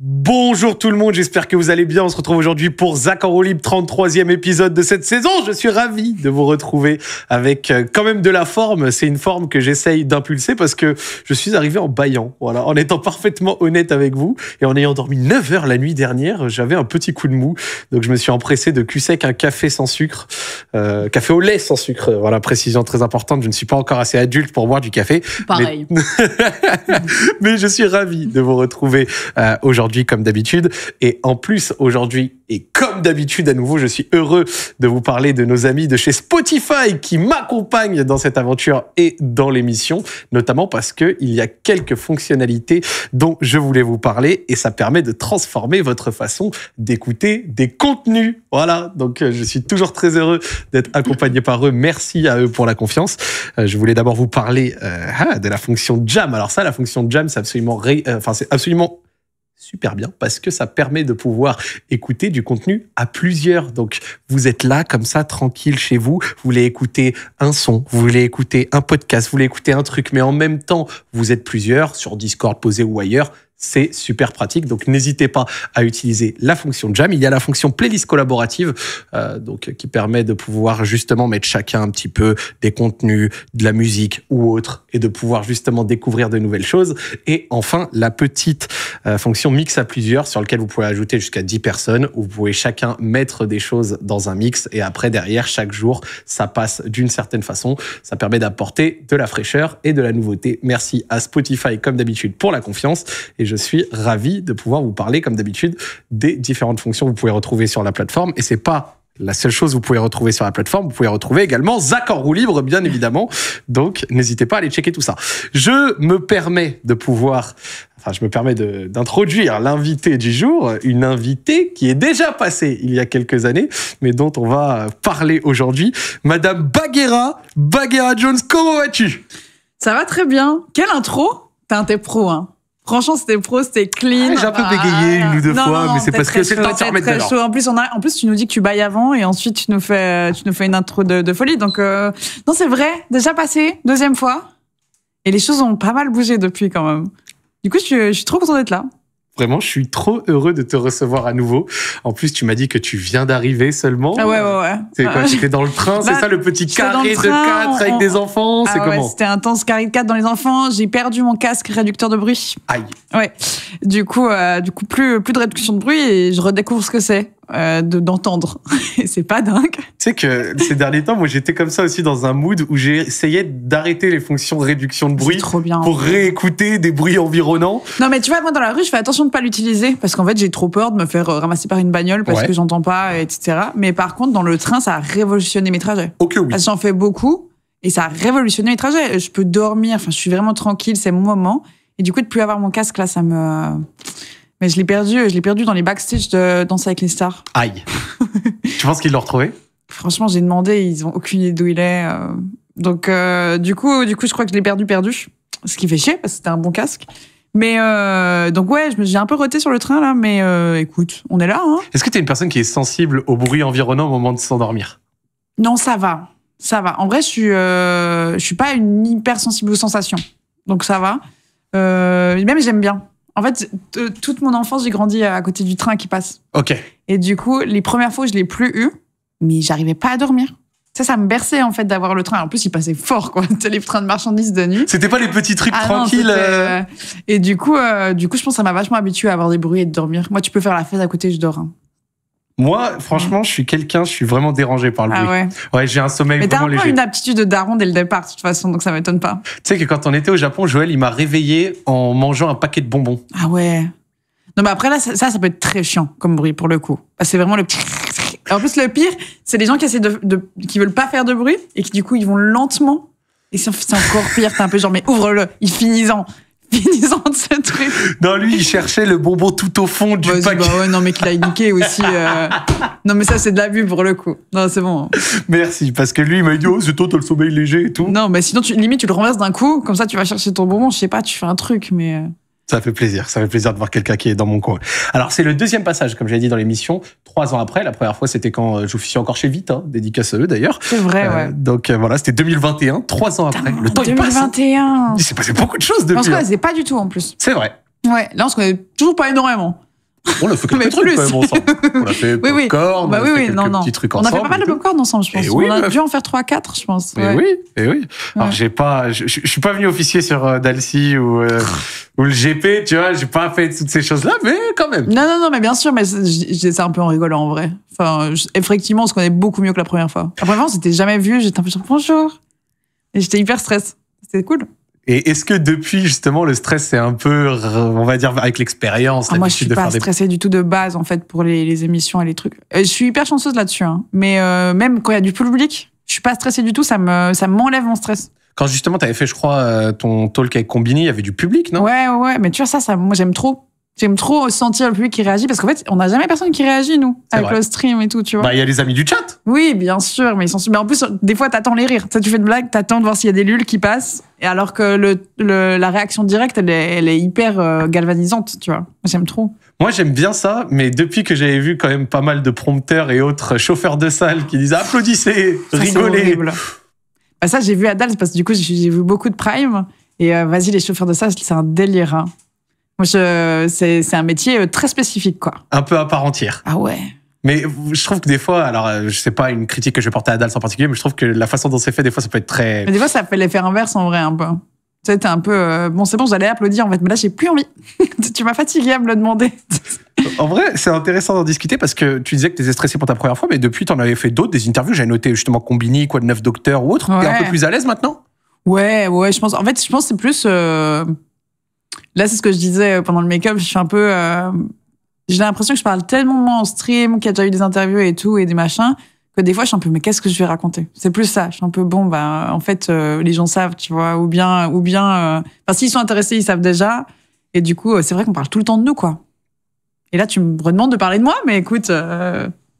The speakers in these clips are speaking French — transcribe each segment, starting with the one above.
Bonjour tout le monde, j'espère que vous allez bien. On se retrouve aujourd'hui pour Zach en roue libre, 33e épisode de cette saison. Je suis ravi de vous retrouver avec euh, quand même de la forme. C'est une forme que j'essaye d'impulser parce que je suis arrivé en baillant. Voilà, en étant parfaitement honnête avec vous et en ayant dormi 9 heures la nuit dernière, j'avais un petit coup de mou. Donc je me suis empressé de cul sec un café sans sucre, euh, café au lait sans sucre. Voilà, précision très importante. Je ne suis pas encore assez adulte pour boire du café. Pareil. Mais, je suis ravi de vous retrouver. Euh, aujourd'hui comme d'habitude. Et en plus, aujourd'hui et comme d'habitude, à nouveau, je suis heureux de vous parler de nos amis de chez Spotify qui m'accompagnent dans cette aventure et dans l'émission, notamment parce qu'il y a quelques fonctionnalités dont je voulais vous parler et ça permet de transformer votre façon d'écouter des contenus. Voilà, donc euh, je suis toujours très heureux d'être accompagné par eux. Merci à eux pour la confiance. Euh, je voulais d'abord vous parler euh, ah, de la fonction jam. Alors ça, la fonction jam, c'est absolument, enfin, c'est absolument super bien parce que ça permet de pouvoir écouter du contenu à plusieurs. Donc vous êtes là comme ça tranquille chez vous, vous voulez écouter un son, vous voulez écouter un podcast, vous voulez écouter un truc, mais en même temps vous êtes plusieurs sur Discord posé ou ailleurs, c'est super pratique. Donc, n'hésitez pas à utiliser la fonction Jam. Il y a la fonction playlist collaborative, euh, donc qui permet de pouvoir justement mettre chacun un petit peu des contenus, de la musique ou autre, et de pouvoir justement découvrir de nouvelles choses. Et enfin, la petite euh, fonction mix à plusieurs, sur laquelle vous pouvez ajouter jusqu'à 10 personnes. Où vous pouvez chacun mettre des choses dans un mix, et après derrière, chaque jour, ça passe d'une certaine façon. Ça permet d'apporter de la fraîcheur et de la nouveauté. Merci à Spotify comme d'habitude pour la confiance. Et je suis ravi de pouvoir vous parler, comme d'habitude, des différentes fonctions que vous pouvez retrouver sur la plateforme. Et c'est pas la seule chose que vous pouvez retrouver sur la plateforme, vous pouvez retrouver également Zach en roue libre, bien évidemment. Donc, n'hésitez pas à aller checker tout ça. Je me permets de pouvoir, enfin, je me permets d'introduire l'invité du jour, une invitée qui est déjà passée il y a quelques années, mais dont on va parler aujourd'hui. Madame Baguera, Baguera Jones, comment vas-tu? Ça va très bien. Quelle intro! T'es un t'es pro, hein. Franchement, c'était pro, c'était clean. Ah, j'ai un peu bégayé une ou deux fois, mais c'est parce que c'est le temps de En plus, on a, en plus, tu nous dis que tu bailles avant et ensuite tu nous fais, tu nous fais une intro de, folie. Donc, euh, non, c'est vrai. Déjà passé, deuxième fois. Et les choses ont pas mal bougé depuis quand même. Du coup, je, je suis trop contente d'être là. Vraiment, je suis trop heureux de te recevoir à nouveau. En plus, tu m'as dit que tu viens d'arriver seulement. Ah ouais, ouais, ouais. C'est quoi ah. J'étais dans le train, c'est bah, ça le petit carré de 4 avec des enfants ah, C'est ouais, comment C'était intense, carré de 4 dans les enfants. J'ai perdu mon casque réducteur de bruit. Aïe. Ouais. Du coup, euh, du coup plus, plus de réduction de bruit et je redécouvre ce que c'est euh, d'entendre. c'est pas dingue. Tu sais que ces derniers temps, moi j'étais comme ça aussi dans un mood où j'essayais d'arrêter les fonctions de réduction de bruit trop bien, pour réécouter des bruits environnants. Non mais tu vois, moi dans la rue, je fais attention de ne pas l'utiliser parce qu'en fait j'ai trop peur de me faire euh, ramasser par une bagnole parce que j'entends pas, etc. Mais par contre, dans le train, ça a révolutionné mes trajets. Ok, oh oui. J'en fais beaucoup et ça a révolutionné mes trajets. Je peux dormir, enfin je suis vraiment tranquille, c'est mon moment. Et du coup, de plus avoir mon casque là, ça me mais je l'ai perdu, je l'ai perdu dans les backstage de Danse avec les stars. Aïe. tu penses qu'ils l'ont retrouvé Franchement, j'ai demandé, ils ont aucune idée d'où il est. Euh. Donc euh, du coup, du coup, je crois que je l'ai perdu, perdu. Ce qui fait chier parce que c'était un bon casque. Mais euh, donc ouais, je j'ai un peu roté sur le train là, mais écoute, on est là. Hein. Est-ce que tu es une personne qui est sensible au bruit environnant au moment de s'endormir Non, ça va, ça va. En vrai, je suis, je suis pas une hypersensible aux sensations, donc ça va. même j'aime bien. En fait, euh, toute mon enfance, j'ai grandi à côté du train qui passe. Ok. Et du coup, les premières fois, je l'ai plus eu, mais j'arrivais pas à dormir. Ça, ça me berçait en fait d'avoir le train. En plus, il passait fort, quoi. C'était les trains de marchandises de nuit. C'était pas les petits trucs ah tranquilles. Euh, euh, et du coup, du coup, je pense que ça m'a vachement habitué à avoir des bruits et de dormir. Moi, tu peux faire la fête à côté, je dors. Hein. Moi, franchement, je suis quelqu'un, je suis vraiment dérangé par le ah bruit. Ah ouais. ouais j'ai un sommeil vraiment léger. Mais t'as une aptitude de daron dès le départ, de toute façon, donc ça m'étonne pas. Tu sais que quand on était au Japon, Joël, il m'a réveillé en mangeant un paquet de bonbons. Ah ouais. Non, mais après, là, ça, ça peut être très chiant comme bruit pour le coup. C'est vraiment le. En plus, le pire, c'est les gens qui essaient de, de, qui veulent pas faire de bruit et qui, du coup, ils vont lentement. Et c'est encore pire. T'es un peu genre, mais ouvre-le, il finissent en finissant lui, il cherchait le bonbon tout au fond du paquet. Bah ouais, non, mais qu'il a niqué aussi. Euh. Non, mais ça, c'est de la vue, pour le coup. Non, c'est bon. Merci, parce que lui, il m'a dit, oh, c'est toi, t'as le sommeil léger et tout. Non, mais sinon, tu, limite, tu le renverses d'un coup, comme ça, tu vas chercher ton bonbon. Je sais pas, tu fais un truc, mais. Euh. Ça fait plaisir, ça fait plaisir de voir quelqu'un qui est dans mon coin. Alors c'est le deuxième passage, comme j'ai dit dans l'émission, trois ans après. La première fois c'était quand euh, je suis encore chez Vite, hein, dédicace à eux d'ailleurs. C'est vrai, euh, ouais. Donc euh, voilà, c'était 2021, trois ans après. le temps 2021. Il s'est passé beaucoup de choses depuis. On cas, hein. pas du tout en plus. C'est vrai. Ouais, là on se connaît toujours pas énormément. On a fait quelques trucs ensemble. On a fait popcorn, on fait petits trucs ensemble. On a fait pas mal de popcorn ensemble, je eh pense. on a dû en faire 3-4, je pense. Et eh oui, et eh oui. Alors, j'ai pas, je, suis pas venu officier sur euh, Dalcy ou, euh, le GP, tu vois, j'ai pas fait toutes ces choses-là, mais quand même. Non, non, non, mais bien sûr, mais c'est un peu en rigolant, en vrai. Enfin, effectivement, on se connaît beaucoup mieux que la première fois. La première on s'était jamais vu, j'étais un peu genre bonjour. Et j'étais hyper stress. C'était cool. Et est-ce que depuis justement le stress c'est un peu, on va dire avec l'expérience, ah, moi je suis pas stressée du tout de base en fait pour les, émissions et les trucs. Euh, je suis hyper chanceuse là-dessus, hein. mais euh, même quand il y a du public, je suis pas stressée du tout, ça me ça m'enlève mon stress. Quand justement tu avais fait je crois euh, ton talk avec Combini, il y avait du public, non Ouais ouais, mais tu vois ça, ça moi j'aime trop J'aime trop sentir le public qui réagit parce qu'en fait, on n'a jamais personne qui réagit, nous, avec le stream et tout, tu vois. Bah, il y a les amis du chat. Oui, bien sûr, mais ils sont super. En plus, des fois, t'attends les rires. Tu, tu fais de blague, t'attends de voir s'il y a des lules qui passent. Et alors que le, la réaction directe, elle est, hyper euh, galvanisante, tu vois. J'aime trop. Moi, j'aime bien ça, mais depuis que j'avais vu quand même pas mal de prompteurs et autres chauffeurs de salle qui disent applaudissez, rigolez. Bah, ça, j'ai vu à Dallas parce que du coup, j'ai vu beaucoup de Prime. Et euh, vas-y, les chauffeurs de salle, c'est un délire. Hein. C'est un métier euh, très spécifique, quoi. Un peu à part entière. Ah ouais. Mais je trouve que des fois, alors euh, je sais pas une critique que je vais porter à Dals en particulier, mais je trouve que la façon dont c'est fait, des fois, ça peut être très. Mais des fois, ça fait l'effet inverse en vrai, un peu. Tu sais, t'es un peu. Euh, bon, c'est bon, j'allais applaudir en fait, mais là, j'ai plus envie. tu m'as fatigué à me le demander. en vrai, c'est intéressant d'en discuter parce que tu disais que tu étais stressé pour ta première fois, mais depuis, tu en avais fait d'autres, des interviews. J'ai noté justement Combini, quoi de neuf docteurs ou autre. Ouais. es un peu plus à l'aise maintenant Ouais, ouais, je pense. En fait, je pense que c'est plus. Là, c'est ce que je disais euh, pendant le make-up. Je suis un peu. Euh, j'ai l'impression que je parle tellement en stream, qu'il y a déjà eu des interviews et tout, et des machins, que des fois, je suis un peu, mais qu'est-ce que je vais raconter C'est plus ça. Je suis un peu, bon, ben en fait, euh, les gens savent, tu vois, ou bien. Ou bien enfin, s'ils sont intéressés, ils savent déjà. Et du coup, c'est vrai qu'on parle tout le temps de nous, quoi. Et là, tu me redemandes de parler de moi, mais écoute,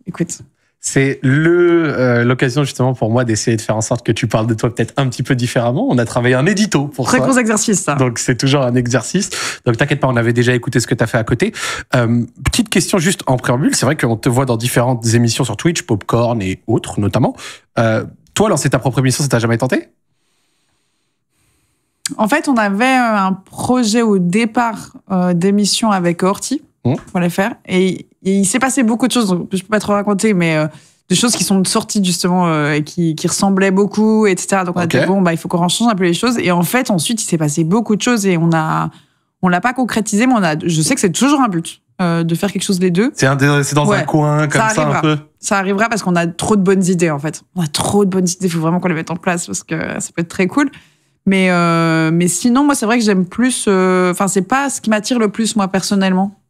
écoute, c'est le euh, l'occasion justement pour moi d'essayer de faire en sorte que tu parles de toi peut-être un petit peu différemment. On a travaillé un édito pour Très ça. gros exercice ça. Donc c'est toujours un exercice. Donc t'inquiète pas, on avait déjà écouté ce que tu as fait à côté. Euh, petite question juste en préambule, c'est vrai qu'on te voit dans différentes émissions sur Twitch, Popcorn et autres notamment. Euh, toi lancer ta propre émission, ça t'a jamais tenté En fait, on avait euh, un projet au départ d'émission avec Horty Mmh. Pour les faire. Et, il s'est passé beaucoup de choses que je peux pas trop raconter, mais euh, des choses qui sont sorties justement euh, et qui, ressemblaient beaucoup, etc. Donc on a dit bon bah il faut qu'on change un peu les choses. Et en fait ensuite il s'est passé beaucoup de choses et on a on l'a pas concrétisé, mais on a. Je sais que c'est toujours un but euh, de faire quelque chose les deux. C'est dans un coin comme ça, un peu. Ça arrivera parce qu'on a trop de bonnes idées en fait. On a trop de bonnes idées. Il faut vraiment qu'on les mette en place parce que ça peut être très cool. Mais, mais sinon, moi, c'est vrai que j'aime plus. Enfin, c'est pas ce qui m'attire le plus, moi, personnellement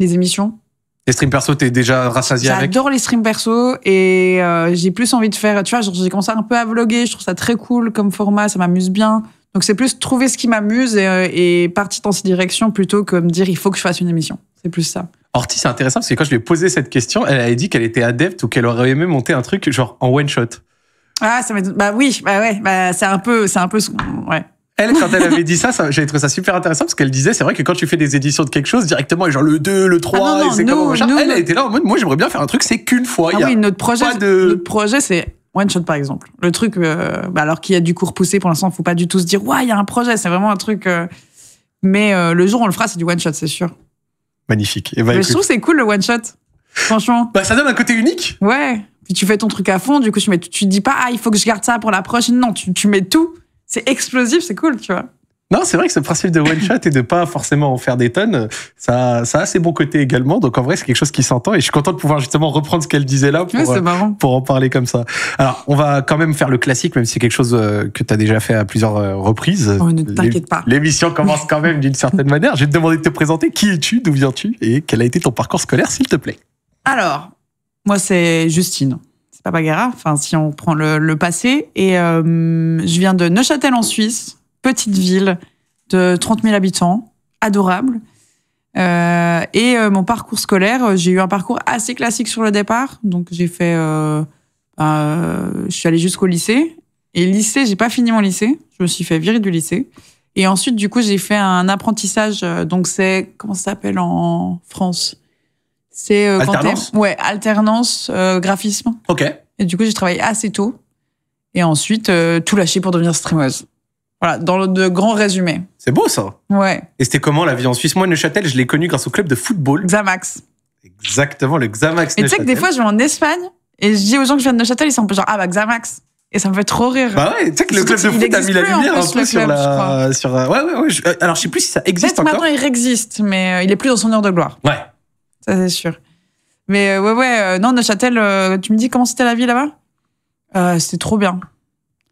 les émissions. Les streams perso, t'es déjà rassasié avec J'adore les streams perso et euh, j'ai plus envie de faire. Tu vois, j'ai commencé un peu à vlogger. je trouve ça très cool comme format, ça m'amuse bien. Donc c'est plus trouver ce qui m'amuse et, euh, partir dans cette direction plutôt que me dire il faut que je fasse une émission. C'est plus ça. Orti, c'est intéressant parce que quand je lui ai posé cette question, elle avait dit qu'elle était adepte ou qu'elle aurait aimé monter un truc genre en one shot. Ah, ça Bah oui, bah ouais, bah c'est un peu, c'est un peu. Ouais. Elle, quand elle avait dit ça, ça j'avais trouvé ça super intéressant parce qu'elle disait, c'est vrai que quand tu fais des éditions de quelque chose directement, genre le 2, le 3, ah c'est comme Elle, était là en mode, moi j'aimerais bien faire un truc, c'est qu'une fois. Ah il y a oui, notre projet, de... projet c'est one shot par exemple. Le truc, euh, bah, alors qu'il y a du cours poussé pour l'instant, faut pas du tout se dire, ouais, il y a un projet, c'est vraiment un truc. Euh, mais euh, le jour où on le fera, c'est du one shot, c'est sûr. Magnifique. Et eh ben, je trouve c'est cool le one shot. Franchement. bah ça donne un côté unique. Ouais. Puis tu fais ton truc à fond, du coup tu mets, tu te dis pas, ah il faut que je garde ça pour la prochaine Non, tu, tu mets tout c'est explosif, c'est cool, tu vois. Non, c'est vrai que ce principe de one shot et de pas forcément en faire des tonnes, ça, ça a ses bons côtés également. Donc en vrai, c'est quelque chose qui s'entend et je suis content de pouvoir justement reprendre ce qu'elle disait là pour, pour en parler comme ça. Alors, on va quand même faire le classique, même si c'est quelque chose euh, que tu as déjà fait à plusieurs euh, reprises. Oh, ne t'inquiète pas. L'émission commence quand même d'une certaine manière. Je vais te demander de te présenter. Qui es-tu D'où viens-tu Et quel a été ton parcours scolaire, s'il te plaît Alors, moi, c'est Justine c'est pas enfin si on prend le, passé. Et euh, je viens de Neuchâtel en Suisse, petite ville de 30 000 habitants, adorable. Euh, et euh, mon parcours scolaire, j'ai eu un parcours assez classique sur le départ. Donc j'ai fait, bah, je suis allée jusqu'au lycée. Et lycée, j'ai pas fini mon lycée, je me suis fait virer du lycée. Et ensuite, du coup, j'ai fait un apprentissage. Donc c'est comment ça s'appelle en France c'est euh, alternance. ouais, alternance euh, graphisme. Ok. Et du coup, j'ai travaillé assez tôt et ensuite euh, tout lâché pour devenir streameuse. Voilà, dans le grand résumé. C'est beau ça. Ouais. Et c'était comment la vie en Suisse Moi, Neuchâtel, je l'ai connu grâce au club de football. Xamax. Exactement, le Xamax. Et tu sais que des fois, je vais en Espagne et je dis aux gens que je viens de Neuchâtel, ils sont un peu genre ah bah Xamax. Et ça me fait trop rire. Bah ouais, tu sais que le club de foot a mis la lumière un peu sur la. ouais, ouais, alors, je sais plus si ça existe encore. maintenant, il réexiste, mais il est plus dans son heure de gloire. Ouais ça c'est sûr. Mais euh, ouais, ouais, euh, non, Neuchâtel, euh, tu me dis comment c'était la vie là-bas C'était trop bien.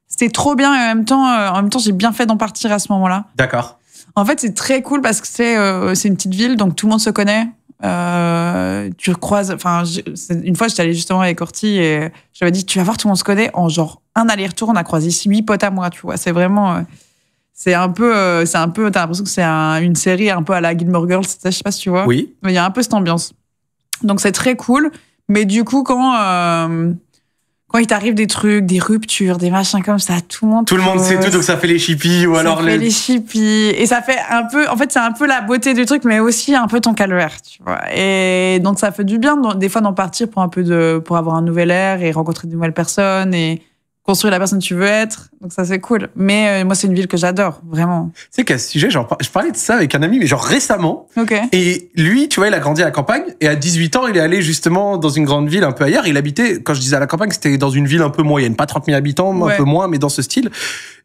C'était trop bien et en même temps, en même temps j'ai bien fait d'en partir à ce moment-là. D'accord. En fait, c'est très cool parce que c'est c'est une petite ville, donc tout le monde se connaît. tu croises. Enfin, une fois, j'étais allée justement avec Orti et j'avais dit, tu vas voir, tout le monde se connaît. En genre un aller-retour, on a croisé huit potes à moi, tu vois. C'est vraiment c'est un peu, euh, c'est un peu, t'as l'impression que c'est une série un peu à la Gilmore Girls, je sais pas si tu vois. Oui. Mais il y a un peu cette ambiance. Donc c'est très cool. Mais du coup, quand, euh, quand il t'arrive des trucs, des ruptures, des machins comme ça, tout le monde. Tout le monde sait tout, donc ça fait les chippies ou ça alors fait les. les Et ça fait un peu, en fait, c'est un peu la beauté du truc, mais aussi un peu ton calvaire, tu vois. Et donc ça fait du bien, des fois, d'en partir pour un peu de, pour avoir un nouvel air et rencontrer de nouvelles personnes et construire la personne que tu veux être. Donc ça, c'est cool. Mais euh, moi, c'est une ville que j'adore, vraiment. Tu sais qu'à ce sujet, genre, je parlais de ça avec un ami, mais genre récemment. Et lui, tu vois, il a grandi à la campagne. Et à 18 ans, il est allé justement dans une grande ville un peu ailleurs. Il habitait, quand je disais à la campagne, c'était dans une ville un peu moyenne, pas 30 000 habitants, un peu moins, mais dans ce style.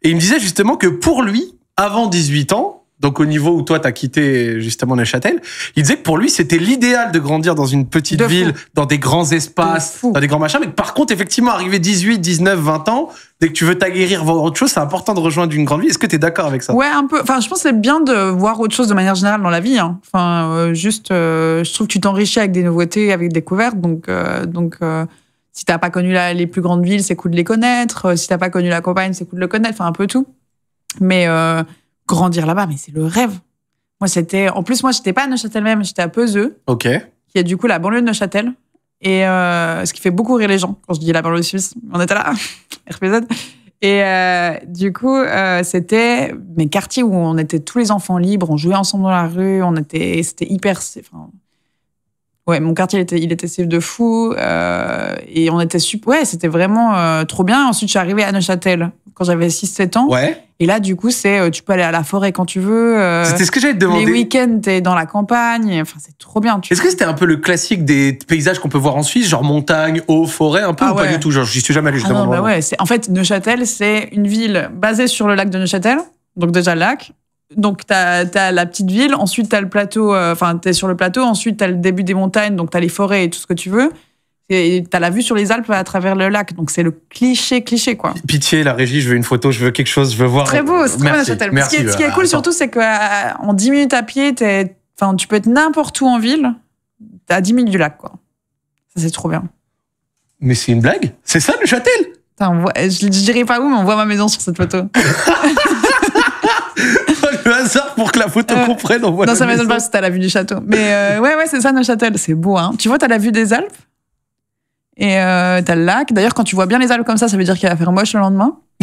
Et il me disait justement que pour lui, avant 18 ans, donc au niveau où toi t'as quitté justement Neuchâtel, il disait que pour lui c'était l'idéal de grandir dans une petite ville, dans des grands espaces, dans des grands machins, mais par contre effectivement arrivé 18, 19, 20 ans, dès que tu veux t'aguerrir voir autre chose, c'est important de rejoindre une grande ville. Est-ce que tu es d'accord avec ça Ouais, un peu. Enfin, je pense c'est bien de voir autre chose de manière générale dans la vie. Hein. Enfin, euh, juste, euh, je trouve que tu t'enrichis avec des nouveautés, avec des découvertes, donc euh, donc si t'as pas connu les plus grandes villes, c'est cool de les connaître. Si t'as pas connu la campagne, c'est cool de le connaître. Enfin, un peu tout. Mais grandir là-bas, mais c'est le rêve. Moi, c'était. En plus, moi, j'étais pas à Neuchâtel même, j'étais à Peuzeux, OK. Qui est du coup la banlieue de Neuchâtel. Et euh, ce qui fait beaucoup rire les gens quand je dis la banlieue suisse. On était là, RPZ. Et euh, du coup, euh, c'était mes quartiers où on était tous les enfants libres, on jouait ensemble dans la rue, on était, c'était hyper, Ouais, mon quartier, était, il était safe de fou. Euh, et on était super. Ouais, c'était vraiment euh, trop bien. Ensuite, je suis arrivée à Neuchâtel quand j'avais 6-7 ans. Ouais. Et là, du coup, c'est euh, tu peux aller à la forêt quand tu veux. c'était ce que j'avais demandé. Les week-ends, t'es dans la campagne. Enfin, c'est trop bien. Est-ce que c'était un peu le classique des paysages qu'on peut voir en Suisse, genre montagne, eau, forêt, un peu ah ou pas du tout Genre, j'y suis jamais allée, justement. Ah non, bah ouais. En fait, Neuchâtel, c'est une ville basée sur le lac de Neuchâtel. Donc, déjà, lac donc t'as as la petite ville, ensuite t'as le plateau, euh, enfin t'es sur le plateau, ensuite t'as le début des montagnes, donc t'as les forêts et tout ce que tu veux. Et t'as la vue sur les Alpes à travers le lac, donc c'est le cliché, cliché quoi. Pitié, la régie, je veux une photo, je veux quelque chose, je veux voir. Très beau, c'est très bien Châtel. Ce qui, est, ce qui est cool surtout, c'est qu'en euh, 10 minutes à pied, enfin tu peux être n'importe où en ville, à 10 minutes du lac quoi. Ça c'est trop bien. Mais c'est une blague C'est ça le Châtel je, je dirais pas où, mais on voit ma maison sur cette photo. le hasard pour que la photo euh, comprenne. On voit non, ça m'étonne pas, tu t'as la vue du château. Mais euh, ouais, ouais, c'est ça château, c'est beau. Hein. Tu vois, t'as la vue des Alpes et euh, t'as le lac. D'ailleurs, quand tu vois bien les Alpes comme ça, ça veut dire qu'il va faire moche le lendemain.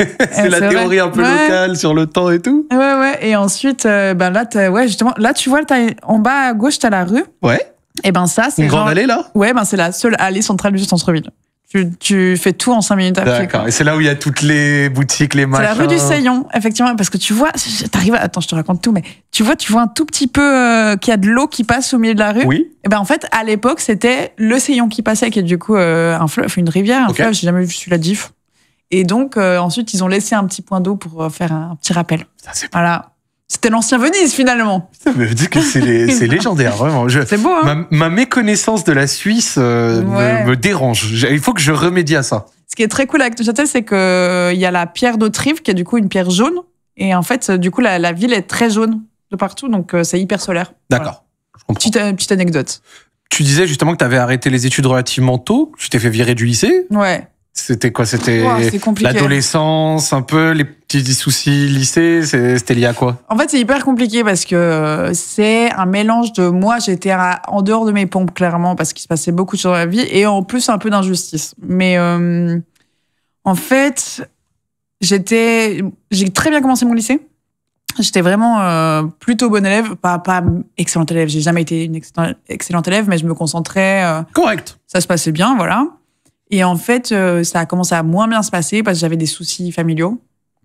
c'est euh, la théorie un peu locale sur le temps et tout. Ouais, ouais. Et ensuite, ben là, ouais, justement, là, tu vois, en bas à gauche, t'as la rue. Ouais. Et ben ça, c'est. Une grande allée, là Ouais, ben c'est la seule allée centrale du centre-ville. Tu, tu, fais tout en 5 minutes à D'accord. Et c'est là où il y a toutes les boutiques, les machins. C'est la rue du Saillon, effectivement, parce que tu vois, t'arrives, attends, je te raconte tout, mais tu vois, tu vois un tout petit peu euh, qu'il y a de l'eau qui passe au milieu de la rue. Oui. Et eh ben en fait, à l'époque, c'était le Saillon qui passait, qui est du coup euh, un fleuve, une rivière, un fleuve. J'ai jamais vu celui-là diff. Et donc euh, ensuite, ils ont laissé un petit point d'eau pour faire un petit rappel. Ça, c'est voilà. C'était l'ancien Venise finalement. C'est légendaire, vraiment. C'est beau. Hein ma, méconnaissance de la Suisse euh, me, dérange. Il faut que je remédie à ça. Ce qui est très cool avec Neuchâtel, c'est qu'il euh, y a la pierre d'Autrive qui est du coup une pierre jaune. Et en fait, euh, du coup, la, ville est très jaune de partout, donc c'est hyper solaire. D'accord. Petite, petite anecdote. Tu disais justement que tu avais arrêté les études relativement tôt, tu t'es fait virer du lycée. Ouais. C'était quoi C'était l'adolescence, un peu les petits soucis lycée. C'était lié à quoi En fait, c'est hyper compliqué parce que euh, c'est un mélange de moi, j'étais en dehors de mes pompes clairement parce qu'il se passait beaucoup de choses la vie et en plus un peu d'injustice. Mais euh, en fait, j'étais, j'ai très bien commencé mon lycée. J'étais vraiment euh, plutôt bonne élève, pas pas excellente élève. J'ai jamais été une excellente élève, mais je me concentrais. Correct. Ça se passait bien, voilà. Et en fait, euh, ça a commencé à moins bien se passer parce que j'avais des soucis familiaux,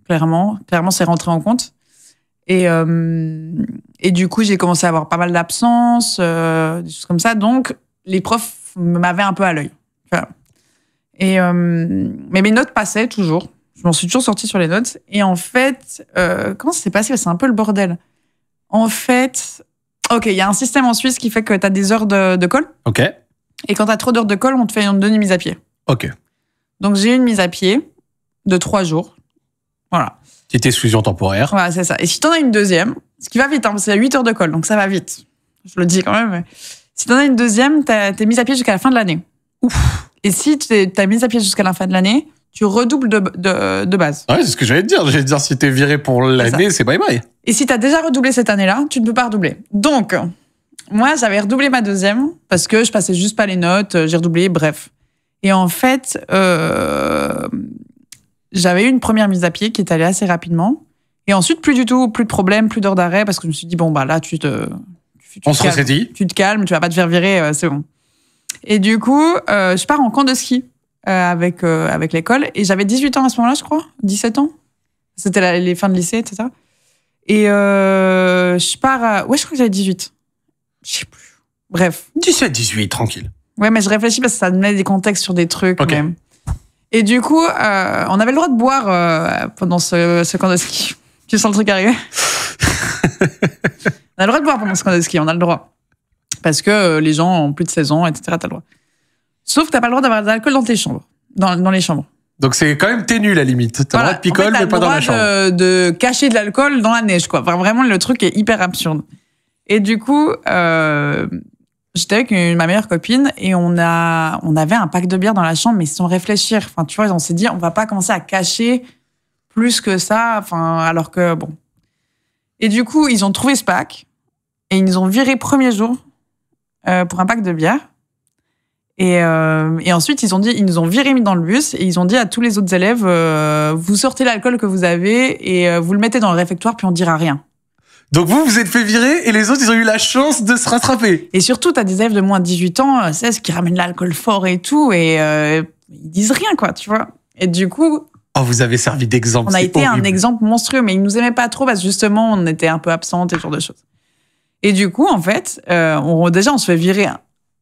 clairement. Clairement, c'est rentré en compte. Et, euh, et du coup, j'ai commencé à avoir pas mal d'absences, euh, des choses comme ça. Donc, les profs m'avaient un peu à l'œil. et, mais mes notes passaient toujours. Je m'en suis toujours sortie sur les notes. Et en fait, comment ça s'est passé C'est un peu le bordel. En fait, ok, il y a un système en Suisse qui fait que tu as des heures de, de colle. Ok. Et quand t'as trop d'heures de colle, on te fait une demi-mise à pied. Ok. Donc j'ai eu une mise à pied de trois jours. Voilà. Petite exclusion temporaire. Voilà, c'est ça. Et si t'en as une deuxième, ce qui va vite, c'est à 8 heures de colle, donc ça va vite. Je le dis quand même. Mais... Si t'en as une deuxième, t'es mise à pied jusqu'à la fin de l'année. Ouf. Et si as mise à pied jusqu'à la fin de l'année, tu redoubles de, base. Ouais, c'est ce que j'allais te dire. J'allais te dire, si t'es viré pour l'année, c'est bye bye. Et si t'as déjà redoublé cette année-là, tu ne peux pas redoubler. Donc, moi, j'avais redoublé ma deuxième parce que je passais juste pas les notes, j'ai redoublé, bref. Et en fait, euh, j'avais eu une première mise à pied qui est allée assez rapidement. Et ensuite, plus du tout, plus de problème, plus d'heures d'arrêt, parce que je me suis dit, bon, bah là, tu te. te calmes, Tu te vas pas te faire virer, euh, c'est bon. Et du coup, euh, je pars en camp de ski avec, avec l'école. Et j'avais 18 ans à ce moment-là, je crois, 17 ans. C'était les fins de lycée, etc. Et je pars. Ouais, je crois que j'avais 18. Je sais plus. Bref. 17, 18, tranquille. Ouais, mais je réfléchis parce que ça me met des contextes sur des trucs. Okay. Et du coup, euh, on avait le droit de boire euh, pendant ce, ce, de ski. Tu sens le truc arriver On a le droit de boire pendant ce camp de ski, on a le droit. Parce que euh, les gens ont plus de 16 ans, etc. T'as le droit. Sauf que t'as pas le droit d'avoir de l'alcool dans tes chambres, dans, dans les chambres. Donc c'est quand même ténu la limite. T'as le droit de picole, mais pas dans la le droit de cacher de l'alcool dans la neige, quoi. vraiment, le truc est hyper absurde. Et du coup, euh, J'étais avec ma meilleure copine et on a, on avait un pack de bière dans la chambre, mais sans réfléchir. Enfin, tu vois, on s'est dit, on va pas commencer à cacher plus que ça. Enfin, alors que bon. Et du coup, ils ont trouvé ce pack et ils nous ont viré premier jour euh, pour un pack de bière. Euh, et, ensuite, ils ont dit, ils nous ont viré mis dans le bus et ils ont dit à tous les autres élèves, euh, vous sortez l'alcool que vous avez et vous le mettez dans le réfectoire puis on dira rien. Donc vous, vous êtes fait virer et les autres, ils ont eu la chance de se rattraper. Et surtout, t'as des élèves de moins de 18 ans, ce euh, qui ramènent l'alcool fort et tout, et euh, ils disent rien, quoi, tu vois. Et du coup... Oh, vous avez servi d'exemple. On a été un exemple monstrueux, mais ils nous aimaient pas trop parce justement, on était un peu absente et ce genre de choses. Et du coup, en fait, euh, on, déjà, on se fait virer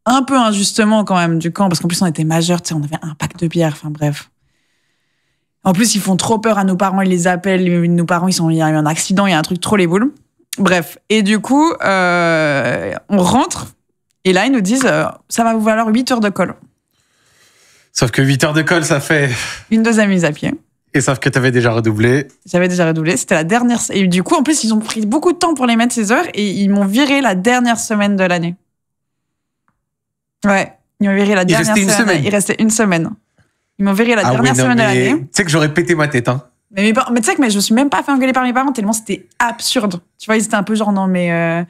un, peu injustement quand même du camp, parce qu'en plus, on était majeurs, tu sais, on avait un pack de bière, enfin bref. En plus, ils font trop peur à nos parents, ils les appellent, nos parents, ils sont, il y a eu un accident, il y a un truc trop les boules. Bref, et du coup, euh, on rentre, et là, ils nous disent, euh, ça va vous valoir 8 heures de colle. Sauf que 8 heures de colle, ça fait... Une deuxième mise à pied. Et sauf que tu avais déjà redoublé. J'avais déjà redoublé, c'était la dernière... Et du coup, en plus, ils ont pris beaucoup de temps pour les mettre ces heures, et ils m'ont viré la dernière semaine de l'année. Ouais, ils m'ont viré la dernière semaine. Il restait une semaine. Ils m'ont viré la ah dernière semaine de l'année. Tu sais que j'aurais pété ma tête, hein mais, mais tu sais que mais je me suis même pas fait engueuler par mes parents tellement c'était absurde. Tu vois, ils étaient un peu genre non mais. Euh.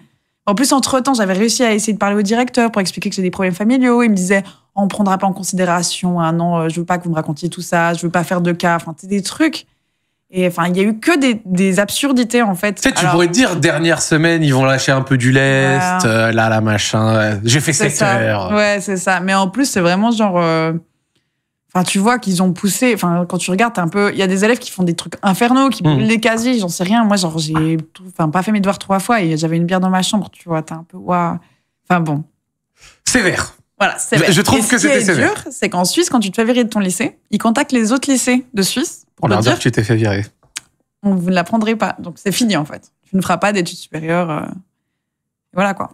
En plus, entre temps, j'avais réussi à essayer de parler au directeur pour expliquer que j'ai des problèmes familiaux. Il me disait on ne prendra pas en considération. non, euh, je veux pas que vous me racontiez tout ça. Je veux pas faire de cas. Enfin, c'est des trucs. Et enfin, il y a eu que des, absurdités en fait. Tu, sais, tu pourrais dire dernière semaine, ils vont lâcher un peu du lest. Euh, là, là, machin. J'ai fait 7 heures. Ouais, c'est ça. Mais en plus, c'est vraiment genre tu vois qu'ils ont poussé. Enfin, quand tu regardes, un peu. Il y a des élèves qui font des trucs infernaux, qui brûlent mm. les casiers, j'en sais rien. Moi, genre, j'ai enfin, pas fait mes devoirs trois fois et j'avais une bière dans ma chambre, tu vois. T'es un peu. Waouh. Enfin, bon. Sévère. Voilà, sévère. Je, trouve que c'était sévère. dur, c'est qu'en Suisse, quand tu te fais virer de ton lycée, ils contactent les autres lycées de Suisse. Pour, leur dire, que tu t'es fait virer. On, vous ne l'apprendrez pas. Donc, c'est fini, en fait. Tu ne feras pas d'études supérieures. Euh, voilà, quoi.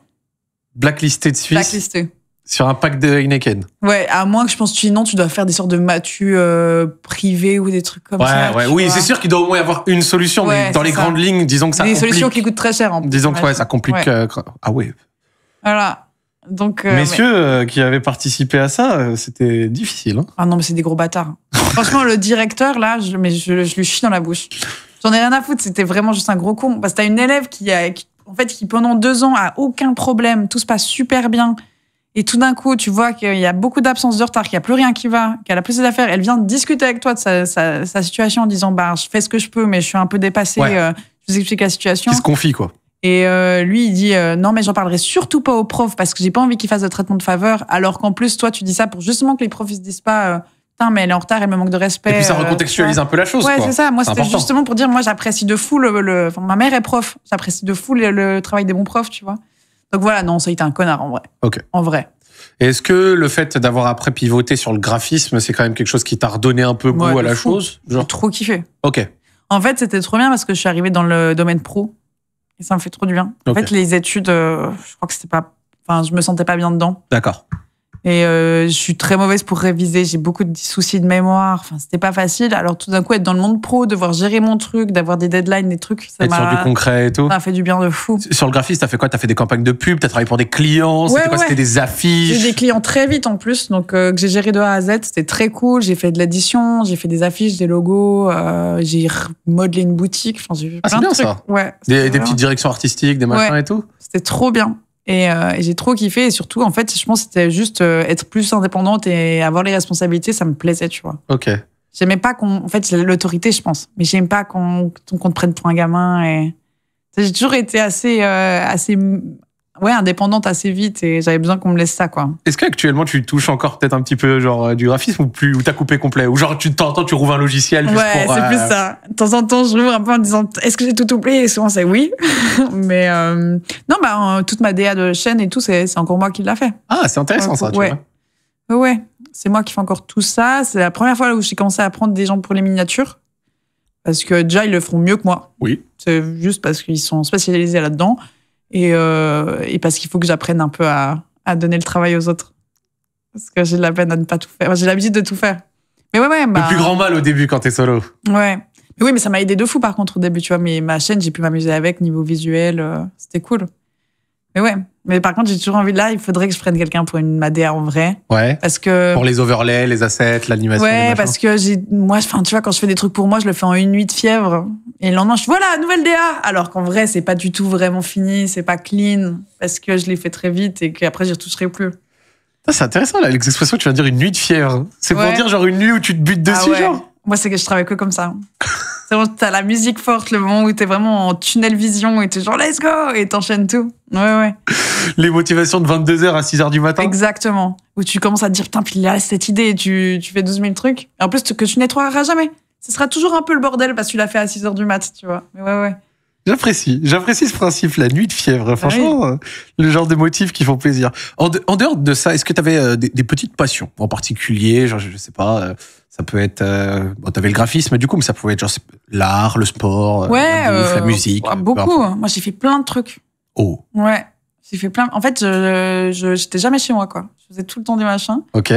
Blacklisté de Suisse. Blacklisté. Sur un pack de Heineken. Ouais, à moins que je pense que tu non, tu dois faire des sortes de matu privé euh, privés ou des trucs comme ça. Ouais. Oui, c'est sûr qu'il doit au moins y avoir une solution, mais dans les grandes lignes, disons que ça des complique. solutions qui coûtent très cher. En disons que ça complique. Euh, ah ouais. Voilà. Donc, euh, Messieurs qui avaient participé à ça, c'était difficile. Hein. Ah non, mais c'est des gros bâtards. Hein. Franchement, le directeur, là, je, mais je, lui chie dans la bouche. J'en ai rien à foutre, c'était vraiment juste un gros con. Parce que t'as une élève qui, a, en fait, qui pendant deux ans a aucun problème, tout se passe super bien et tout d'un coup, tu vois qu'il y a beaucoup d'absence de retard, qu'il n'y a plus rien qui va, qu'elle a plus d'affaires, elle vient discuter avec toi de sa, situation en disant bah, Je fais ce que je peux, mais je suis un peu dépassée, euh, je vous explique la situation. Qui se confie, quoi. Et euh, lui, il dit euh, Non, mais j'en parlerai surtout pas aux profs parce que j'ai pas envie qu'ils fassent de traitement de faveur, alors qu'en plus, toi, tu dis ça pour justement que les profs se disent pas mais elle est en retard, elle me manque de respect. Et puis ça recontextualise un peu la chose. Ouais, c'est ça. Moi, c'était justement pour dire, moi, j'apprécie de fou le. Enfin, ma mère est prof, j'apprécie de fou le, travail des bons profs, tu vois. Donc voilà, non, ça, a été un connard en vrai. Ok. En vrai. est-ce que le fait d'avoir après pivoté sur le graphisme, c'est quand même quelque chose qui t'a redonné un peu goût à la chose Genre... Trop kiffé. Ok. En fait, c'était trop bien parce que je suis arrivée dans le domaine pro et ça me fait trop du bien. En fait, les études, euh, je crois que c'était pas. Enfin, je me sentais pas bien dedans. D'accord. Et euh, je suis très mauvaise pour réviser. J'ai beaucoup de soucis de mémoire. Enfin, c'était pas facile. Alors tout d'un coup, être dans le monde pro, devoir gérer mon truc, d'avoir des deadlines, des trucs. Ça m'a du concret et tout. Ça a fait du bien de fou. Sur le graphiste, t'as fait quoi T'as fait des campagnes de pub, t'as travaillé pour des clients. C'était quoi C'était des affiches. J'ai des clients très vite en plus, donc euh, que j'ai géré de A à Z. C'était très cool. J'ai fait de l'édition, j'ai fait des affiches, des logos. Euh, j'ai remodelé une boutique. Enfin, j'ai ah, c'est bien ça. Ouais. Des, petites directions artistiques, des machins et tout. C'était trop bien. Euh, et, j'ai trop kiffé. Et surtout, en fait, je pense que c'était juste euh, être plus indépendante et avoir les responsabilités, ça me plaisait, tu vois. Ok. J'aimais pas qu'on. En fait, l'autorité, je pense. Mais j'aime pas qu'on te prenne pour un gamin. Et... J'ai toujours été assez, euh, assez ouais, indépendante assez vite et j'avais besoin qu'on me laisse ça, quoi. Est-ce qu'actuellement tu touches encore peut-être un petit peu genre euh, du graphisme ou plus ou t'as coupé complet ou genre tu t'entends tu rouvres un logiciel juste ouais, Ouais, c'est plus euh, ça. De temps en temps, je rouvre un peu en disant est-ce que j'ai tout oublié et souvent c'est oui, mais euh, non bah toute ma DA de chaîne et tout c'est encore moi qui l'a fait. Ah, c'est intéressant ça. Tu ouais. Vois. c'est moi qui fais encore tout ça. C'est la première fois où j'ai commencé à prendre des gens pour les miniatures. Parce que déjà, ils le feront mieux que moi. Oui. C'est juste parce qu'ils sont spécialisés là-dedans et, euh, et parce qu'il faut que j'apprenne un peu à, à, donner le travail aux autres. Parce que j'ai de la peine à ne pas tout faire. j'ai l'habitude de tout faire. Mais ouais, ouais. Bah... Le plus grand mal au début quand t'es solo. Ouais. Mais oui, mais ça m'a aidé de fou par contre au début, tu vois. Mais ma chaîne, j'ai pu m'amuser avec niveau visuel. Euh, c'était cool. Mais ouais, mais par contre, j'ai toujours envie de là, il faudrait que je prenne quelqu'un pour une MADA en vrai. Ouais. Parce que. Pour les overlays, les assets, l'animation. Ouais, parce que j'ai, moi, enfin, tu vois, quand je fais des trucs pour moi, je le fais en une nuit de fièvre. Et le lendemain, je suis, voilà, nouvelle DA! Alors qu'en vrai, c'est pas du tout vraiment fini, c'est pas clean. Parce que je l'ai fait très vite et qu'après, j'y retoucherai plus. C'est intéressant, là, l'expression que tu vas dire, une nuit de fièvre. C'est pour dire, genre, une nuit où tu te butes ah dessus, genre. Moi, c'est que je travaille que comme ça. t'as la musique forte, le moment où t'es vraiment en tunnel vision et t'es genre let's go et t'enchaînes tout. Ouais, ouais. Les motivations de 22h à 6h du matin. Exactement. Où tu commences à te dire putain, puis là, cette idée, tu, tu fais 12 000 trucs. Et en plus, que tu nettoieras jamais. Ce sera toujours un peu le bordel parce que tu l'as fait à 6h du mat, tu vois. Mais ouais, ouais. J'apprécie, j'apprécie ce principe, la nuit de fièvre. Franchement, ah euh, le genre de motifs qui font plaisir. En, dehors de ça, est-ce que tu avais euh, des, petites passions en particulier Genre, je, sais pas, euh, ça peut être. Tu bon, le graphisme du coup, mais ça pouvait être genre l'art, le sport, la, musique. Ouais, beaucoup. Hein. Moi, j'ai fait plein de trucs. Oh. Ouais, j'ai fait plein. En fait, je j'étais jamais chez moi, quoi. Je faisais tout le temps des machins. Ok.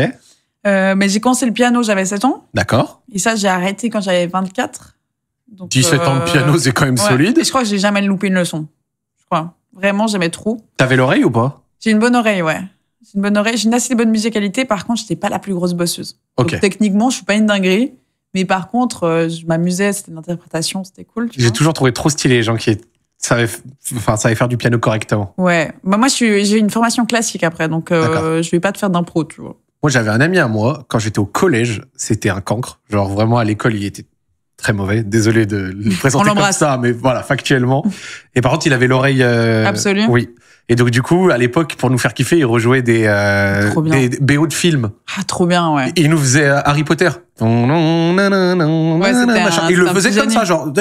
mais j'ai commencé le piano, j'avais 7 ans. D'accord. Et ça, j'ai arrêté quand j'avais 24. 17 ans de euh, piano, c'est quand même solide. je crois que j'ai jamais loupé une leçon. Je crois. Vraiment, j'aimais trop. T'avais l'oreille ou pas J'ai une bonne oreille, ouais. J'ai une bonne oreille. J'ai une assez bonne musicalité. Par contre, j'étais pas la plus grosse bosseuse. techniquement, je suis pas une dinguerie. Mais par contre, euh, je m'amusais. C'était une interprétation. C'était cool. J'ai toujours trouvé trop stylé les gens qui savaient, enfin, savaient faire du piano correctement. Ouais. Bah, moi, j'ai une formation classique après. Donc, je euh, je vais pas te faire d'impro, tu vois. Moi, j'avais un ami à moi, quand j'étais au collège, c'était un cancre. Genre, vraiment, à l'école, il était très mauvais. Désolé de le présenter comme ça, mais voilà, factuellement. Et par contre, il avait l'oreille. Euh, Absolument. Oui. Et donc, du coup, à l'époque, pour nous faire kiffer, il rejouait des, euh, des BO de films. Ah, trop bien, ouais. il nous faisait euh, Harry Potter il le faisait comme ça, genre,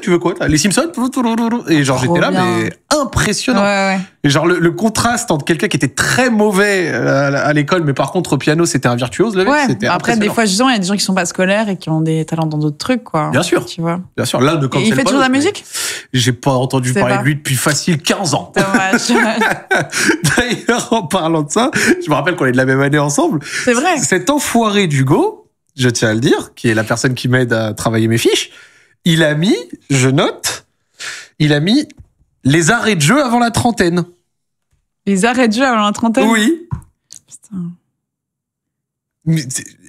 tu veux quoi Les Simpsons Et genre, j'étais là, mais impressionnant. Et genre, le, contraste entre quelqu'un qui était très mauvais à l'école, mais par contre, au piano, c'était un virtuose, ouais. c'était Après, des fois, je disais il y a des gens qui sont pas scolaires et qui ont des talents dans d'autres trucs, quoi. Bien sûr. Tu vois. Bien sûr. Là, de comme il fait toujours de la musique J'ai pas entendu parler de lui depuis facile 15 ans. D'ailleurs, en parlant de ça, je me rappelle qu'on est de la même année ensemble. C'est vrai. Cet enfoiré d'Hugo, je tiens à le dire, qui est la personne qui m'aide à travailler mes fiches, il a mis, je note, il a mis les arrêts de jeu avant la trentaine. Les arrêts de jeu avant la trentaine Oui.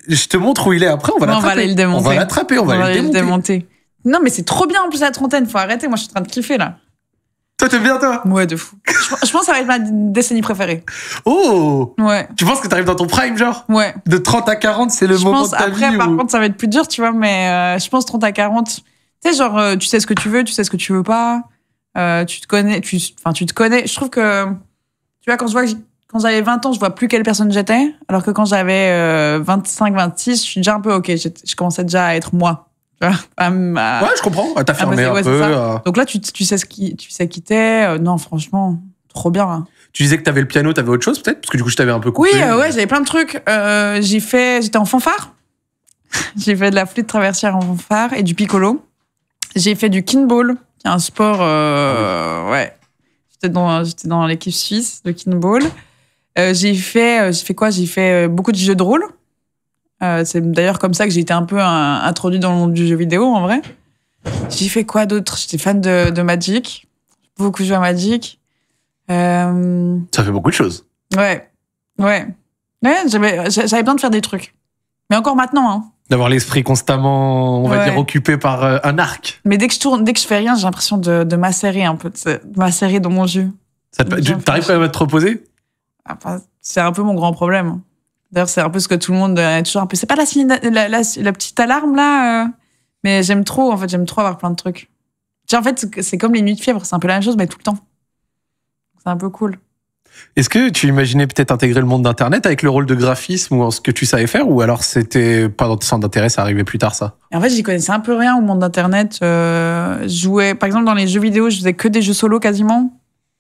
je te montre où il est après, on va l'attraper. On va l'attraper, on, va, le démonter. Non, mais c'est trop bien en plus la trentaine, faut arrêter, moi je suis en train de kiffer là. Toi, t'aimes bien, toi Ouais, de fou. je, pense que ça va être ma décennie préférée. Oh Ouais. Tu penses que t'arrives dans ton prime, genre Ouais. De 30 à 40, c'est le moment de ta après, par contre, ça va être plus dur, tu vois, mais euh, je pense 30 à 40. Tu sais, genre, euh, tu sais ce que tu veux, tu sais ce que tu veux pas. Euh, tu te connais, tu, enfin, tu te connais. Je trouve que, tu vois, quand je vois que quand j'avais 20 ans, je vois plus quelle personne j'étais, alors que quand j'avais 25, euh, 26, je suis déjà un peu ok, je commençais déjà à être moi. Ah, ah, ouais, je comprends. Ah, t'as bah, fermé un peu. Euh. Donc là, tu, tu, sais ce qui, tu sais euh, non, franchement, trop bien. Hein. Tu disais que t'avais le piano, t'avais autre chose peut-être Parce que du coup, je t'avais un peu coupé. Oui, euh, ouais, j'avais plein de trucs. j'ai fait, j'étais en fanfare. j'ai fait de la flûte traversière en fanfare et du piccolo. J'ai fait du kinball, qui est un sport. Ouais. J'étais dans, dans l'équipe suisse de kinball. j'ai fait, j'ai fait quoi J'ai fait beaucoup de jeux de rôle. Euh, c'est d'ailleurs comme ça que j'ai été un peu euh, introduit dans le monde du jeu vidéo, en vrai. J'ai fait quoi d'autre J'étais fan de, de Magic. Beaucoup joué à Magic. Euh, ça fait beaucoup de choses. Ouais. Ouais. j'avais, besoin de faire des trucs. Mais encore maintenant, hein. D'avoir l'esprit constamment, on va dire, occupé par un arc. Mais dès que je tourne, dès que je fais rien, j'ai l'impression de, de macérer un peu, de macérer dans mon jeu. tu, t'arrives quand à te reposer ah, bah, C'est un peu mon grand problème. D'ailleurs, c'est un peu ce que tout le monde euh, est toujours un peu. C'est pas la, la, petite alarme là euh, Mais j'aime trop, en fait, j'aime trop avoir plein de trucs. en fait, c'est comme les nuits de fièvre, c'est un peu la même chose, mais tout le temps. C'est un peu cool. Est-ce que tu imaginais peut-être intégrer le monde d'Internet avec le rôle de graphisme ou ce que tu savais faire ou alors c'était pas dans centre d'intérêt, ça arrivait plus tard ça En fait, j'y connaissais un peu rien au monde d'Internet. Euh, jouais, par exemple, dans les jeux vidéo, je faisais que des jeux solo quasiment.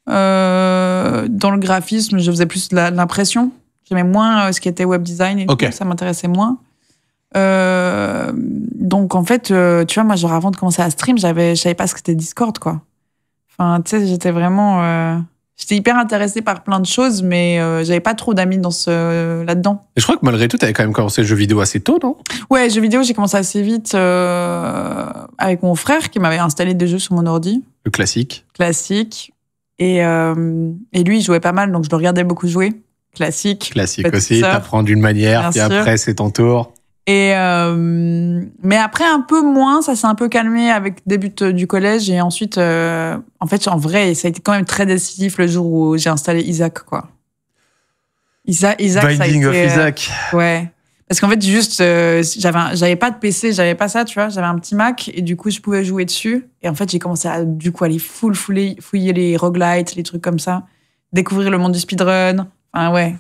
dans le graphisme, je faisais plus de l'impression. J'aimais moins euh, ce qui était web design et ça m'intéressait moins. Euh, donc en fait, euh, tu vois, moi, avant de commencer à stream, j'avais, je savais pas ce que c'était Discord, quoi. Enfin, tu sais, j'étais vraiment, j'étais hyper intéressée par plein de choses, mais j'avais pas trop d'amis dans ce là-dedans. Et je crois que malgré tout, t'avais quand même commencé le jeu vidéo assez tôt, non Ouais, jeu vidéo, j'ai commencé assez vite avec mon frère qui m'avait installé des jeux sur mon ordi. Le classique. Classique. Et, et lui, il jouait pas mal, donc je le regardais beaucoup jouer classique. Classique aussi, t'apprends d'une manière, puis après c'est ton tour. Et euh, mais après un peu moins, ça s'est un peu calmé avec début du collège et ensuite, euh, en fait, en vrai, ça a été quand même très décisif le jour où j'ai installé Isaac, quoi. Isaac, Binding of euh, Isaac. ouais. Parce qu'en fait, juste, j'avais, j'avais pas de PC, j'avais pas ça, tu vois. J'avais un petit Mac et du coup, je pouvais jouer dessus. Et en fait, j'ai commencé à, du coup, aller full fouiller, fouiller les roguelites, les trucs comme ça. Découvrir le monde du speedrun, ah ouais.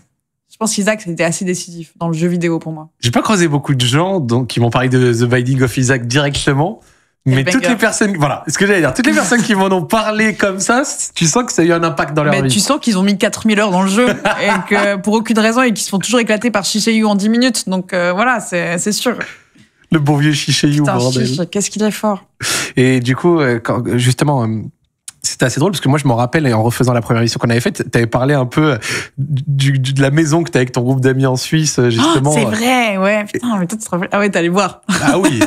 Je pense qu'Isaac, c'était assez décisif dans le jeu vidéo pour moi. J'ai pas croisé beaucoup de gens donc, qui m'ont parlé de The Binding of Isaac directement. Mais toutes les personnes, voilà, ce que j'allais dire, toutes les personnes qui m'en ont parlé comme ça, tu sens que ça a eu un impact dans leur mais vie. Tu sens qu'ils ont mis 4000 heures dans le jeu et que pour aucune raison et qu'ils se font toujours éclater par Shishayu en 10 minutes. Donc euh, voilà, c'est sûr. Le bon vieux Shishayu, bordel. Qu'est-ce qu'il est fort. Et du coup, euh, justement, euh, c'est assez drôle parce que moi je m'en rappelle et en refaisant la première émission qu'on avait faite, t'avais parlé un peu euh, du, de la maison que t'as avec ton groupe d'amis en Suisse euh, oh, justement. c'est euh. vrai, ouais. Putain, mais toi tu te rappelles. Ah ouais, t'allais voir. Ah oui.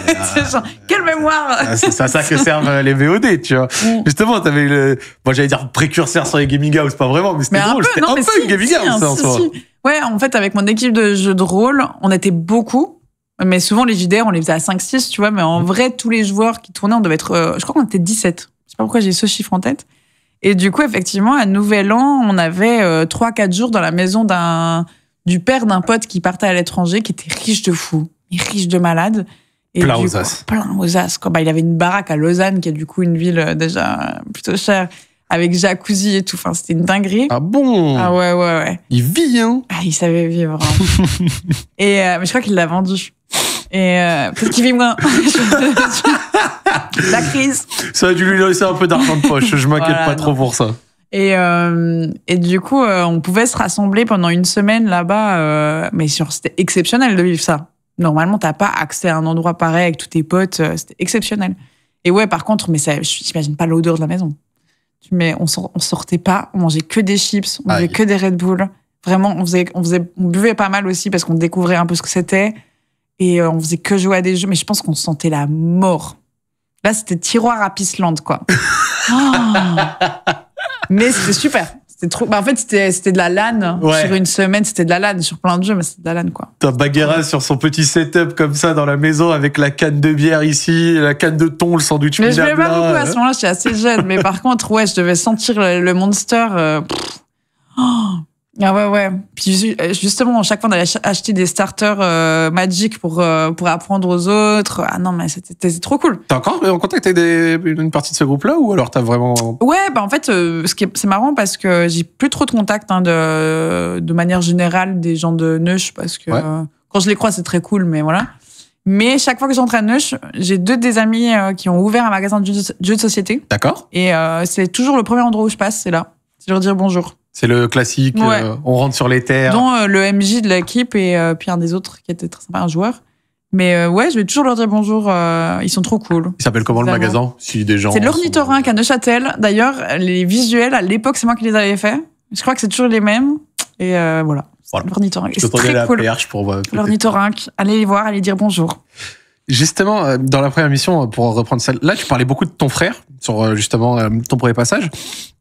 quelle mémoire. Ah, c'est à ça que servent les VOD, tu vois. Mm. Justement, t'avais le, Moi j'allais dire précurseur sur les gaming house, pas vraiment, mais c'était drôle. C'était un peu, gaming house hein, hein, en soi. Ouais, en fait, avec mon équipe de jeux de rôle, on était beaucoup. Mais souvent, les JDR, on les faisait à 5-6, tu vois. Mais en mm. vrai, tous les joueurs qui tournaient, on devait être. je crois qu'on était 17. Je sais pas pourquoi j'ai ce chiffre en tête. Et du coup, effectivement, à Nouvel An, on avait euh, trois, quatre jours dans la maison d'un du père d'un pote qui partait à l'étranger, qui était riche de fou, riche de malade. Et plein aux as. Plein aux as. Bah, il avait une baraque à Lausanne, qui est du coup une ville euh, déjà euh, plutôt chère, avec jacuzzi et tout. Enfin, c'était une dinguerie. Ah bon Ah ouais, ouais, ouais. Il vit, hein Ah, il savait vivre. Hein. et mais je crois qu'il l'a vendu. Et euh, peut-être qu'il vit moins. la crise. Ça a dû lui laisser un peu d'argent de poche. Je m'inquiète pas trop pour ça. Et, euh, et du coup, euh, on pouvait se rassembler pendant une semaine là-bas. Euh, mais c'était exceptionnel de vivre ça. Normalement, t'as pas accès à un endroit pareil avec tous tes potes. c'était exceptionnel. Et ouais, par contre, mais ça, j'imagine pas l'odeur de la maison. Mais on, on sortait pas, on mangeait que des chips, on mangeait que des Red Bull. Vraiment, on faisait, on faisait, on buvait pas mal aussi parce qu'on découvrait un peu ce que c'était et on faisait que jouer à des jeux. Mais je pense qu'on sentait la mort. Là, c'était tiroir à Pisland, quoi. Oh. mais c'était super. trop. Bah, en fait, c'était de la laine. Sur une semaine, c'était de la laine. Sur plein de jeux, mais c'était de la laine, quoi. T'as Baguera sur son petit setup comme ça dans la maison avec la canne de bière ici, la canne de thon, le sandwich. Mais je pas beaucoup à hein. ce moment-là, j'étais assez jeune. mais par contre, ouais, je devais sentir le, monster. Euh, ah ouais, ouais. Puis euh, justement, chaque fois, on allait acheter des starters euh, magiques pour, euh, pour apprendre aux autres. Ah non, mais c'était trop cool. T'es encore en contact avec une partie de ce groupe-là ou alors t'as vraiment. Ouais, bah en fait, euh, c'est marrant parce que j'ai plus trop de contacts hein, de, de manière générale des gens de Neuch parce que quand je les crois, c'est très cool, mais voilà. Mais chaque fois que j'entre à Neuch, j'ai deux des amis qui ont ouvert un magasin de jeux de, société. D'accord. Et c'est toujours le premier endroit où je passe, c'est là. C'est leur dire bonjour. C'est le classique, euh, on rentre sur les terres. Dont euh, le MJ de l'équipe et euh, puis un des autres qui était très sympa, un joueur. Mais ouais, je vais toujours leur dire bonjour, ils sont trop cool. Ils s'appelle comment le magasin si des gens C'est l'ornithorynque à Neuchâtel. D'ailleurs, les visuels, à l'époque, c'est moi qui les avais faits. Je crois que c'est toujours les mêmes. Et voilà. voilà. L'ornithorynque. Je te très la cool. pour voir. L'ornithorynque, allez les voir, allez dire bonjour. Justement, dans la première mission, pour reprendre celle là, tu parlais beaucoup de ton frère sur euh, justement euh, ton premier passage.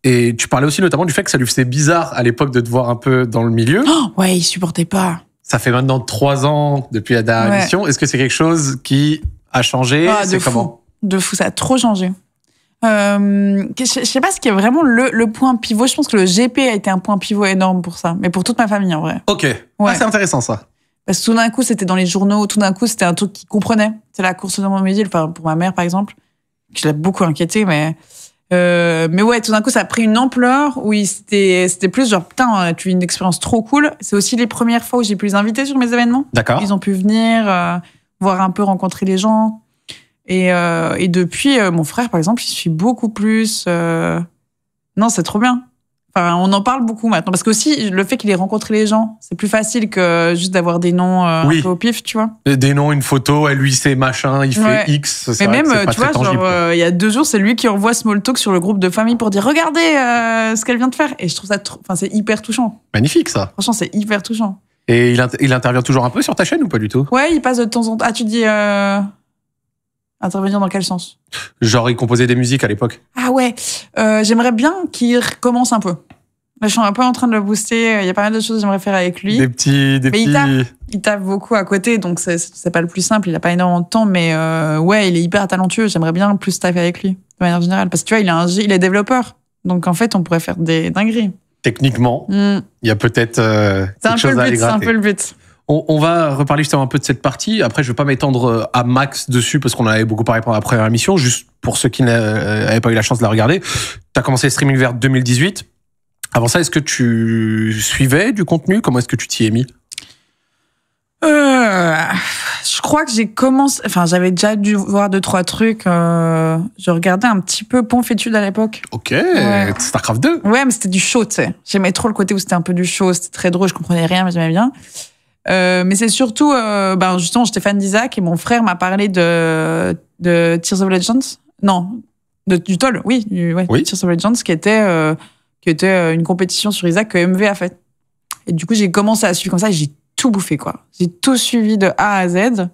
Et tu parlais aussi notamment du fait que ça lui faisait bizarre à l'époque de te voir un peu dans le milieu. Oh, ouais, il supportait pas. Ça fait maintenant trois ans depuis la dernière émission. Est-ce que c'est quelque chose qui a changé ah, C'est comment De fou, ça a trop changé. Euh, je, sais pas ce qui est vraiment le, point pivot. Je pense que le GP a été un point pivot énorme pour ça, mais pour toute ma famille en vrai. Ok. Ah, ouais. c'est intéressant ça. Parce que tout d'un coup, c'était dans les journaux, tout d'un coup, c'était un truc qu'ils comprenaient. C'est la course dans mon midi, enfin, pour ma mère par exemple. Je l'a beaucoup inquiété, mais. Euh, mais ouais, tout d'un coup, ça a pris une ampleur où c'était plus genre, putain, euh, tu as une expérience trop cool. C'est aussi les premières fois où j'ai pu les inviter sur mes événements. D'accord. Ils ont pu venir, euh, voir un peu, rencontrer les gens. Et, euh, et depuis, euh, mon frère, par exemple, il suit beaucoup plus. Non, c'est trop bien. Enfin, on en parle beaucoup maintenant. Parce que aussi, le fait qu'il ait rencontré les gens, c'est plus facile que juste d'avoir des noms euh, au pif, tu vois. Des noms, une photo, et lui c'est machin, il fait X. Mais même, tu vois, genre, euh, il y a deux jours, c'est lui qui envoie talk sur le groupe de famille pour dire Regardez euh, ce qu'elle vient de faire. Et je trouve ça enfin, c'est hyper touchant. Magnifique ça. Franchement, c'est hyper touchant. Et il, il, intervient toujours un peu sur ta chaîne ou pas du tout Ouais, il passe de temps en temps. Ah, tu dis. Intervenir dans quel sens Genre, il composait des musiques à l'époque. Ah ouais, euh, j'aimerais bien qu'il recommence un peu. je suis un peu en train de le booster. Il y a pas mal de choses que j'aimerais faire avec lui. Des petits, des mais petits... Il, tape, beaucoup à côté, donc c'est, pas le plus simple. Il a pas énormément de temps, mais euh, ouais, il est hyper talentueux. J'aimerais bien plus taffer avec lui de manière générale, parce que tu vois, il est il est développeur, donc en fait, on pourrait faire des dingueries. Techniquement, hmm. il y a peut-être euh, quelque chose à C'est un peu le but. On, va reparler justement un peu de cette partie. Après, je ne vais pas m'étendre euh, à max dessus parce qu'on avait beaucoup parlé pendant la première émission. Juste pour ceux qui n'avaient euh, pas eu la chance de la regarder, tu as commencé le streaming vers 2018. Avant ça, est-ce que tu suivais du contenu Comment est-ce que tu t'y es mis euh, je crois que j'ai commencé. Enfin, j'avais déjà dû voir deux trois trucs. je regardais un petit peu Ponfétude à l'époque. Ok. Starcraft 2. Ouais, mais c'était du show, tu sais. J'aimais trop le côté où c'était un peu du show. C'était très drôle. Je comprenais rien, mais j'aimais bien. Euh, mais c'est surtout, euh, ben justement, j'étais fan et mon frère m'a parlé de, de Tears of Legends. Non, de, du Toll, oui, du, ouais, Tears of Legends, qui était, euh, qui était euh, une compétition sur Isaac que MV a faite. Et du coup, j'ai commencé à suivre comme ça et j'ai tout bouffé, quoi. J'ai tout suivi de A à Z.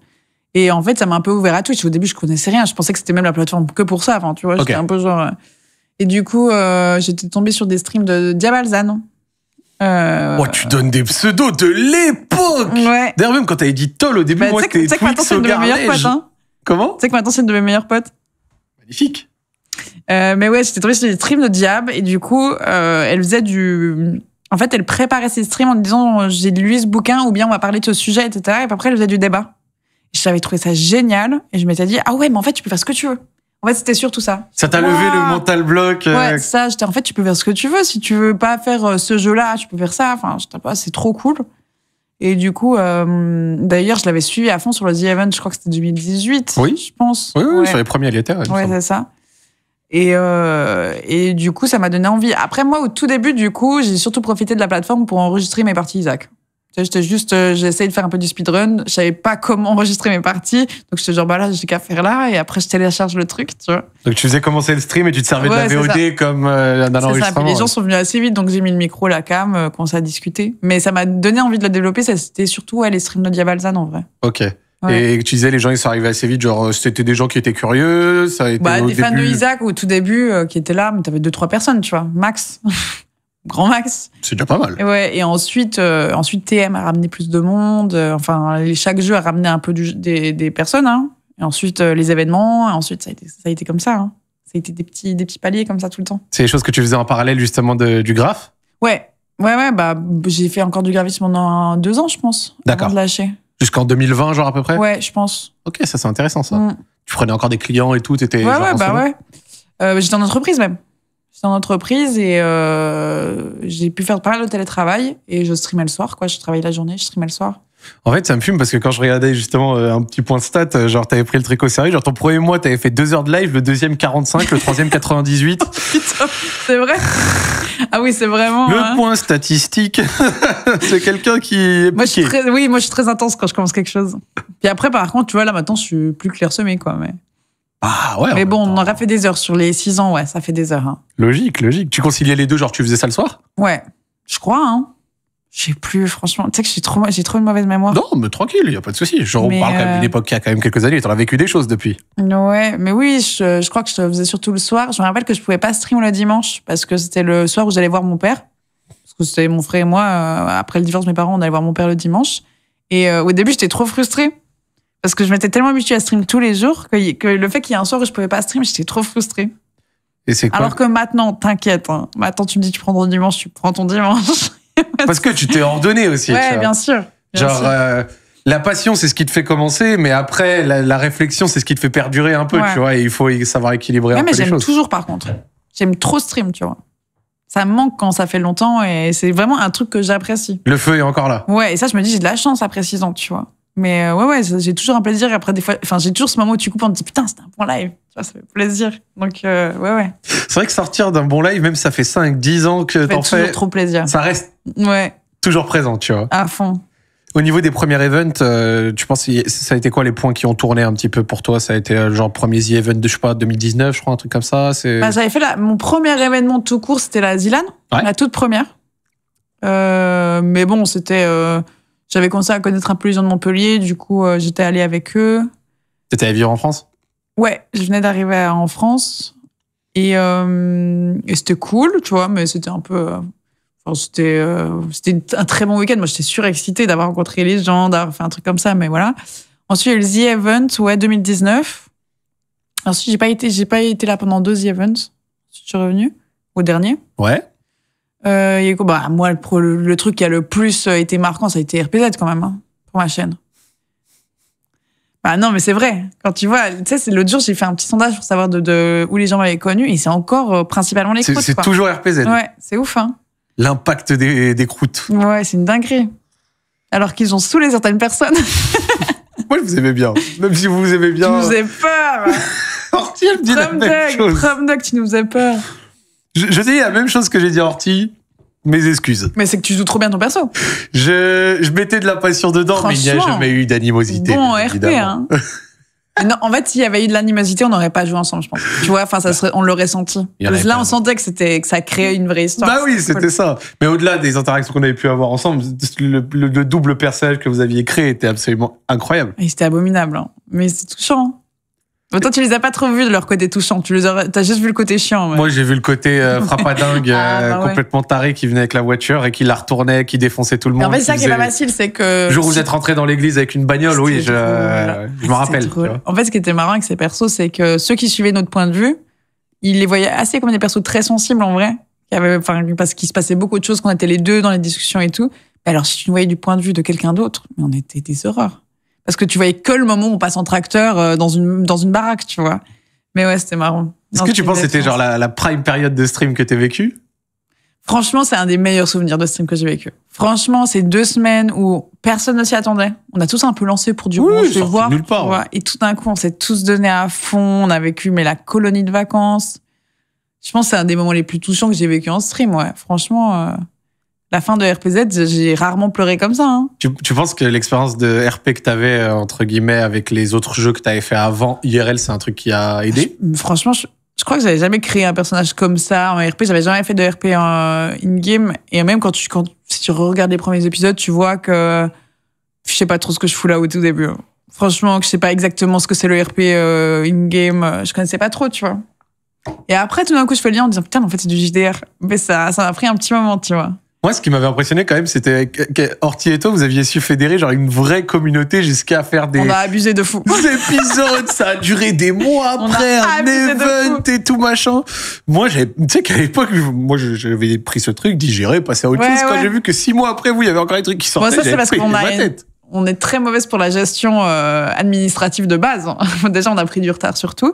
Et en fait, ça m'a un peu ouvert à Twitch. Au début, je connaissais rien. Je pensais que c'était même la plateforme que pour ça. Enfin, tu vois, un peu genre. Et du coup, j'étais tombée sur des streams de Diabalzan Oh, tu donnes des pseudos de l'époque D'ailleurs, même quand t'avais dit Toll au début, bah, moi, Tu sais que maintenant, c'est une de mes meilleures potes. Hein. Comment Tu sais que maintenant, c'est une de mes meilleures potes. Magnifique. Euh, mais ouais, j'étais tombée sur des streams de Diab et du coup, euh, elle faisait du. En fait, elle préparait ses streams en disant j'ai lu ce bouquin ou bien on va parler de ce sujet, etc. Et après, elle faisait du débat. J'avais trouvé ça génial et je m'étais dit ah ouais, mais en fait, tu peux faire ce que tu veux. En fait, c'était surtout ça. Ça t'a levé le mental bloc. Euh, ouais, ça, j'étais en fait, tu peux faire ce que tu veux. Si tu veux pas faire euh, ce jeu-là, tu peux faire ça. Enfin, je pas, c'est trop cool. Et du coup, euh, d'ailleurs, je l'avais suivi à fond sur le The Event, je crois que c'était 2018. Oui. Je pense. Oui, oui sur les premiers Aliétaires. Ouais, c'est ça. Et, et du coup, ça m'a donné envie. Après, moi, au tout début, du coup, j'ai surtout profité de la plateforme pour enregistrer mes parties Isaac. J'étais juste, euh, j'essayais de faire un peu du speedrun. Je savais pas comment enregistrer mes parties. Donc, j'étais genre, bah là, j'ai qu'à faire là. Et après, je télécharge le truc, tu vois. Donc, tu faisais commencer le stream et tu te servais de la VOD comme dans euh, d'un enregistrement. les gens sont venus assez vite. Donc, j'ai mis le micro, la cam, euh, qu'on s'est discuté. Mais ça m'a donné envie de la développer. C'était surtout, les streams de Diabalzan, en vrai. Ok. Et tu disais, les gens, ils sont arrivés assez vite. Genre, euh, c'était des gens qui étaient curieux. Ça a été bah, des fans de Isaac au tout début qui étaient là. Mais t'avais deux, trois personnes, tu vois, max. grand max. C'est déjà pas mal. Et ouais, et ensuite, euh, ensuite TM a ramené plus de monde. Euh, enfin, chaque jeu a ramené un peu des, personnes. Hein. Et ensuite, euh, les événements. ensuite, ça a été, ça a été comme ça. Hein. Ça a été des petits, des petits paliers comme ça tout le temps. C'est les choses que tu faisais en parallèle justement du graphe Ouais. Ouais, ouais, bah, j'ai fait encore du graphisme pendant deux ans, je pense. D'accord. de lâcher. Jusqu'en 2020, genre à peu près Ouais, je pense. Ok, ça c'est intéressant ça. Mm. Tu prenais encore des clients et tout, t'étais. Ouais, bah ouais. J'étais en entreprise même en entreprise et euh, j'ai pu faire pas mal de télétravail et je streamais le soir, quoi. Je travaillais la journée, je streamais le soir. En fait, ça me fume parce que quand je regardais justement euh, un petit point de stat, euh, genre t'avais pris le tricot sérieux, genre ton premier mois t'avais fait deux heures de live, le deuxième 45, le troisième 98. putain, c'est vrai. Ah oui, c'est vraiment. Le hein. point statistique, c'est quelqu'un qui. Est moi, je suis oui, moi je suis très intense quand je commence quelque chose. Puis après, par contre, tu vois, là maintenant je suis plus clairsemée quoi. Mais... Ah ouais. Mais bon, on aura fait des heures sur les 6 ans, ouais, ça fait des heures. Hein. Logique, logique. Tu conciliais les deux, genre tu faisais ça le soir Ouais, je crois, hein. Je plus, franchement. Tu sais que j'ai trop, j'ai trop une mauvaise mémoire. Non, mais tranquille, il y a pas de souci. Genre, on parle quand même euh, d'une époque qui a quand même quelques années. et T'en as vécu des choses depuis. Ouais, mais oui, je, crois que je faisais surtout le soir. Je me rappelle que je pouvais pas stream le dimanche parce que c'était le soir où j'allais voir mon père. Parce que c'était mon frère et moi. Euh, après le divorce de mes parents, on allait voir mon père le dimanche. Et euh, au début, j'étais trop frustrée parce que je m'étais tellement habituée à stream tous les jours que, que le fait qu'il y ait un soir où je pouvais pas stream, j'étais trop frustrée. Et c'est quoi Alors que maintenant, t'inquiète. Hein. Maintenant, tu me dis tu prends ton dimanche, tu prends ton dimanche. Parce que tu t'es ordonné aussi. Ouais, bien sûr. Genre, euh, la passion, c'est ce qui te fait commencer, mais après, la, réflexion, c'est ce qui te fait perdurer un peu, tu vois. Et il faut savoir équilibrer un mais peu Mais j'aime toujours, par contre. J'aime trop stream, tu vois. Ça me manque quand ça fait longtemps et c'est vraiment un truc que j'apprécie. Le feu est encore là. Ouais, et ça, je me dis, j'ai de la chance à préciser, tu vois. Mais euh, ouais, ouais, j'ai toujours un plaisir. après, des fois, enfin, j'ai toujours ce moment où tu coupes en te dit putain, c'était un bon live. ça fait plaisir. Donc, euh, ouais, ouais. C'est vrai que sortir d'un bon live, même ça fait 5, 10 ans que t'en fais. Ça fait toujours trop plaisir. Ça reste ouais. toujours présent, tu vois. À fond. Au niveau des premiers events, euh, tu penses ça a été quoi les points qui ont tourné un petit peu pour toi Ça a été genre premier Event de je sais pas 2019, je crois un truc comme ça. C'est. Bah, j'avais fait mon premier événement tout court, c'était la Zilan, la toute première. mais bon, c'était j'avais commencé à connaître un peu les gens de Montpellier, du coup, euh, j'étais allée avec eux. T'étais à vivre en France Ouais, je venais d'arriver en France. Euh, et, c'était cool, tu vois, mais c'était un peu. Euh, c'était, c'était un très bon week-end. Moi, j'étais surexcitée d'avoir rencontré les gens, d'avoir fait un truc comme ça, mais voilà. Ensuite, il y a le The Event, ouais, 2019. Ensuite, j'ai pas été, j'ai pas été là pendant deux The Events. Je suis revenue au dernier. Ouais. Euh, bah, moi, le, truc qui a le plus euh, été marquant, ça a été RPZ quand même, hein, pour ma chaîne. Bah non, mais c'est vrai. Quand tu vois, tu sais, l'autre jour, j'ai fait un petit sondage pour savoir de, où les gens m'avaient connu et c'est encore euh, principalement les croûtes. C'est toujours RPZ. Ouais, c'est ouf, hein. L'impact des, croûtes. Ouais, c'est une dinguerie. Alors qu'ils ont saoulé certaines personnes. Moi, je vous aimais bien. Même si vous vous aimez bien. Tu nous faisais peur. tu nous faisais peur. Je, je dis la même chose que j'ai dit à Orti. Mes excuses. Mais c'est que tu joues trop bien ton perso. Je, mettais de la passion dedans, mais il n'y a jamais eu d'animosité. Bon, RP, hein. non, en fait, s'il y avait eu de l'animosité, on n'aurait pas joué ensemble, je pense. Tu vois, enfin, on l'aurait senti. là, on sentait que c'était, que ça créait une vraie histoire. Bah oui, c'était ça. Mais au-delà des interactions qu'on avait pu avoir ensemble, le, double personnage que vous aviez créé était absolument incroyable. Et c'était abominable, hein. Mais c'est touchant. Hein. Mais tu les as pas trop vus de leur côté touchant. Tu les as, t'as juste vu le côté chiant. Moi, j'ai vu le côté euh, frappadingue, ah, euh, bah complètement taré, qui venait avec la voiture et qui la retournait, qui défonçait tout le monde. En fait, ça qui est pas facile, c'est que. Le jour où vous êtes rentré dans l'église avec une bagnole, oui, je, euh, je me rappelle. En fait, ce qui était marrant avec ces persos, c'est que ceux qui suivaient notre point de vue, ils les voyaient assez comme des persos très sensibles en vrai. parce qu'il se passait beaucoup de choses, qu'on était les deux dans les discussions et tout. Alors, si tu nous voyais du point de vue de quelqu'un d'autre, on était des horreurs parce que tu voyais que le moment où on passe en tracteur euh, dans une dans une baraque, tu vois. Mais ouais, c'était marrant. Est-ce que tu penses que c'était genre la, la, prime période de stream que t'as vécu Franchement, c'est un des meilleurs souvenirs de stream que j'ai vécu. Franchement, c'est deux semaines où personne ne s'y attendait. On a tous un peu lancé pour du bon, je voir, Et tout d'un coup, on s'est tous donné à fond. On a vécu mais la colonie de vacances. Je pense que c'est un des moments les plus touchants que j'ai vécu en stream. Ouais, franchement. Euh, la fin de RPZ, j'ai rarement pleuré comme ça. Hein. Tu, penses que l'expérience de RP que tu avais, euh, entre guillemets, avec les autres jeux que tu avais fait avant IRL, c'est un truc qui a aidé Franchement, je, crois que j'avais jamais créé un personnage comme ça en RP. J'avais jamais fait de RP in-game. Et même quand tu, quand, si tu regardes les premiers épisodes, tu vois que je sais pas trop ce que je fous là au tout début. Franchement, je sais pas exactement ce que c'est le RP euh, in-game. Je connaissais pas trop, tu vois. Et après, tout d'un coup, je fais le lien en disant putain, en fait, c'est du JDR. Mais ça, ça m'a pris un petit moment, tu vois. Moi, ce qui m'avait impressionné quand même, c'était qu'Orti et toi, vous aviez su fédérer genre une vraie communauté jusqu'à faire des. On a abusé de fou. Des épisodes, ça a duré des mois après, un event et tout machin. Moi, tu sais qu'à l'époque, moi, j'avais pris ce truc, digéré, passé à autre chose. Quand j'ai vu que six mois après, vous, il y avait encore des trucs qui sortaient, Moi, ça, c'est parce qu'on a On est très mauvaise pour la gestion euh, administrative de base. Hein. Déjà, on a pris du retard surtout.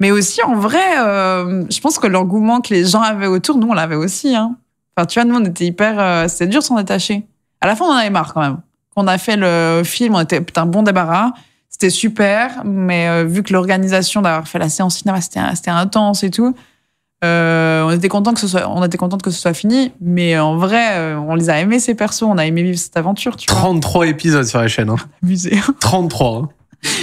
Mais aussi, en vrai, euh, je pense que l'engouement que les gens avaient autour, nous, on l'avait aussi. Hein. Enfin, tu vois, nous, on était hyper. Euh, c'était dur de s'en détacher. À la fin, on en avait marre quand même. Quand on a fait le film, on était putain, bon débarras. C'était super, mais euh, vu que l'organisation d'avoir fait la séance cinéma, c'était intense et tout, euh, on était content que ce soit, on était contente que ce soit fini, mais en vrai, on les a aimés ces persos, on a aimé vivre cette aventure. Tu 33 épisodes sur la chaîne. Hein. 33. Hein. Hein.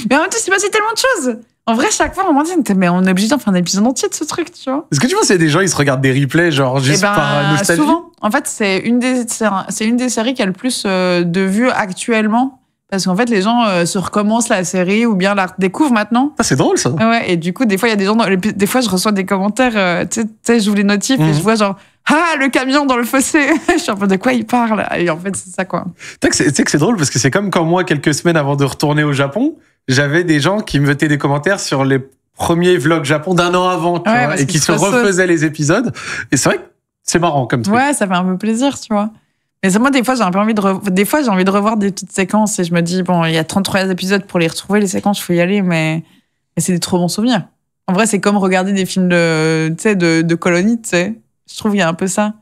Mais en même temps, il s'est passé tellement de choses. En vrai, chaque fois, on dit, mais on est obligé d'en faire un épisode entier de ce truc, tu vois. Est-ce que tu vois, qu'il y a des gens, ils se regardent des replays, genre eh juste ben, par euh, nostalgie Souvent. En fait, c'est une, des, c'est une des séries qui a le plus euh, de vues actuellement. Parce qu'en fait, les gens euh, se recommencent la série ou bien la découvrent maintenant. Ah, c'est drôle, ça. Ouais, et du coup, des fois, il y a des gens. Des fois, je reçois des commentaires, tu sais, j'ouvre les notifs et mhm. je vois genre ah, le camion dans le fossé Je suis un peu de quoi il parle Et en fait, c'est ça, quoi. Tu sais que c'est drôle parce que c'est comme quand moi, quelques semaines avant de retourner au Japon, j'avais des gens qui me mettaient des commentaires sur les premiers vlogs Japon d'un an avant, tu et qui se refaisaient les épisodes. Et c'est vrai que c'est marrant comme truc. Ouais, ça fait un peu plaisir, tu vois. Mais moi, des fois, j'ai un peu envie de, des fois, j'ai envie de revoir des petites séquences et je me dis, bon, il y a 33 épisodes pour les retrouver, les séquences, il faut y aller, mais, c'est des trop bons souvenirs. En vrai, c'est comme regarder des films de, de, de colonie, tu sais. Je trouve qu'il y a un peu ça.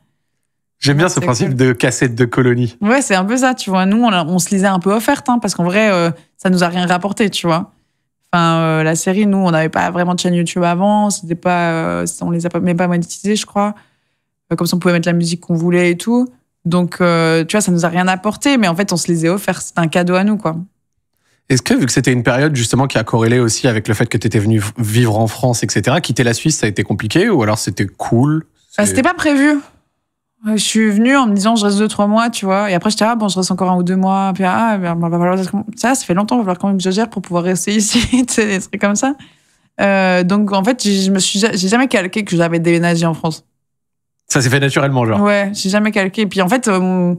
J'aime bien ce principe de cassette de colonie. Ouais, c'est un peu ça, tu vois. Nous, on, se les a un peu offertes, hein, parce qu'en vrai, euh, ça nous a rien rapporté, tu vois. Enfin, euh, la série, nous, on n'avait pas vraiment de chaîne YouTube avant, c'était pas, euh, on les a même pas monétisés, je crois. comme si on pouvait mettre la musique qu'on voulait et tout. Donc, tu vois, ça nous a rien apporté, mais en fait, on se les a offertes, C'était un cadeau à nous, quoi. Est-ce que, vu que c'était une période justement qui a corrélé aussi avec le fait que tu étais venu vivre en France, etc., quitter la Suisse, ça a été compliqué ou alors c'était cool ah, c'était pas prévu. Euh, je suis venue en me disant je reste deux trois mois, tu vois. Et après j'étais ah bon je reste encore un ou deux mois. Puis ah ben, ben, ben va falloir ça, ça fait longtemps, il va falloir quand même que je gère pour pouvoir rester ici, des trucs comme ça. Euh, donc en fait je me suis j'ai jamais calqué que j'avais déménagé en France. Ça s'est fait naturellement genre. Ouais, j'ai jamais calqué. Et puis en fait euh,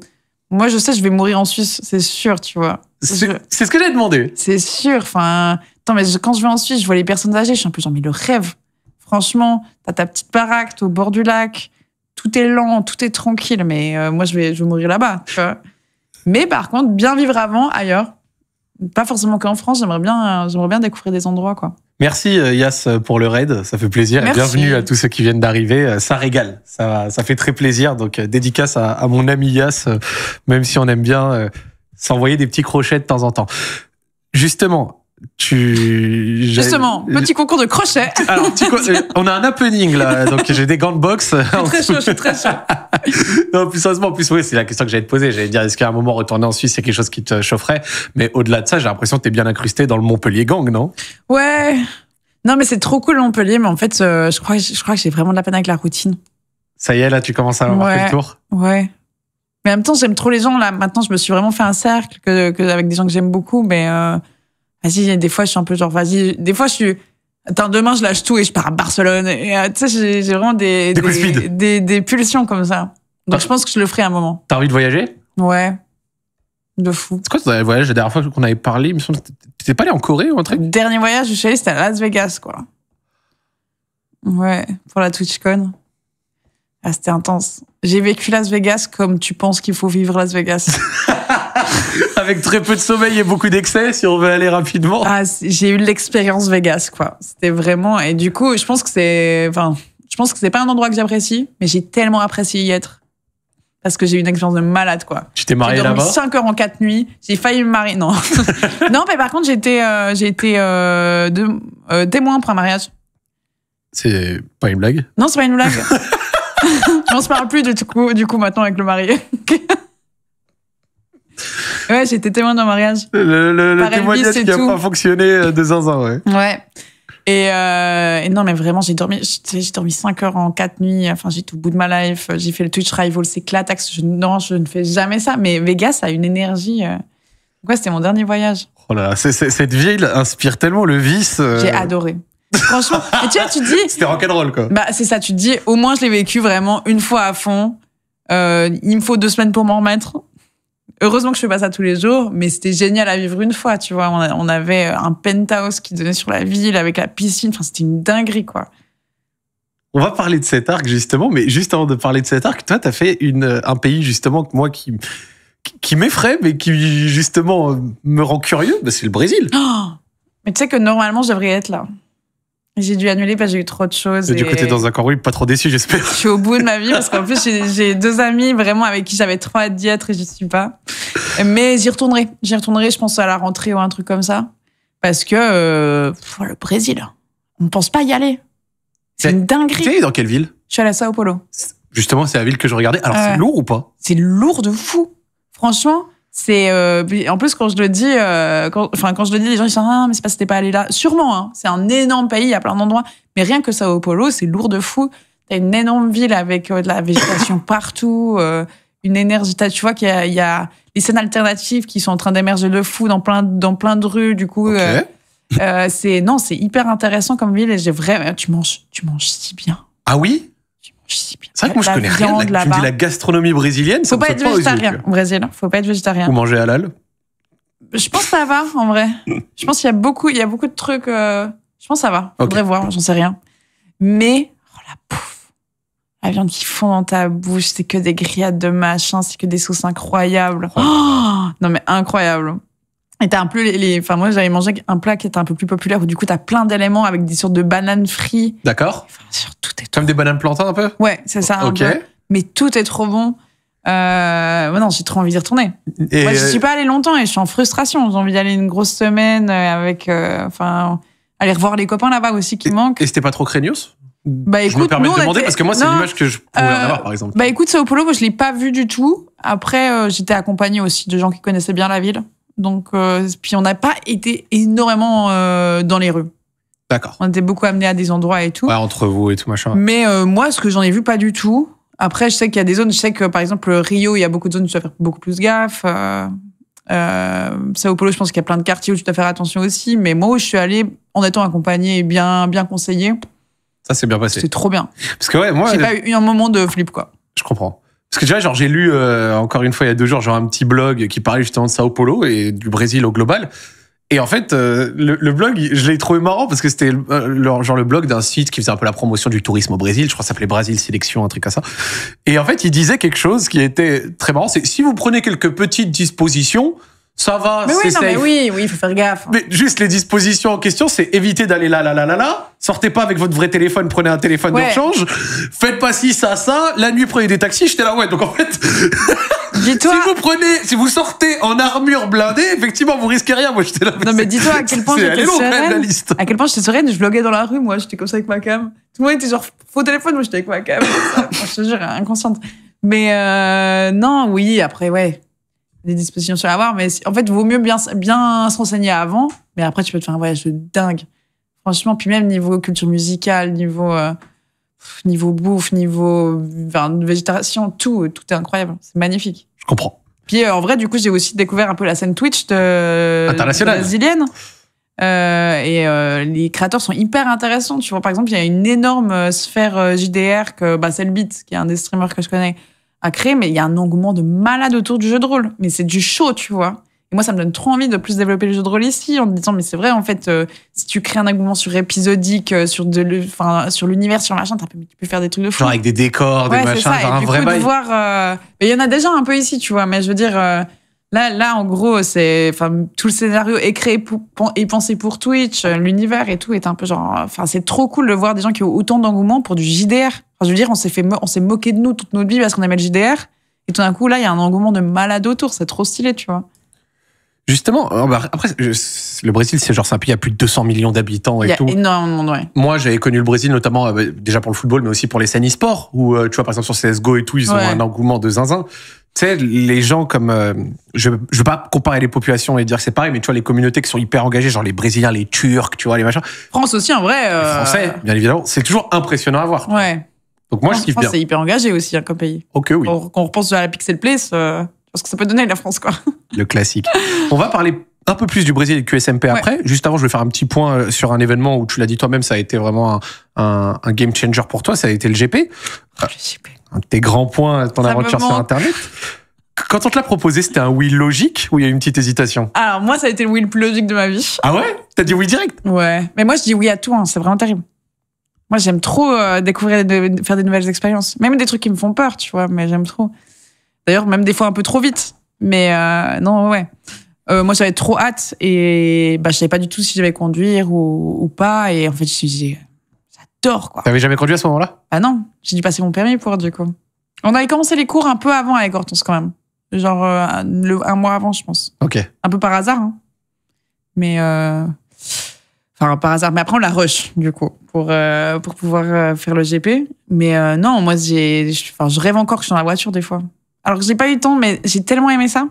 moi je sais je vais mourir en Suisse, c'est sûr, tu vois. C'est ce que j'ai demandé. C'est sûr. Enfin attends mais quand je vais en Suisse je vois les personnes âgées, je suis un peu genre mais le rêve. Franchement, t'as ta petite baraque, au bord du lac, tout est lent, tout est tranquille, mais euh, moi, je vais, je mourir là-bas. Mais par contre, bien vivre avant, ailleurs. Pas forcément qu'en France, j'aimerais bien, bien découvrir des endroits, quoi. Merci euh, Yas euh, pour le raid, ça fait plaisir bienvenue à tous ceux qui viennent d'arriver. Ça régale, ça, fait très plaisir. Donc dédicace à, mon ami Yas même si on aime bien s'envoyer des petits crochets de temps en temps. Justement, tu justement petit concours de crochet. Alors euh, on a un happening là, donc j'ai des gants de boxe. Je suis très chaud, je très chaud. non, plus sérieusement, plus oui, c'est la question que j'allais te poser. J'allais dire est-ce qu'à un moment retourner en Suisse, c'est quelque chose qui te chaufferait Mais au-delà de ça, j'ai l'impression que t'es bien incrusté dans le Montpellier gang, non Ouais. Non, mais c'est trop cool Montpellier, mais en fait, euh, je crois, je crois que j'ai vraiment de la peine avec la routine. Ça y est, là, tu commences à avoir ouais. fait le tour. Ouais. Mais en même temps, j'aime trop les gens là. Maintenant, je me suis vraiment fait un cercle que, avec des gens que j'aime beaucoup, mais. Euh, Vas-y, des fois, je suis un peu genre, vas-y, des fois, je suis, attends, demain, je lâche tout et je pars à Barcelone. Euh, tu sais, j'ai vraiment des des, des, pulsions comme ça. Donc, je pense que je le ferai à un moment. T'as envie de voyager? Ouais. De fou. C'est quoi ton dernier voyage La dernière fois qu'on avait parlé, il me semble, pas allé en Corée ou un truc Dernier voyage, je suis allé, c'était à Las Vegas, quoi. Ouais, pour la TwitchCon. Ah, c'était intense. J'ai vécu Las Vegas comme tu penses qu'il faut vivre Las Vegas. avec très peu de sommeil et beaucoup d'excès si on veut aller rapidement. Ah, j'ai eu l'expérience Vegas, quoi. C'était vraiment. Et du coup, je pense que c'est. Enfin, je pense que c'est pas un endroit que j'apprécie, mais j'ai tellement apprécié y être. Parce que j'ai eu une expérience de malade, quoi. Tu t'es mariée là-bas 5 heures en 4 nuits. J'ai failli me marier. Non. non, mais par contre, j'ai euh, été, euh, de, euh, témoin pour un mariage. C'est pas une blague Non, c'est pas une blague. on se parle plus du coup, du coup maintenant avec le marié. Ouais, j'étais témoin d'un mariage. Le, le, le témoignage qui a pas fonctionné euh, de zinzin, hein, ouais. Ouais. Et, euh, et non, mais vraiment, j'ai dormi, j'ai dormi 5 heures en 4 nuits. Enfin, j'ai tout au bout de ma life. J'ai fait le Twitch Rival, c'est clatax. Je, non, je ne fais jamais ça. Mais Vegas a une énergie. Euh. Ouais, c'était mon dernier voyage. Oh là, cette ville inspire tellement le vice. Euh. J'ai adoré. Franchement, et tu vois, tu dis. C'était rock'n'roll, quoi. Bah, c'est ça, tu te dis, au moins, je l'ai vécu vraiment une fois à fond. Euh, il me faut deux semaines pour m'en remettre. Heureusement que je fais pas ça tous les jours, mais c'était génial à vivre une fois, tu vois. On, avait euh, un penthouse qui donnait sur la ville avec la piscine. Enfin, c'était une dinguerie, quoi. On va parler de cet arc, justement, mais juste avant de parler de cet arc, toi, tu as fait euh, un pays, justement, que moi qui, qui m'effraie, mais qui, justement, euh, me rend curieux, bah, c'est le Brésil. Oh mais tu sais que normalement, je devrais être là. J'ai dû annuler parce que j'ai eu trop de choses. Et, du côté dans un corps, oui, pas trop déçu, j'espère. Je suis au bout de ma vie parce qu'en plus, j'ai deux amis vraiment avec qui j'avais trop hâte d'y être et je suis pas. Mais j'y retournerai. J'y retournerai, je pense, à la rentrée ou un truc comme ça. Parce que euh, le Brésil, on ne pense pas y aller. C'est une dinguerie. Tu dans quelle ville Je suis à Sao Paulo. Justement, c'est la ville que je regardais. Alors, c'est lourd ou pas C'est lourd de fou. Franchement, c'est euh, en plus quand je le dis, euh, quand je le dis, les gens disent ah mais c'est pas t'es pas allé là. Sûrement, hein. c'est un énorme pays, il y a plein d'endroits, mais rien que Sao Paulo, c'est lourd de fou. T'as une énorme ville avec euh, de la végétation partout, une énergie. Tu vois qu'il y, a les scènes alternatives qui sont en train d'émerger de fou dans plein dans plein de rues. Du coup, c'est non, c'est hyper intéressant comme ville et j'ai vraiment tu manges tu manges si bien. Ah oui. C'est vrai que moi je connais rien. la, tu me dis la gastronomie brésilienne, faut ça pas être pas végétarien. Au Brésil. Hein. faut pas être végétarien. Ou manger halal. Je pense que ça va en vrai. je pense qu'il y a beaucoup, il y a beaucoup de trucs. Euh, je pense que ça va. Faudrait voir, j'en sais rien. Mais oh la pouf, la viande qui fond dans ta bouche, c'est que des grillades de machin, c'est que des sauces incroyables. Oh. non mais incroyable et t'as un peu les, enfin moi j'avais mangé un plat qui était un peu plus populaire où du coup t'as plein d'éléments avec des sortes de bananes frites. D'accord. Enfin, sur tout est Comme des bananes plantains un peu. Ouais, c'est ça. Ok. peu. Mais tout est trop bon. Euh, non, j'ai trop envie d'y retourner. moi, je euh, suis pas allée longtemps et je suis en frustration. J'ai envie d'aller une grosse semaine euh, avec, euh, enfin, aller revoir les copains là-bas aussi qui manquent. Et c'était pas trop craignos bah, écoute, je me permets de demander parce que moi, c'est l'image que je pourrais avoir, par exemple. Bah écoute, Sao Paulo, moi, je l'ai pas vu du tout. Après, j'étais accompagnée aussi de gens qui connaissaient bien la ville. Donc, euh, puis on n'a pas été énormément euh, dans les rues. D'accord. On était beaucoup amenés à des endroits et tout. entre vous et tout machin. Mais euh, moi, ce que j'en ai vu pas du tout. Après, je sais qu'il y a des zones. Je sais que par exemple Rio, il y a beaucoup de zones où tu dois faire beaucoup plus gaffe. Sao Paulo, je pense qu'il y a plein de quartiers où tu dois faire attention aussi. Mais moi, je suis allé, en étant accompagné et bien, bien conseillée. Ça, s'est bien passé. C'est trop bien. Parce que ouais, moi, j'ai pas eu un moment de flip quoi. Je comprends. Parce que tu genre j'ai lu euh, encore une fois il y a deux jours, genre un petit blog qui parlait justement de Sao Paulo et du Brésil au global. Et en fait, euh, le, blog, je l'ai trouvé marrant parce que c'était euh, genre le blog d'un site qui faisait un peu la promotion du tourisme au Brésil. Je crois que ça s'appelait Brésil Sélection, un truc comme ça. Et en fait, il disait quelque chose qui était très marrant. C'est si vous prenez quelques petites dispositions, ça va, mais oui, Mais oui, oui, il faut faire gaffe. Mais juste les dispositions en question, c'est éviter d'aller là, là, là, là, là. Sortez pas avec votre vrai téléphone, prenez un téléphone de rechange. Faites pas ci, ça, ça. La nuit, prenez des taxis. J'étais là, ouais. Donc en fait, dis-toi. si vous prenez, si vous sortez en armure blindée, effectivement, vous risquez rien. Moi, j'étais là. non, mais dis-toi à quel point j'étais sereine. La liste. À quel point j'étais sereine. Je vloguais dans la rue, moi. J'étais comme ça avec ma cam. Tout le monde était genre faux téléphone. Moi, j'étais avec ma cam. je te jure, inconsciente. Mais euh, non, oui. Après, ouais des dispositions sur avoir, mais en fait, vaut mieux bien, bien se renseigner avant, mais après, tu peux te faire un voyage de dingue. Franchement, puis même niveau culture musicale, niveau, euh, niveau bouffe, niveau végétation, tout, tout est incroyable. C'est magnifique. Je comprends. Puis euh, en vrai, du coup, j'ai aussi découvert un peu la scène Twitch de, internationale brésilienne. Euh, et les créateurs sont hyper intéressants. Tu vois, par exemple, il y a une énorme sphère JDR que bah, Beat, qui est un des streamers que je connais, à créer, mais il y a un engouement de malade autour du jeu de rôle. Mais c'est du chaud, tu vois. Et moi, ça me donne trop envie de plus développer le jeu de rôle ici, en me disant, mais c'est vrai, en fait, euh, si tu crées un engouement sur épisodique, euh, sur de, sur l'univers, sur machin, peu, tu peux faire des trucs de fou. Genre avec des décors, des machins, genre un vrai euh, il y en a déjà un peu ici, tu vois, mais je veux dire, Là, là, en gros, c'est, enfin, tout le scénario est créé pour, et pensé pour Twitch, euh, l'univers et tout est un peu genre, enfin, c'est trop cool de voir des gens qui ont autant d'engouement pour du JDR. je veux dire, on s'est fait, on s'est moqué de nous toute notre vie parce qu'on aimait le JDR. Et tout d'un coup, là, il y a un engouement de malade autour. C'est trop stylé, tu vois. Justement, euh, bah, après, le Brésil, c'est genre un pays à plus de 200 millions d'habitants et tout. Il y a énormément de ouais. Moi, j'avais connu le Brésil, notamment euh, bah, déjà pour le football, mais aussi pour les scènes e-sport, où, tu vois, par exemple, sur CSGO et tout, ils ont un engouement de zinzin sais, les gens comme. Euh, je ne veux pas comparer les populations et dire que c'est pareil, mais tu vois, les communautés qui sont hyper engagées, genre les Brésiliens, les Turcs, tu vois, les machins. France aussi, en vrai. Euh, Français, bien évidemment. C'est toujours impressionnant à voir. Ouais. Donc moi, je kiffe bien. c'est hyper engagé aussi hein, comme pays. Ok, oui. Quand on repense à la Pixel Place, je euh, pense que ça peut donner la France, quoi. Le classique. on va parler un peu plus du Brésil et du QSMP après. Juste avant, je vais faire un petit point euh, sur un événement où tu l'as dit toi-même, ça a été vraiment un, game changer pour toi, ça a été le GP. Euh, un de tes grands points, ton aventure sur Internet. Quand on te l'a proposé, c'était un oui logique ou il y a eu une petite hésitation Alors moi, ça a été le oui le plus logique de ma vie. Ah ouais T'as dit oui direct Ouais. Mais moi, je dis oui à tout, hein. c'est vraiment terrible. Moi, j'aime trop euh, découvrir, faire des nouvelles expériences. Même des trucs qui me font peur, tu vois, mais j'aime trop. D'ailleurs, même des fois un peu trop vite. Mais non, ouais. Euh, moi, j'avais trop hâte et bah, je savais pas du tout si j'allais conduire ou, pas. Et en fait, je me suis dit, j'adore quoi. T'avais jamais conduit à ce moment-là Ah non, j'ai dû passer mon permis pour du coup. On avait commencé les cours un peu avant avec Hortense quand même. Genre euh, un, mois avant, je pense. Ok. Un peu par hasard. Hein. Mais. Euh, enfin, par hasard. Mais après, on la rush, du coup, pour, euh, pour pouvoir faire le GP. Mais non, moi, j'ai, enfin, je rêve encore que je suis dans la voiture des fois. Alors que j'ai pas eu le temps, mais j'ai tellement aimé ça.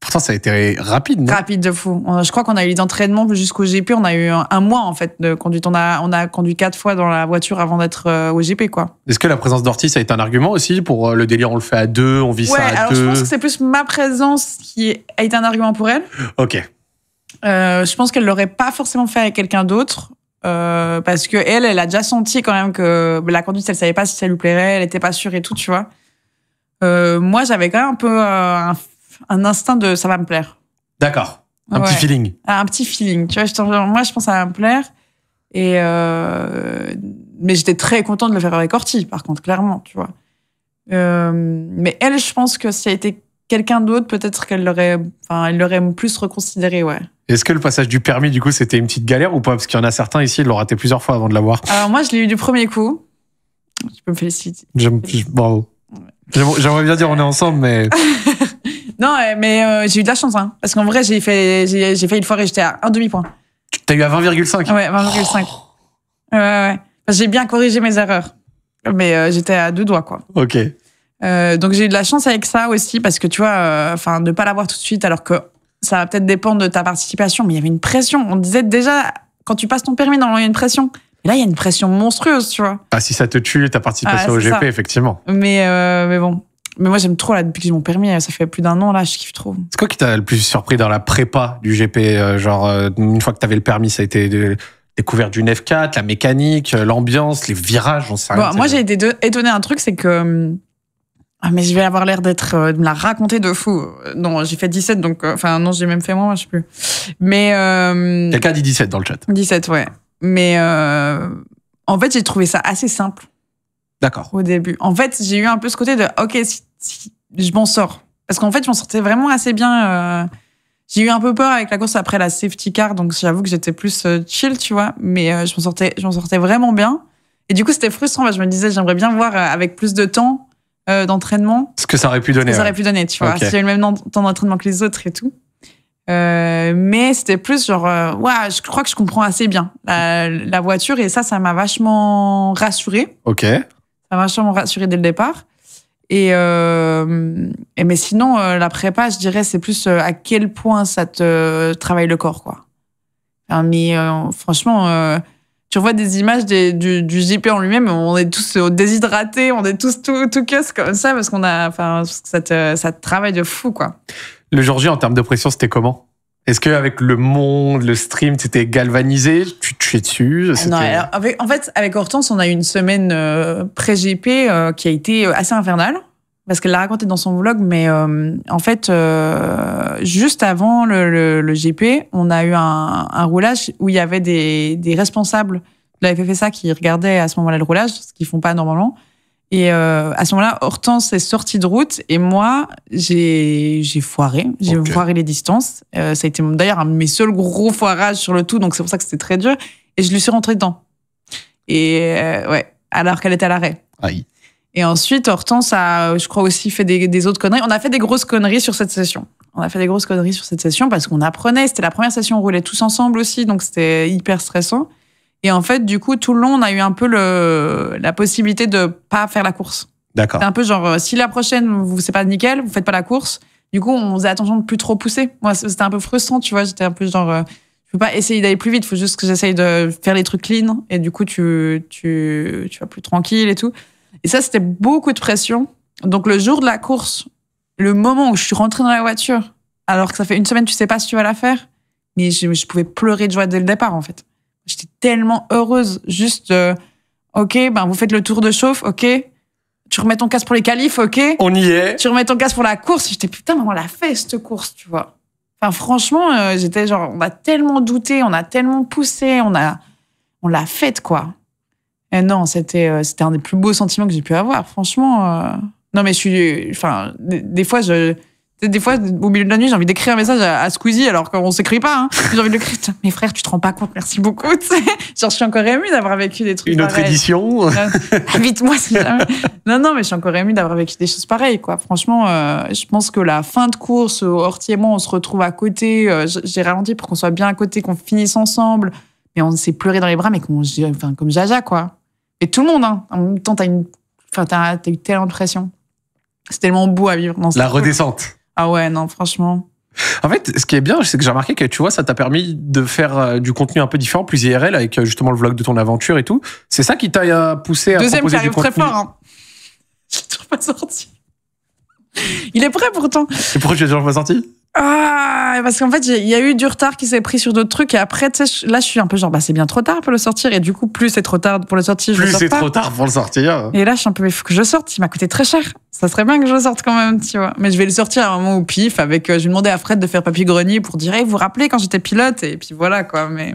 Pourtant, ça a été rapide, Rapide de fou. Euh, je crois qu'on a eu l'entraînement jusqu'au GP. On a eu un mois, en fait, de conduite. On a, on a conduit quatre fois dans la voiture avant d'être euh, au GP, quoi. Est-ce que la présence d'Ortiz a été un argument aussi pour euh, le délire On le fait à deux, on vit ça à Je pense que c'est plus ma présence qui a été un argument pour elle. Ok. je pense qu'elle l'aurait pas forcément fait avec quelqu'un d'autre. parce que elle, elle a déjà senti quand même que la conduite, elle savait pas si ça lui plairait, elle était pas sûre et tout, tu vois. moi, j'avais quand même un peu un un instinct de ça va me plaire. D'accord. Un petit feeling. Un petit feeling. Tu vois, moi, je pense que ça va me plaire. Et euh, mais j'étais très content de le faire avec Orti, par contre, clairement, tu vois. Euh, mais elle, je pense que si ça a été quelqu'un d'autre, peut-être qu'elle l'aurait, enfin, elle l'aurait plus reconsidéré, ouais. Est-ce que le passage du permis, du coup, c'était une petite galère ou pas Parce qu'il y en a certains ici, ils l'ont raté plusieurs fois avant de l'avoir. Alors moi, je l'ai eu du premier coup. je peux me féliciter. bravo. J'aimerais bien dire on est ensemble, mais Non, euh, mais euh, j'ai eu de la chance, hein, parce qu'en vrai, j'ai fait, j'ai, j'ai failli le foirer, j'étais à un demi-point. as eu à 20,5 Ouais, 20,5. Ouais, ouais. J'ai bien corrigé mes erreurs, mais euh, j'étais à deux doigts, quoi. Ok. donc j'ai eu de la chance avec ça aussi, parce que tu vois, enfin, ne pas l'avoir tout de suite, alors que ça va peut-être dépendre de ta participation, mais il y avait une pression. On disait déjà, quand tu passes ton permis, normalement, il y a une pression. mais là, il y a une pression monstrueuse, tu vois. Ah, si ça te tue, ta participation ah, au GP, effectivement. Mais, mais bon, mais moi, j'aime trop, là, depuis que j'ai mon permis, euh, ça fait plus d'un an, là, je kiffe trop. C'est quoi qui t'a le plus surpris dans la prépa du GP euh, Genre, euh, une fois que t'avais le permis, ça a été de découverte du f 4 la mécanique, l'ambiance, les virages, on sait bon, Moi, j'ai été étonné un truc, c'est que. Ah, mais je vais avoir l'air d'être. de me la raconter de fou. Non, j'ai fait 17, donc. Enfin, non, j'ai même fait moins, je sais plus. Mais. Euh... Quelqu'un dit 17 dans le chat. 17, ouais. Mais. en fait, j'ai trouvé ça assez simple. D'accord. Au début. En fait, j'ai eu un peu ce côté de. Ok, je m'en sors. Parce qu'en fait, je m'en sortais vraiment assez bien. Euh, j'ai eu un peu peur avec la course après la safety car, donc j'avoue que j'étais plus euh, chill, tu vois. Mais euh, je m'en sortais, je m'en sortais vraiment bien. Et du coup, c'était frustrant. je me disais, j'aimerais bien voir avec plus de temps d'entraînement. Ce que ça aurait pu donner. ça aurait pu donner, tu vois. Si j'avais le même temps d'entraînement que les autres et tout. mais c'était plus genre, ouais, je crois que je comprends assez bien la, la voiture et ça, ça m'a vachement rassurée. Ok. Ça m'a vachement rassurée dès le départ. Et, euh, mais sinon, euh, la prépa, je dirais, c'est plus euh, à quel point ça te travaille le corps, quoi. mais euh, franchement, tu revois des images du, JP en lui-même, on est tous déshydratés, on est tous tout, tout comme ça parce qu'on a, enfin, ça te, ça te travaille de fou, quoi. Le jour J en termes de pression, c'était comment est-ce qu'avec le monde, le stream, tu étais galvanisé Tu te fais dessus ah Non, en fait, avec Hortense, on a eu une semaine euh, pré-GP euh, qui a été euh, assez infernale. Parce qu'elle l'a raconté dans son vlog, mais en fait, juste avant le, GP, on a eu un, roulage où il y avait des, responsables de la FFSA qui regardaient à ce moment-là le roulage, ce qu'ils font pas normalement. Et euh, à ce moment-là, Hortense est sortie de route et moi, j'ai foiré. J'ai foiré les distances. Euh, ça a été d'ailleurs un de mes seuls gros foirages sur le tout, donc c'est pour ça que c'était très dur. Et je lui suis rentrée dedans. Et euh, ouais, alors qu'elle était à l'arrêt. Aïe. Et ensuite, Hortense a, je crois, aussi fait des, des autres conneries. On a fait des grosses conneries sur cette session. On a fait des grosses conneries sur cette session parce qu'on apprenait. C'était la première session, on roulait tous ensemble aussi, donc c'était hyper stressant. Et en fait, du coup, tout le long, on a eu un peu le, la possibilité de pas faire la course. D'accord. C'est un peu genre, euh, si la prochaine, vous c'est pas nickel, vous faites pas la course. Du coup, on faisait attention de plus trop pousser. Moi, c'était un peu frustrant, tu vois. J'étais un peu genre, euh, je peux pas essayer d'aller plus vite. Il Faut juste que j'essaye de faire les trucs clean. Et du coup, tu, tu, tu vas plus tranquille et tout. Et ça, c'était beaucoup de pression. Donc, le jour de la course, le moment où je suis rentrée dans la voiture, alors que ça fait une semaine, tu sais pas si tu vas la faire. Mais je, je pouvais pleurer de joie dès le départ, en fait. J'étais tellement heureuse. Juste, euh, ok, ben vous faites le tour de chauffe, ok. Tu remets ton casque pour les qualifs, ok. On y est. Tu remets ton casque pour la course. J'étais putain, on l'a fait cette course, tu vois. Enfin, franchement, euh, j'étais genre, on a tellement douté, on a tellement poussé, on a, on l'a faite quoi. Et non, c'était, euh, c'était un des plus beaux sentiments que j'ai pu avoir, franchement. Non mais je suis, enfin, des fois je des fois, au milieu de la nuit, j'ai envie d'écrire un message à, Squeezie alors qu'on s'écrit pas. Hein. J'ai envie de crier. Mes frères, tu te rends pas compte, merci beaucoup. Genre, je suis encore émue d'avoir vécu des trucs. Une autre édition. Invite-moi ah, si jamais. Non, non, mais je suis encore émue d'avoir vécu des choses pareilles. Quoi. Franchement, euh, je pense que la fin de course, euh, Horty et moi, on se retrouve à côté. Euh, j'ai ralenti pour qu'on soit bien à côté, qu'on finisse ensemble. Mais on s'est pleuré dans les bras, mais comme, enfin, Jaja, quoi. Et tout le monde, hein. En même temps, t'as une... enfin, as, eu telle impression. C'est tellement beau à vivre dans La redescente. Ah ouais, non, franchement. En fait, ce qui est bien, c'est que j'ai remarqué que tu vois, ça t'a permis de faire euh, du contenu un peu différent, plus IRL, avec euh, justement le vlog de ton aventure et tout. C'est ça qui t'a euh, poussé à Deuxième proposer qui Deuxième très fort. Hein. Je toujours pas sorti. Il est prêt pourtant. Et pourquoi tu l'as toujours pas sorti ah, parce qu'en fait, il y a eu du retard qui s'est pris sur d'autres trucs. Et après, tu sais, là, je suis un peu genre, bah, c'est bien trop tard pour le sortir. Et du coup, plus c'est trop tard pour le sortir, je plus c'est trop tard pour le sortir. Et là, je suis un peu, il faut que je sorte. Il m'a coûté très cher ça serait bien que je le sorte quand même, tu vois. Mais je vais le sortir à un moment où pif avec. Euh, je vais demander à Fred de faire Papy grenier pour dire, vous vous rappelez quand j'étais pilote Et puis voilà, quoi. Mais.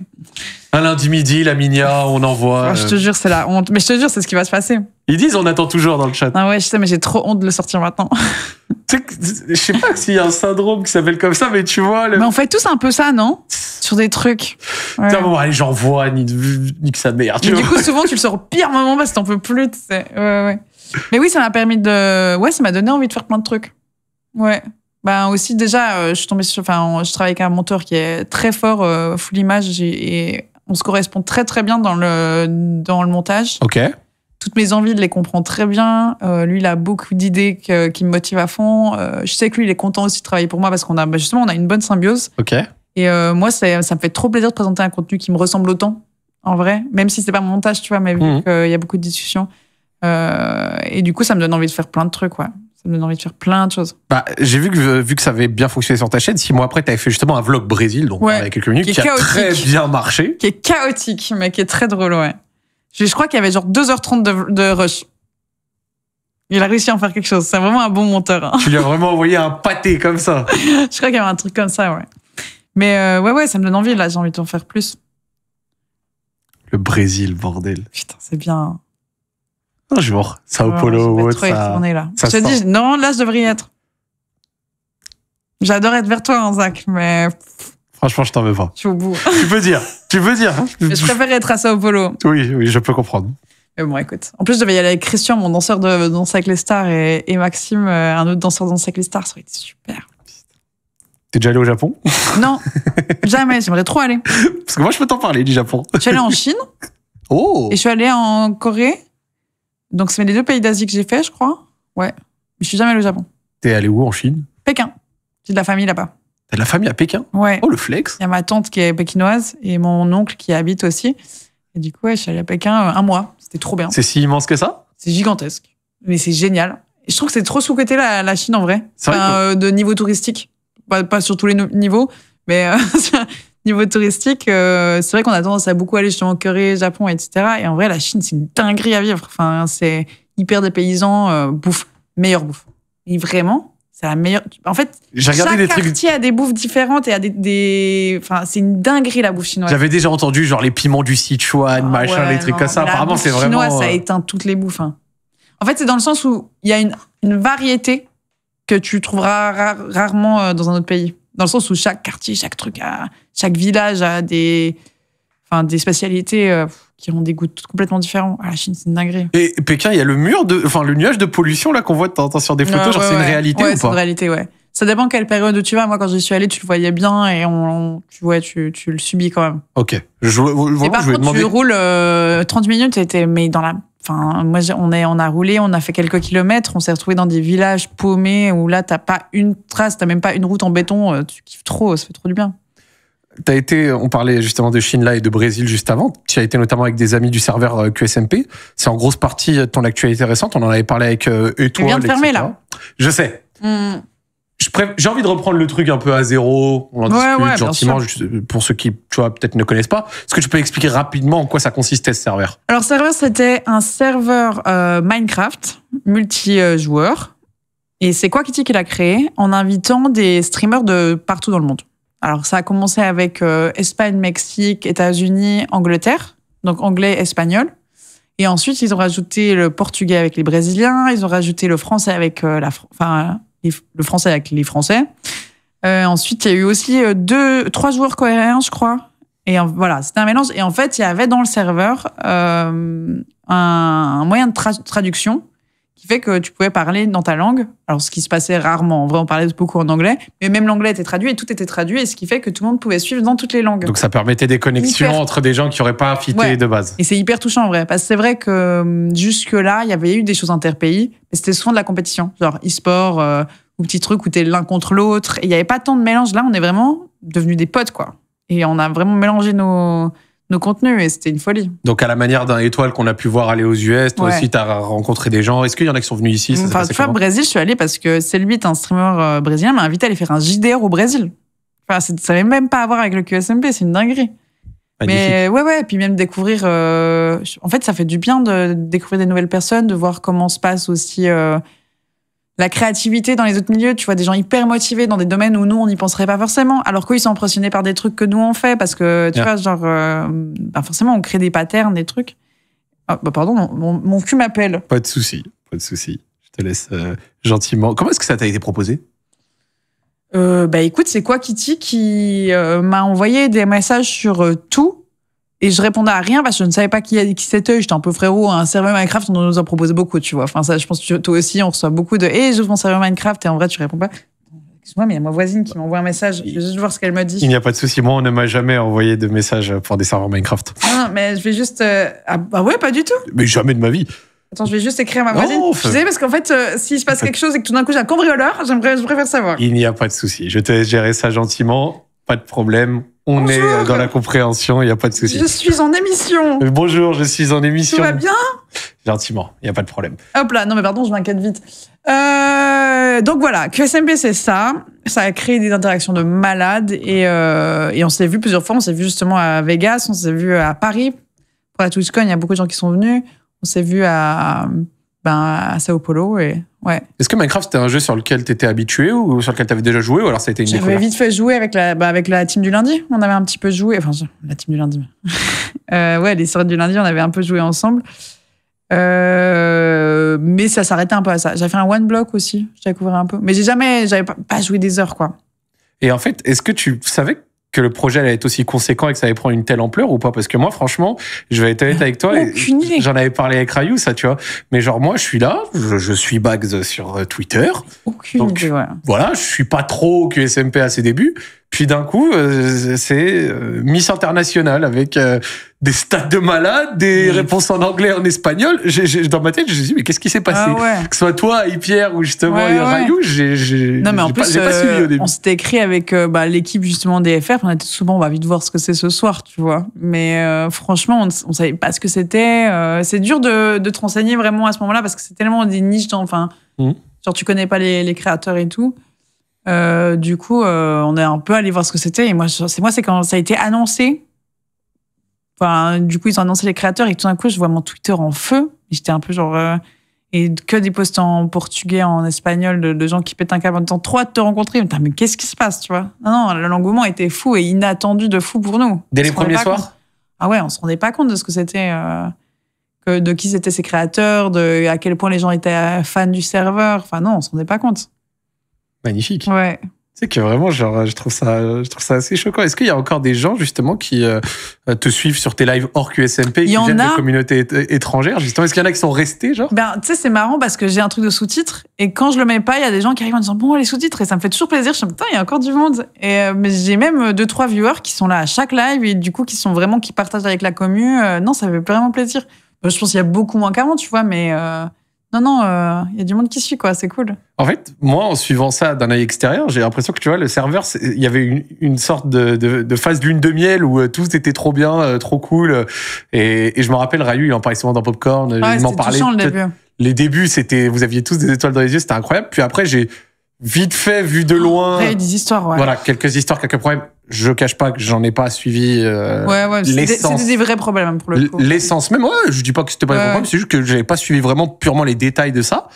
Un lundi midi, la minia, on envoie. Ah, je te euh, jure, c'est la honte. Mais je te jure, c'est ce qui va se passer. Ils disent, on attend toujours dans le chat. Ah ouais, je sais, mais j'ai trop honte de le sortir maintenant. je sais pas s'il y a un syndrome qui s'appelle comme ça, mais tu vois. Mais on fait tous un peu ça, non Sur des trucs. Ouais. Putain, bon, allez, j'envoie, ni, ni que ça mère. Tu mais du coup, souvent, tu le sors au pire moment parce que t'en peux plus, tu sais. Ouais, ouais. Mais oui, ça m'a permis de. Ouais, ça m'a donné envie de faire plein de trucs. Ouais. Ben aussi, déjà, euh, je suis tombée sur. Enfin, je travaille avec un monteur qui est très fort, euh, full image, et, on se correspond très, très bien dans le, dans le montage. Ok. Toutes mes envies, il les comprend très bien. Euh, lui, il a beaucoup d'idées qui me motivent à fond. je sais que lui, il est content aussi de travailler pour moi parce qu'on a, ben, justement, on a une bonne symbiose. Ok. Et moi, ça, me fait trop plaisir de présenter un contenu qui me ressemble autant, en vrai. Même si c'est pas mon montage, tu vois, mais vu mhm. qu'il y a beaucoup de discussions. Euh, et du coup, ça me donne envie de faire plein de trucs, ouais. Ça me donne envie de faire plein de choses. Bah, j'ai vu que, vu que ça avait bien fonctionné sur ta chaîne, six mois après, tu avais fait justement un vlog Brésil, donc il y a quelques minutes, qui, a très bien marché. Qui est chaotique, mais qui est très drôle, ouais. Je, crois qu'il y avait genre 2h30 de, rush. Il a réussi à en faire quelque chose. C'est vraiment un bon monteur. Hein. Tu lui as vraiment envoyé un pâté comme ça. je crois qu'il y avait un truc comme ça, ouais. Mais euh, ouais, ouais, ça me donne envie, là, j'ai envie d'en faire plus. Le Brésil, bordel. Putain, c'est bien. Hein. Un jour, Sao ah Paulo ou autre. ça, là. je te dis, non, là, je devrais y être. J'adore être vers toi, hein, Zach, mais. Franchement, je t'en veux pas. Je suis au bout. Tu peux dire. Tu peux dire. je préfère être à Sao Paulo. Oui, oui, je peux comprendre. Mais bon, écoute. En plus, je devais y aller avec Christian, mon danseur de danse avec les stars, et, Maxime, euh, un autre danseur de danse avec les stars. Ça aurait été super. T'es déjà allé au Japon Non, jamais. J'aimerais trop aller. Parce que moi, je peux t'en parler du Japon. Je suis allé en Chine. Oh Et je suis allé en Corée. Donc, c'est mes deux pays d'Asie que j'ai fait, je crois. Ouais. Mais je suis jamais allée au Japon. T'es allé où en Chine Pékin. J'ai de la famille là-bas. T'as de la famille à Pékin Ouais. Oh, le flex. Il y a ma tante qui est pékinoise et mon oncle qui habite aussi. Et du coup, je suis allée à Pékin euh, un mois. C'était trop bien. C'est si immense que ça C'est gigantesque. Mais c'est génial. Et je trouve que c'est trop sous-côté la, Chine en vrai. Enfin, vrai euh, de niveau touristique. Pas, sur tous les niveaux, mais euh, niveau touristique, euh, c'est vrai qu'on a tendance à beaucoup aller justement Corée, Japon, etc. Et en vrai, la Chine, c'est une dinguerie à vivre. Enfin, c'est hyper dépaysant, paysans euh, bouffe, meilleure bouffe. Et vraiment, c'est la meilleure. En fait, chaque des quartier a des bouffes différentes et a des. Enfin, c'est une dinguerie la bouffe chinoise. J'avais déjà entendu genre les piments du Sichuan, ah machin, les trucs comme ça. Apparemment, c'est vraiment. Chinois, ça euh, éteint toutes les bouffes. Hein. En fait, c'est dans le sens où il y a une, variété que tu trouveras rarement dans un autre pays. Dans le sens où chaque quartier, chaque truc a chaque village a des, enfin, des spécialités euh, qui ont des goûts complètement différents. Ah, la Chine, c'est une Et Pékin, il y a le mur de, enfin, le nuage de pollution là qu'on voit de temps en temps sur des photos. Ah, c'est une réalité ou pas C'est une réalité, ouais. Ça dépend quelle période tu vas. Moi, quand je suis allée, tu le voyais bien et on, tu vois, tu, tu, le subis quand même. Ok. Je, vraiment, et par je contre, tu roules 30 euh, minutes, étais, mais dans la Enfin, moi, on, est, on a roulé, on a fait quelques kilomètres, on s'est retrouvé dans des villages paumés où là, t'as pas une trace, t'as même pas une route en béton, euh, tu kiffes trop, ça fait trop du bien. T'as été, on parlait justement de Chine là et de Brésil juste avant. Tu as été notamment avec des amis du serveur euh, QSMP. C'est en grosse partie euh, ton actualité récente. On en avait parlé avec euh, et Étoile. Tu viens de fermer là. Je sais. Hmm. J'ai envie de reprendre le truc un peu à zéro. On en discute gentiment pour ceux qui, tu vois, peut-être ne connaissent pas. Est-ce que tu peux expliquer rapidement en quoi ça consistait ce serveur Alors, serveur, c'était un serveur Minecraft multijoueur. Et c'est quoi qui l'a créé en invitant des streamers de partout dans le monde. Alors ça a commencé avec euh, Espagne, Mexique, États-Unis, Angleterre, donc anglais, espagnol. Et ensuite, ils ont rajouté le portugais avec les Brésiliens, ils ont rajouté le français avec euh, la, enfin, les, le français avec les Français. Euh, ensuite, il y a eu aussi euh, deux, trois joueurs coréens, je crois. Et voilà, c'était un mélange. Et en fait, il y avait dans le serveur un, un, moyen de traduction qui fait que tu pouvais parler dans ta langue. Alors, ce qui se passait rarement. En vrai, on parlait beaucoup en anglais, mais même l'anglais était traduit et tout était traduit, et ce qui fait que tout le monde pouvait suivre dans toutes les langues. Donc, ça permettait des connexions entre des gens qui n'auraient pas affité de base. Et c'est hyper touchant, en vrai. Parce que c'est vrai que euh, jusque-là, il y avait eu des choses interpays, mais c'était souvent de la compétition, genre e-sport euh, ou petit truc où t'es l'un contre l'autre. Et il n'y avait pas tant de mélange. Là, on est vraiment devenus des potes, quoi. Et on a vraiment mélangé nos nos contenus et c'était une folie. Donc à la manière d'un étoile qu'on a pu voir aller aux US, toi aussi tu as rencontré des gens. Est-ce qu'il y en a qui sont venus ici Enfin, tu au Brésil, je suis allée parce que c'est lui, un streamer euh, brésilien, m'a invité à aller faire un JDR au Brésil. Enfin, ça n'avait même pas à voir avec le QSMP, c'est une dinguerie. Mais ouais, ouais, et puis même découvrir. Euh, en fait, ça fait du bien de découvrir des nouvelles personnes, de voir comment se passe aussi. Euh, la créativité dans les autres milieux, tu vois des gens hyper motivés dans des domaines où nous on n'y penserait pas forcément, alors ils sont impressionnés par des trucs que nous on fait parce que tu vois genre euh, bah, forcément on crée des patterns, des trucs. Ah, bah pardon, mon, cul m'appelle. Pas de souci, pas de souci. Je te laisse euh, gentiment. Comment est-ce que ça t'a été proposé euh, Bah écoute, c'est quoi Kitty qui m'a envoyé des messages sur tout et je répondais à rien parce que je ne savais pas qui, qui c'était. J'étais un peu frérot, un hein. serveur Minecraft, on nous en propose beaucoup, tu vois. Enfin, ça, je pense que toi aussi, on reçoit beaucoup de Hé, j'ouvre mon serveur Minecraft et en vrai, tu réponds pas. Excuse-moi, mais il y a ma voisine qui m'envoie un message. Je veux juste voir ce qu'elle me dit. Il n'y a pas de souci. Moi, on ne m'a jamais envoyé de message pour des serveurs Minecraft. Non, ah, mais je vais juste. Euh, ah, bah ouais, pas du tout. Mais jamais de ma vie. Attends, je vais juste écrire à ma voisine. parce qu'en fait, si euh, s'il se passe quelque chose et que tout d'un coup j'ai un cambrioleur, j'aimerais, je préfère savoir. Il n'y a pas de souci. Je te gérer ça gentiment. Pas de problème. On est euh, dans la compréhension, il n'y a pas de souci. Je suis en émission. Euh, bonjour, je suis en émission. Tout va bien Gentiment, il n'y a pas de problème. Hop là, non mais pardon, je m'inquiète vite. Euh, donc voilà, QSMP c'est ça. Ça a créé des interactions de malades et, et on s'est vu plusieurs fois. On s'est vu justement à Vegas, on s'est vu à Paris. Pour la TwitchCon, il y a beaucoup de gens qui sont venus. On s'est vu à, ben, à Sao Paulo. Et, ouais. Est-ce que Minecraft, c'était un jeu sur lequel tu étais habitué ou sur lequel tu avais déjà joué ou alors ça une J'avais vite fait jouer avec la, bah, avec la team du lundi. On avait un petit peu joué. Enfin, la team du lundi. euh, ouais, les soirées du lundi, on avait un peu joué ensemble. Euh, mais ça s'arrêtait un peu à ça. J'avais fait un one block aussi, j'avais couvert un peu. Mais j'ai jamais, j'avais pas, pas, joué des heures, quoi. Et en fait, est-ce que tu savais que le projet allait être aussi conséquent et que ça allait prendre une telle ampleur ou pas Parce que moi, franchement, je vais être honnête avec toi. J'en avais parlé avec Rayou, ça, tu vois. Mais genre, moi, je suis là, je, suis Bags sur euh, Twitter. Aucune idée, ouais. Voilà, je suis pas trop QSMP à ses débuts. Puis d'un coup, euh, c'est euh, Miss International avec euh, des stats de malades, des réponses en anglais, en espagnol. J'ai, dans ma tête, je me suis dit, mais qu'est-ce qui s'est passé ah Que ce soit toi, et Pierre ou justement Rayou, j'ai, pas, suivi On s'était écrit avec bah, l'équipe justement des FR, on était souvent, on va vite voir ce que c'est ce soir, tu vois. Mais franchement, on, ne savait pas ce que c'était. c'est dur de, te renseigner vraiment à ce moment-là parce que c'est tellement des niches, enfin, mmh. genre tu connais pas les, les créateurs et tout. Euh, du coup, euh, on est un peu allé voir ce que c'était. Et moi, c'est moi, c'est quand ça a été annoncé. Enfin, du coup, ils ont annoncé les créateurs et tout d'un coup, je vois mon Twitter en feu. J'étais un peu genre euh, et que des posts en portugais, en espagnol, de, gens qui pètent un câble en temps trois de te rencontrer. Mais, qu'est-ce qui se passe, tu vois Non, l'engouement était fou et inattendu de fou pour nous. Dès les premiers soirs. Ah ouais, on se rendait pas compte de ce que c'était. de qui c'était ces créateurs, de à quel point les gens étaient fans du serveur. Enfin non, on se rendait pas compte magnifique. Ouais. C'est que vraiment, genre, je trouve ça, je trouve ça assez choquant. Est-ce qu'il y a encore des gens justement qui euh, euh, te suivent sur tes lives hors QSMP, qui viennent de communautés étrangères Justement, est-ce qu'il y en a qui sont restés, genre Ben, tu sais, c'est marrant parce que j'ai un truc de sous-titres et quand je le mets pas, il y a des gens qui arrivent en disant bon, les sous-titres et ça me fait toujours plaisir. Je me putain, il y a encore du monde. Et euh, mais j'ai même deux trois viewers qui sont là à chaque live et du coup qui sont vraiment qui partagent avec la commu. non, ça fait vraiment plaisir. Je pense qu'il y a beaucoup moins qu'avant, tu vois, mais non, non, euh, il y a du monde qui suit, quoi, c'est cool. En fait, moi, en suivant ça d'un œil extérieur, j'ai l'impression que, tu vois, le serveur, il y avait une, sorte de, phase lune de miel où euh, tout était trop bien, euh, trop cool. Et, je me rappelle, Rayu, il en parlait souvent dans Popcorn, ah il m'en parlait. Touchant, le début. Les débuts, c'était, vous aviez tous des étoiles dans les yeux, c'était incroyable. Puis après, j'ai vite fait, vu de loin. eu des histoires, ouais. Voilà, quelques histoires, quelques problèmes. Je cache pas que j'en ai pas suivi euh, l'essence. C'est des vrais problèmes hein, pour le coup. L'essence même, ouais, je dis pas que c'était pas des problème, problèmes, c'est juste que j'avais pas suivi vraiment purement les détails de ça.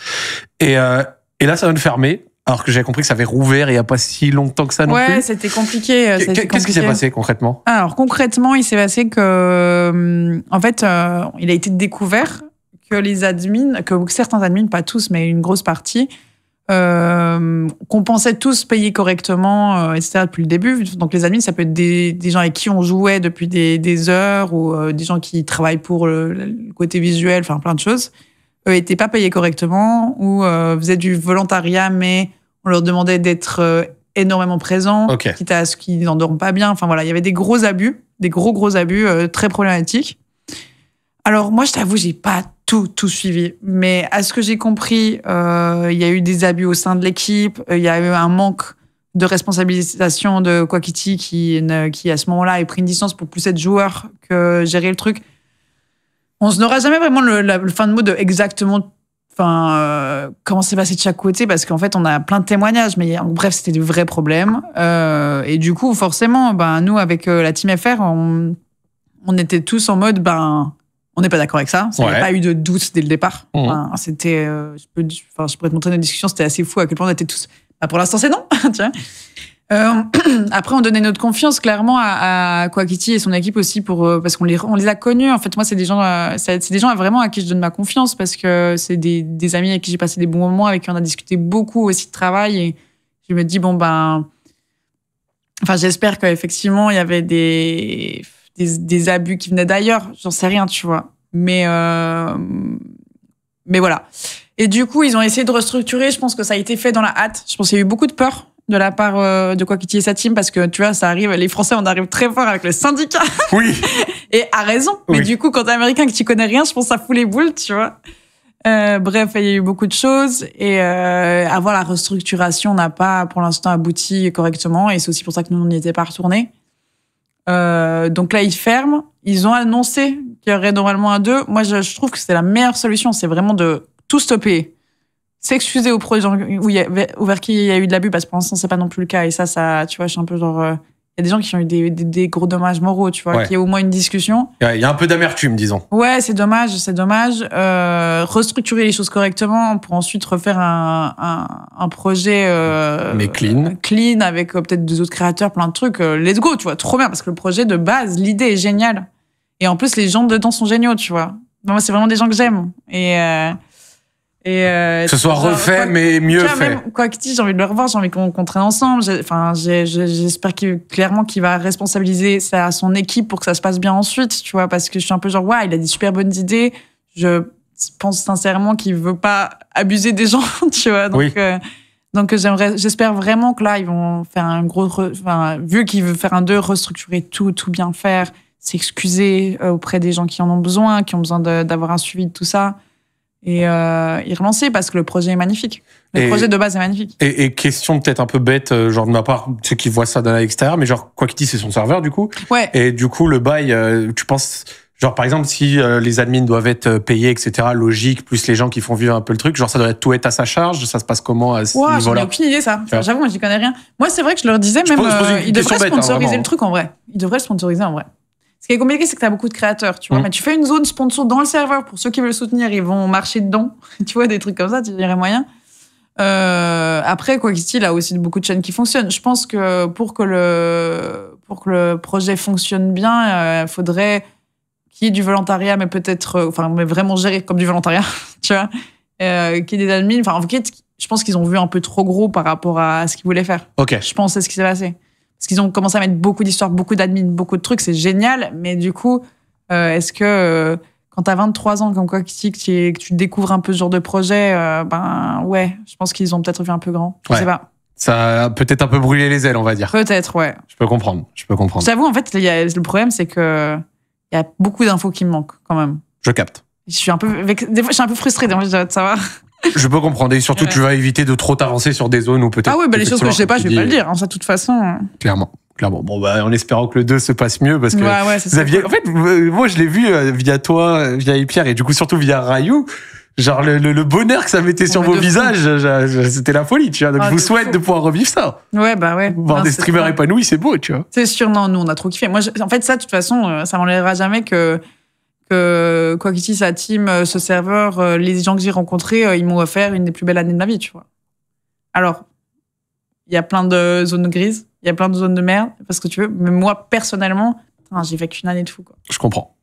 Euh, et, là, ça vient de fermer. Alors que j'avais compris que ça avait rouvert il n'y a pas si longtemps que ça non plus. Ouais, c'était compliqué. Euh, qu'est-ce qui s'est passé concrètement Alors concrètement, il s'est passé que, en fait, il a été découvert que les admins, que certains admins, pas tous, mais une grosse partie, euh, qu'on pensait tous payer correctement, euh, etc. depuis le début. Donc les amis, ça peut être des, des gens avec qui on jouait depuis des, des heures ou euh, des gens qui travaillent pour le, côté visuel, enfin plein de choses, eux n'étaient pas payés correctement ou euh, faisaient du volontariat, mais on leur demandait d'être euh, énormément présents, qui quitte à ce qu'ils n'en pas bien. Enfin voilà, il y avait des gros abus, des gros gros abus très problématiques. Alors moi, je t'avoue, j'ai pas tout tout suivi, mais à ce que j'ai compris, euh, il y a eu des abus au sein de l'équipe, euh, il y a eu un manque de responsabilisation de Kwakiti qui, qui à ce moment-là a pris une distance pour plus être joueur que gérer le truc. On se n'aura jamais vraiment le, fin de mot de exactement enfin, euh, comment s'est passé de chaque côté parce qu'en fait on a plein de témoignages, mais bref c'était du vrai problème. et du coup forcément, ben, nous avec la team FR, on, on était tous en mode ben on n'est pas d'accord avec ça. On n'a pas eu de doute dès le départ. Mmh. c'était, euh, je, pourrais te montrer nos discussions, c'était assez fou à quel point on était tous. Bah, pour l'instant, c'est non. Euh, après, on donnait notre confiance clairement à, à et son équipe aussi pour euh, parce qu'on les a connus. En fait, moi, c'est des gens, c'est des gens vraiment à qui je donne ma confiance parce que c'est des, des amis avec qui j'ai passé des bons moments, avec qui on a discuté beaucoup aussi de travail. Et je me dis bon ben, enfin, j'espère qu'effectivement il y avait des des, des abus qui venaient d'ailleurs. J'en sais rien, tu vois. Mais, euh, mais voilà. Et du coup, ils ont essayé de restructurer. Je pense que ça a été fait dans la hâte. Je pense qu'il y a eu beaucoup de peur de la part euh, de quoi y ait sa team parce que tu vois, ça arrive. Les Français, on arrive très fort avec le syndicat. Oui. et à raison. Mais du coup, quand t'es américain que tu connais rien, je pense que ça fout les boules, tu vois. Euh, bref, il y a eu beaucoup de choses et euh, la restructuration n'a pas pour l'instant abouti correctement et c'est aussi pour ça que nous on n'y était pas retournés. Euh, donc là, ils ferment. Ils ont annoncé qu'il y aurait normalement un deux. Moi, je, trouve que c'est la meilleure solution. C'est vraiment de tout stopper. S'excuser aux projet où il y vers qui il y a eu de l'abus, parce que pour l'instant, c'est pas non plus le cas. Et ça, ça, tu vois, je suis un peu genre, euh, il y a des gens qui ont eu des, des, gros dommages moraux, tu vois, Il qu'il y a au moins une discussion. Il y a un peu d'amertume, disons. Ouais, c'est dommage, c'est dommage. Euh, restructurer les choses correctement pour ensuite refaire un, un, un projet. Euh, Mais clean. Euh, clean, avec euh, peut-être deux autres créateurs, plein de trucs. Euh, let's go, tu vois, trop bien, parce que le projet de base, l'idée est géniale. Et en plus, les gens dedans sont géniaux, tu vois. Moi, c'est vraiment des gens que j'aime. Et. Et euh, que ce soit refait, mais mieux fait. quoi que dis j'ai envie de le revoir, j'ai envie qu'on qu traîne ensemble. Enfin, j'espère clairement qu'il va responsabiliser ça, son équipe pour que ça se passe bien ensuite, tu vois, parce que je suis un peu genre, waouh, il a des super bonnes idées. Je pense sincèrement qu'il veut pas abuser des gens, tu vois. Donc, euh, donc euh, j'aimerais, j'espère vraiment que là, ils vont faire un gros, enfin, vu qu'il veut faire un 2, restructurer tout, tout bien faire, s'excuser auprès des gens qui en ont besoin, qui ont besoin d'avoir un suivi de tout ça et, il euh, et, parce que le projet est magnifique. Le projet de base est magnifique. Et, question peut-être un peu bête, euh, genre de ma part, ceux qui voient ça d'un extérieur, mais genre, quoi qu'il dit, c'est son serveur du coup. Ouais. Et du coup, le bail, euh, tu penses. Genre par exemple si les admins doivent être payés etc logique plus les gens qui font vivre un peu le truc genre ça devrait tout être à sa charge ça se passe comment à ce niveau là J'en ai aucune idée ça j'avoue moi j'y connais rien moi c'est vrai que je leur disais même ils devraient hein, sponsoriser le truc en vrai ils devraient sponsoriser en vrai ce qui est compliqué, c'est que tu as beaucoup de créateurs, tu vois. Mmh. Mais tu fais une zone sponsor dans le serveur pour ceux qui veulent soutenir, ils vont marcher dedans. tu vois, des trucs comme ça, tu dirais moyen. Euh, après, quoi qu'il y a aussi beaucoup de chaînes qui fonctionnent. Je pense que pour que le, pour que le projet fonctionne bien, euh, il faudrait qu'il y ait du volontariat, mais peut-être, euh, enfin, mais vraiment géré comme du volontariat, tu vois. qu'il y ait des admins. Enfin, en je pense qu'ils ont vu un peu trop gros par rapport à ce qu'ils voulaient faire. Ok. Je pense c'est ce qui s'est passé. Parce qu'ils ont commencé à mettre beaucoup d'histoires, beaucoup d'admins, beaucoup de trucs, c'est génial. Mais du coup, euh, est-ce que quand euh, quand t'as 23 ans, comme quoi que tu, que tu découvres un peu ce genre de projet, euh, ben ouais, je pense qu'ils ont peut-être vu un peu grand. Je sais pas. Ça a peut-être un peu brûlé les ailes, on va dire. Peut-être, ouais. Je peux comprendre. Je peux comprendre. J'avoue, en fait, le problème, c'est que il y a beaucoup d'infos qui me manquent quand même. Je capte. Je suis un peu, je suis un peu frustrée. de savoir... Je peux comprendre. Et surtout, tu vas éviter de trop t'avancer sur des zones où peut-être. Ah oui, bah les choses que je sais pas, je vais pas le dire. Hein, ça, de toute façon. Hein. Clairement. Clairement. Bon, bah, en espérant que le 2 se passe mieux parce que. Ouais, ouais, En fait, euh, moi, je l'ai vu euh, via toi, via Pierre et du coup, surtout via Rayou. Genre, le, bonheur que ça mettait sur vos visages, c'était la folie, tu vois. Donc, ah, je vous souhaite de pouvoir revivre ça. Ouais, bah ouais. Voir des streamers épanouis, c'est beau, tu vois. C'est sûr, non, nous, on a trop kiffé. Moi, en fait, ça, de toute façon, euh, ça m'enlèvera jamais que que quoi euh, qu'ici, sa team, euh, ce serveur, euh, les gens que j'ai rencontrés, ils m'ont offert une des plus belles années de ma vie, tu vois. Alors, il y a plein de zones grises, il y a plein de zones de merde, parce que tu veux, mais moi, personnellement, j'ai vécu une année de fou, quoi. Je comprends.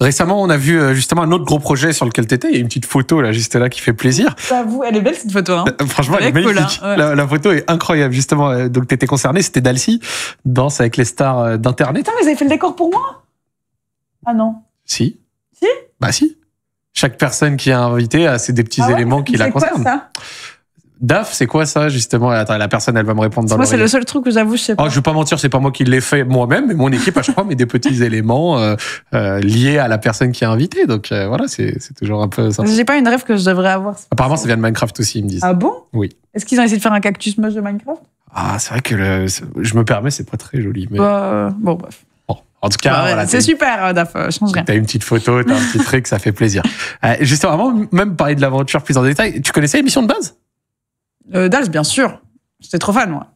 Récemment, on a vu justement un autre gros projet sur lequel t'étais. Il y a une petite photo là, juste là, qui fait plaisir. J'avoue, elle est belle cette photo. Hein Franchement, elle est magnifique. la, photo est incroyable, justement. Donc, t'étais étais concerné, c'était Dalcy, danse avec les stars d'Internet. Putain, mais vous avez fait le décor pour moi Ah non. Si. Bah si. Chaque personne qui est invitée a ses, des petits ah éléments qui la concernent. ça DAF, c'est quoi ça justement Attends, la personne, elle va me répondre dans Moi, c'est le seul truc que j'avoue, je sais oh, pas. je vais pas mentir, c'est pas moi qui l'ai fait moi-même, mais mon équipe je crois, mais met des petits éléments euh, euh, liés à la personne qui est invitée. Donc euh, voilà, c'est toujours un peu ça. J'ai pas une rêve que je devrais avoir. Apparemment, ça vient de Minecraft aussi, ils me disent. Ah bon Oui. Est-ce qu'ils ont essayé de faire un cactus moche de Minecraft Ah, c'est vrai que le... je me permets, c'est pas très joli. Mais... Bah, bon, bref. En tout cas, voilà, c'est super, euh, Daph, Je change rien. T'as une petite photo, t'as un petit truc, ça fait plaisir. Euh, juste avant, même parler de l'aventure plus en détail, tu connaissais l'émission de base euh, Dals, bien sûr. J'étais trop fan, moi.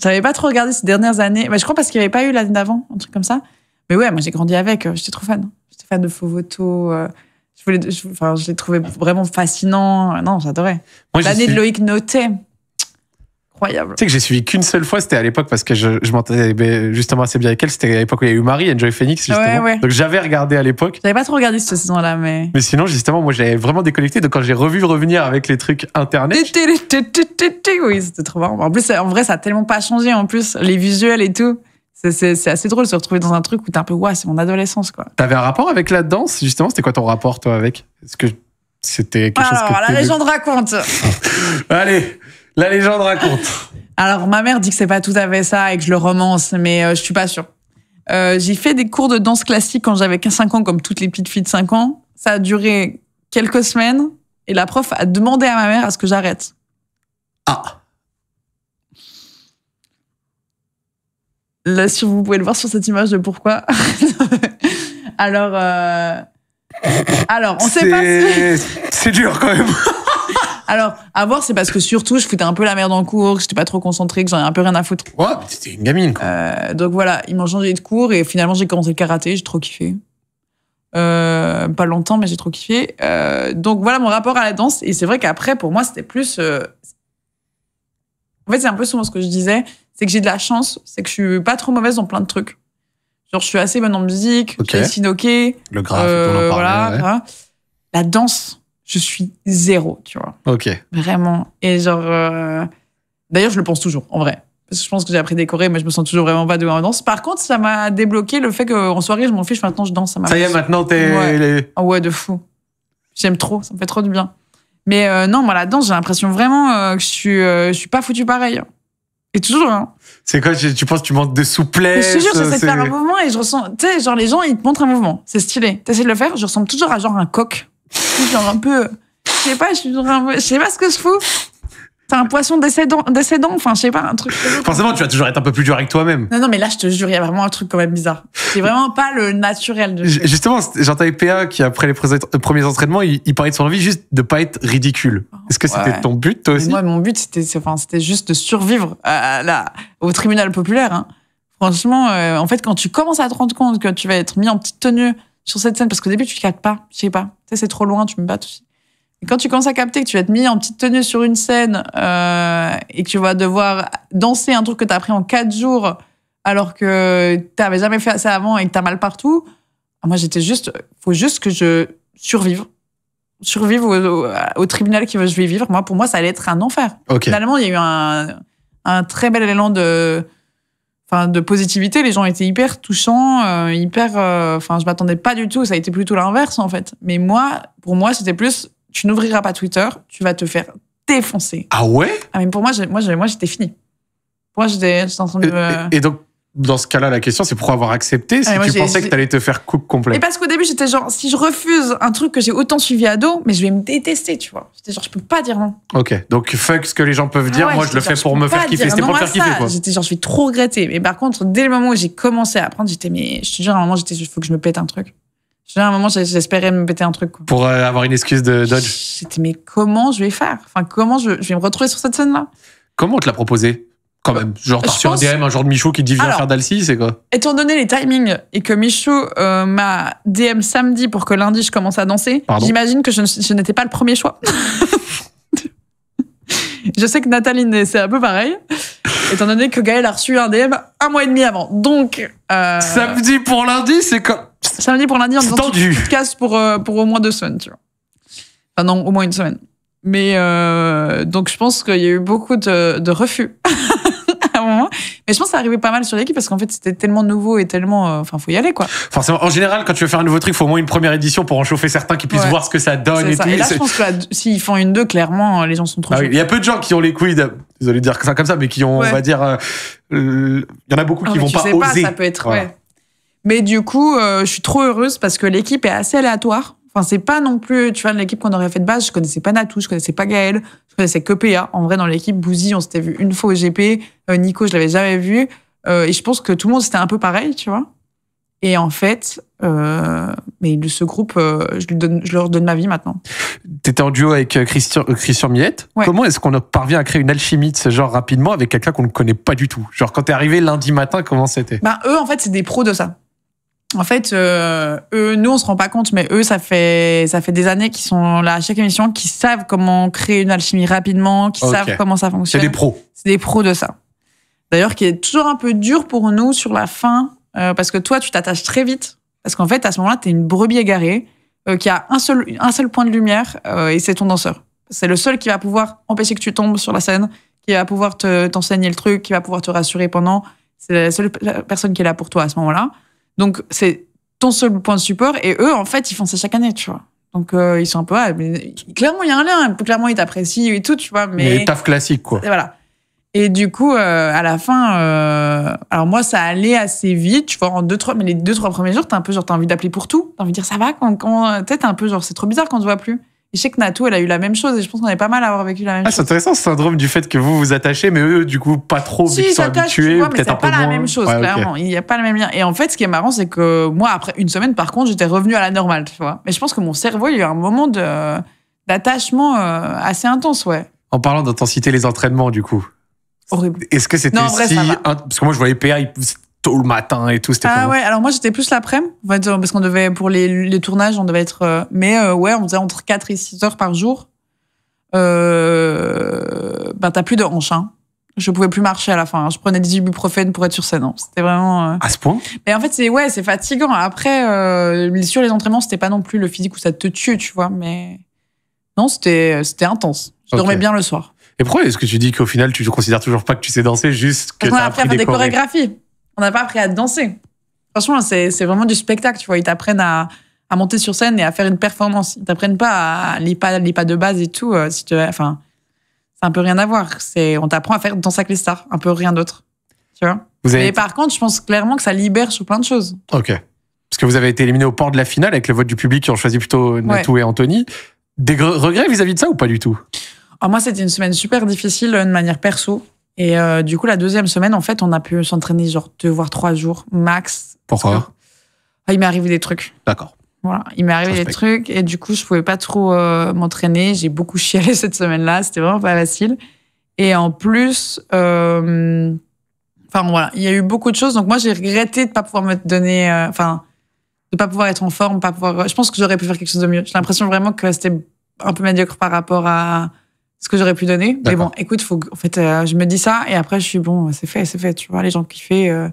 J'avais pas trop regardé ces dernières années. Mais bah, je crois parce qu'il n'y avait pas eu l'année d'avant, un truc comme ça. Mais ouais, moi j'ai grandi avec, euh, j'étais trop fan. Hein. J'étais fan de Fovoto. Euh, je voulais, je, enfin, les vraiment fascinant. Non, j'adorais. L'année de Loïc Notet. Tu sais que j'ai suivi qu'une seule fois, c'était à l'époque parce que je, je m'entendais eh ben, justement assez bien avec elle. C'était à l'époque où il y a eu Marie et Phoenix, justement. Donc j'avais regardé à l'époque. J'avais pas trop regardé cette saison-là, mais. Mais sinon, justement, moi j'avais vraiment déconnecté. Donc quand j'ai revu revenir avec les trucs internet. Oui, c'était trop marrant. En plus, en vrai, ça a tellement pas changé en plus, les visuels et tout. C'est assez drôle de se retrouver dans un truc où t'es un peu, ouah, c'est mon adolescence, quoi. T'avais un rapport avec la danse, justement C'était quoi ton rapport, toi, avec Est-ce que c'était quelque chose ah, que la légende raconte Allez la légende raconte. Alors, ma mère dit que c'est pas tout à fait ça et que je le romance, mais euh, je suis pas sûre. Euh, j'ai fait des cours de danse classique quand j'avais 5 ans, comme toutes les petites filles de 5 ans. Ça a duré quelques semaines et la prof a demandé à ma mère à ce que j'arrête. Ah. Là, si vous pouvez le voir sur cette image de pourquoi. Alors, euh, alors, on sait pas. C'est dur quand même. Alors, à voir, c'est parce que surtout, je foutais un peu la merde en cours, que j'étais pas trop concentrée, que j'en ai un peu rien à foutre. Ouais, mais t'étais une gamine, quoi. Euh, donc voilà, ils m'ont changé de cours et finalement, j'ai commencé le karaté, j'ai trop kiffé. Euh, pas longtemps, mais j'ai trop kiffé. Euh, donc voilà mon rapport à la danse. Et c'est vrai qu'après, pour moi, c'était plus. En fait, c'est un peu souvent ce que je disais c'est que j'ai de la chance, c'est que je suis pas trop mauvaise dans plein de trucs. Genre, je suis assez bonne en musique, je suis Le graphe, on en voilà. La danse, je suis zéro, tu vois. Ok. Vraiment. Et genre, euh, d'ailleurs, je le pense toujours, en vrai. Parce que je pense que j'ai appris à décorer, mais je me sens toujours vraiment pas de en danse. Par contre, ça m'a débloqué le fait qu'en soirée, je m'en fiche. Maintenant, je danse. Ça, ça y est, maintenant, t'es. Ouais. Ah ouais, de fou. J'aime trop. Ça me fait trop du bien. Mais euh, non, moi, la danse, j'ai l'impression vraiment euh, que je suis, je suis pas foutu pareil. Et toujours. Hein. C'est quoi tu, penses que tu manques de souplesse Je te jure, j'essaie de faire un mouvement et je ressens. Tu sais, genre, les gens, ils te montrent un mouvement. C'est stylé. T'essaies de le faire, je ressemble toujours à genre un coq genre un peu. Je sais pas, je suis sais pas ce que je fous. C'est un poisson décédant, enfin, je sais pas, un truc. Forcément, tu vas toujours être un peu plus dur avec toi-même. Non, non, mais là, je te jure, il y a vraiment un truc quand même bizarre. C'est vraiment pas le naturel. De... Justement, j'entendais PA qui, après les premiers entraînements, il, parlait de son envie juste de pas être ridicule. Oh. Est-ce que c'était ton but, toi aussi Moi, mon but, c'était juste de survivre à la, au tribunal populaire. Hein. Franchement, euh, en fait, quand tu commences à te rendre compte que tu vas être mis en petite tenue sur cette scène parce qu'au début tu captes pas, je sais pas, tu c'est trop loin, tu me bats aussi et quand tu commences à capter que tu vas être mis en petite tenue sur une scène euh, et que tu vas devoir danser un truc que tu as appris en quatre jours alors que tu jamais fait ça avant et que tu as mal partout, ah, moi j'étais juste, faut juste que je survive. Survive au, tribunal qui veut que je vais vivre. Moi, pour moi, ça allait être un enfer. Finalement, il y a eu un, un très bel élan de, enfin de positivité les gens étaient hyper touchants euh, hyper euh, enfin je m'attendais pas du tout ça a été plutôt l'inverse en fait mais moi pour moi c'était plus tu n'ouvriras pas Twitter tu vas te faire défoncer ah ouais ah mais pour moi moi moi j'étais fini moi j'étais en train de et donc dans ce cas-là, la question, c'est pourquoi avoir accepté si ah, tu pensais que t'allais te faire coupe complète. Et parce qu'au début, j'étais genre, si je refuse un truc que j'ai autant suivi à dos mais je vais me détester, tu vois. J'étais genre, je peux pas dire non. Ok, donc fuck ce que les gens peuvent dire. Ah moi, je le fais pour me faire kiffer. C'était pour me faire kiffer, quoi. J'étais genre, je vais trop regretter. Mais par contre, dès le moment où j'ai commencé à apprendre, j'étais, mais je te jure, à un moment, j'étais, il faut que je me pète un truc. J'ai un moment, j'espérais me péter un truc. Pour euh, avoir une excuse de Dodge. J'étais, mais comment je vais faire Enfin, comment je, vais me retrouver sur cette scène-là Comment te l'a proposé quand même. Genre, t'as un DM un jour de Michou qui te dit viens faire d'Alci, c'est quoi Étant donné les timings et que Michou euh, m'a DM samedi pour que lundi je commence à danser, j'imagine que je n'étais pas le premier choix. je sais que Nathalie, c'est un peu pareil. Étant donné que Gaël a reçu un DM un mois et demi avant. Donc. Euh, samedi pour lundi, c'est quoi Samedi pour lundi, en disant tendu. Tu, pour, euh, pour au moins deux semaines, tu vois. Enfin, non, au moins une semaine. Mais donc, je pense qu'il y a eu beaucoup de, de refus. Mais je pense que ça arrivait pas mal sur l'équipe parce qu'en fait, c'était tellement nouveau et tellement. Euh, enfin, faut y aller, quoi. Forcément. En général, quand tu veux faire un nouveau truc, faut au moins une première édition pour en chauffer certains qui puissent voir ce que ça donne et là, je pense que s'ils font une deux, clairement, euh, les gens sont trop. Bah il y a peu de gens qui ont les couilles, désolé de dire ça comme ça, mais qui ont, on va dire. Euh, il y en a beaucoup ah, qui vont pas sais Pas, ça peut être, Mais du coup, je suis trop heureuse parce que l'équipe est assez aléatoire. Enfin, c'est pas non plus, tu vois, l'équipe qu'on aurait fait de base, je connaissais pas Natou, je connaissais pas Gaël, je connaissais que PA. En vrai, dans l'équipe, Bouzy, on s'était vu une fois au GP, euh, Nico, je l'avais jamais vu. Euh, et je pense que tout le monde, c'était un peu pareil, tu vois. Et en fait, euh, mais ce groupe, euh, je, lui donne, je, leur donne ma vie maintenant. Tu étais en duo avec Christian, Christian Millette. Comment est-ce qu'on parvient à créer une alchimie de ce genre rapidement avec quelqu'un qu'on ne connaît pas du tout Genre, quand t'es arrivé lundi matin, comment c'était Ben, eux, en fait, c'est des pros de ça en fait, euh, eux, nous, on se rend pas compte, mais eux, ça fait ça fait des années qu'ils sont là à chaque émission, qui savent comment créer une alchimie rapidement, qui savent comment ça fonctionne. C'est des pros. C'est des pros de ça. D'ailleurs, qui est toujours un peu dur pour nous sur la fin, euh, parce que toi, tu t'attaches très vite, parce qu'en fait, à ce moment-là, tu es une brebis égarée euh, qui a un seul un seul point de lumière et c'est ton danseur. C'est le seul qui va pouvoir empêcher que tu tombes sur la scène, qui va pouvoir t'enseigner le truc, qui va pouvoir te rassurer pendant. C'est la seule personne qui est là pour toi à ce moment-là. Donc, c'est ton seul point de support. Et eux, en fait, ils font ça chaque année, tu vois. Donc, euh, ils sont un peu, ah, clairement, il y a un lien. Hein. Clairement, ils t'apprécient et tout, tu vois. Mais, mais taf classique, quoi. voilà. Et du coup, euh, à la fin, euh, alors moi, ça allait assez vite, tu vois, en deux, trois, mais les deux, trois premiers jours, t'as un peu genre, t'as envie d'appeler pour tout. T'as envie de dire, ça va, quand, quand, t'es un peu genre, c'est trop bizarre qu'on te voit plus je sais que Nato, elle a eu la même chose et je pense qu'on est pas mal à avoir vécu la même ah, chose. C'est intéressant ce syndrome du fait que vous vous attachez, mais eux, du coup, pas trop, si, ils sont habitués. mais c'est pas la même chose, clairement. Il n'y a pas le même lien. Et en fait, ce qui est marrant, c'est que moi, après une semaine, par contre, j'étais revenu à la normale, tu vois. Mais je pense que mon cerveau, il y a eu un moment d'attachement euh, assez intense, ouais. En parlant d'intensité, les entraînements, du coup. Horrible. Est-ce que c'était si. Parce que moi, je voyais PA, le matin et tout. Ah ouais, alors moi j'étais plus l'après-midi, parce qu'on devait, pour les, tournages, on devait être. Euh, mais euh, ouais, on faisait entre 4 et 6 heures par jour. Euh, ben t'as plus de hanches, hein. Je pouvais plus marcher à la fin. Hein. Je prenais des ibuprofène pour être sur scène. Hein. C'était vraiment. À ce point Mais en fait, c'est ouais, c'est fatigant. Après, sur les entraînements, c'était pas non plus le physique où ça te tue, tu vois. Mais non, c'était c'était intense. Je dormais bien le soir. Et pourquoi est-ce que tu dis qu'au final, tu ne considères toujours pas que tu sais danser, juste que tu as appris faire des chorégraphies on n'a pas appris à danser. Franchement, c'est, c'est vraiment du spectacle, tu vois. Ils t'apprennent à, monter sur scène et à faire une performance. Ils t'apprennent pas à, les, pas pas de base et tout. Euh, si tu, enfin, c'est un peu rien à voir. C'est, on t'apprend à faire danser avec les stars, un peu rien d'autre. Tu vois. Vous avez Mais par contre, je pense clairement que ça libère sur plein de choses. Ok. Parce que vous avez été éliminé au port de la finale avec le vote du public qui ont choisi plutôt Natou et Anthony. Des regrets vis-à-vis de ça ou pas du tout oh, Moi, c'était une semaine super difficile euh, de manière perso. Et euh, du coup, la deuxième semaine, en fait, on a pu s'entraîner genre deux voire trois jours max. Pourquoi ah, Il m'est arrivé des trucs. D'accord. Voilà, il m'est arrivé des trucs et du coup, je pouvais pas trop euh, m'entraîner. J'ai beaucoup chialé cette semaine-là. C'était vraiment pas facile. Et en plus, euh, enfin voilà, il y a eu beaucoup de choses. Donc moi, j'ai regretté de pas pouvoir me donner, enfin, de pas pouvoir être en forme, pas pouvoir. Je pense que j'aurais pu faire quelque chose de mieux. J'ai l'impression vraiment que c'était un peu médiocre par rapport à ce que j'aurais pu donner. Mais bon, écoute, faut en fait, euh, je me dis ça et après, je suis bon, c'est fait, c'est fait. Tu vois, les gens kiffaient. Euh,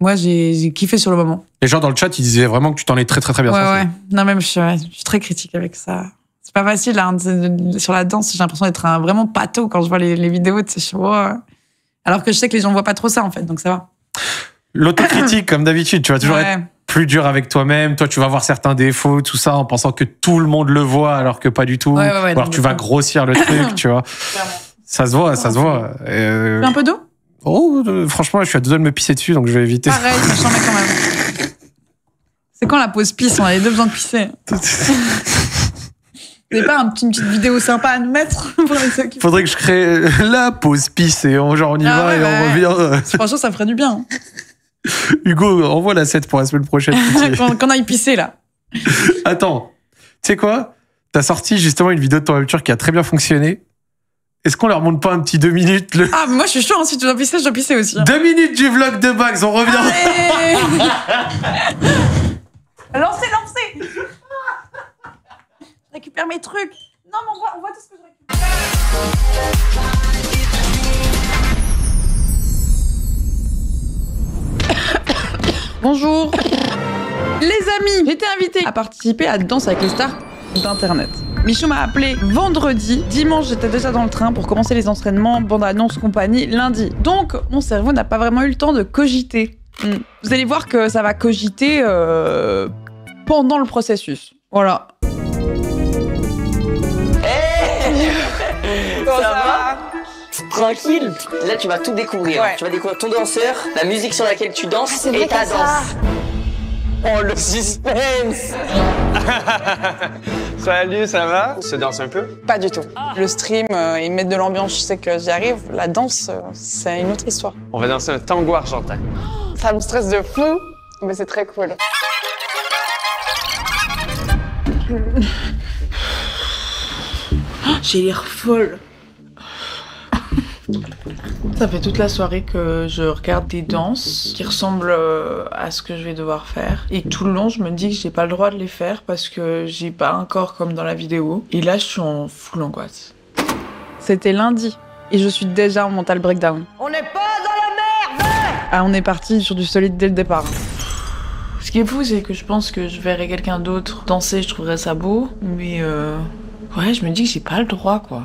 moi, j'ai kiffé sur le moment. Les gens dans le chat, ils disaient vraiment que tu t'en es très, très, très bien ouais, Ouais, non, même, je, suis, très critique avec ça. C'est pas facile, hein, sur la danse, j'ai l'impression d'être un vraiment pâteau quand je vois les, vidéos. de sais, Alors que je sais que les gens voient pas trop ça, en fait, donc ça va. L'autocritique, comme d'habitude, tu vas toujours plus dur avec toi-même. Toi, tu vas voir certains défauts, tout ça, en pensant que tout le monde le voit alors que pas du tout. Ou alors tu vas grossir le truc, tu vois. Ça se voit, ça se voit. Euh... Un peu d'eau Oh, franchement, je suis à deux doigts de me pisser dessus, donc je vais éviter. Pareil, ça change quand même. C'est quand la pause pisse On a les deux besoin de pisser. C'est pas une petite vidéo sympa à nous mettre pour Faudrait que je crée la pause pisse et on, genre, on y ah va et on revient. Franchement, ça ferait du bien. Hein. Hugo, envoie la 7 pour la semaine prochaine. qu'on, aille pisser, là. Attends, tu sais quoi T'as sorti justement une vidéo de ton rupture qui a très bien fonctionné. Est-ce qu'on leur montre pas un petit deux minutes le... Ah, moi je suis chaud, Ensuite, hein, je dois pisser, je dois pisser aussi. Hein. Deux minutes du vlog de Bugs, on revient. lancez, lancez Je récupère mes trucs. Non, mais on voit tout ce que je récupère. Bonjour Les amis, j'étais invitée à participer à Danse avec les stars d'Internet. Michou m'a appelé vendredi. Dimanche, j'étais déjà dans le train pour commencer les entraînements, bande-annonce, compagnie, lundi. Donc, mon cerveau n'a pas vraiment eu le temps de cogiter. Hmm. Vous allez voir que ça va cogiter euh, pendant le processus. Voilà. Hey eh ça va tranquille. Là, tu vas tout découvrir. Tu vas découvrir ton danseur, la musique sur laquelle tu danses ah, et ta danse. Oh, le suspense Salut, ça va On se danse un peu Pas du tout. Le stream, euh, ils mettent de l'ambiance, je sais que j'y arrive. La danse, euh, c'est une autre histoire. On va danser un tango argentin. Ça me stresse de fou, mais c'est très cool. J'ai l'air folle. Ça fait toute la soirée que je regarde des danses qui ressemblent euh, à ce que je vais devoir faire. Et tout le long, je me dis que j'ai pas le droit de les faire parce que j'ai pas un corps comme dans la vidéo. Et là, je suis en full angoisse. C'était lundi et je suis déjà en mental breakdown. On n'est pas dans la merde Ah, on est parti sur du solide dès le départ. Ce qui est fou, c'est que je pense que je verrais quelqu'un d'autre danser, je trouverais ça beau. Mais euh, ouais, je me dis que j'ai pas le droit, quoi.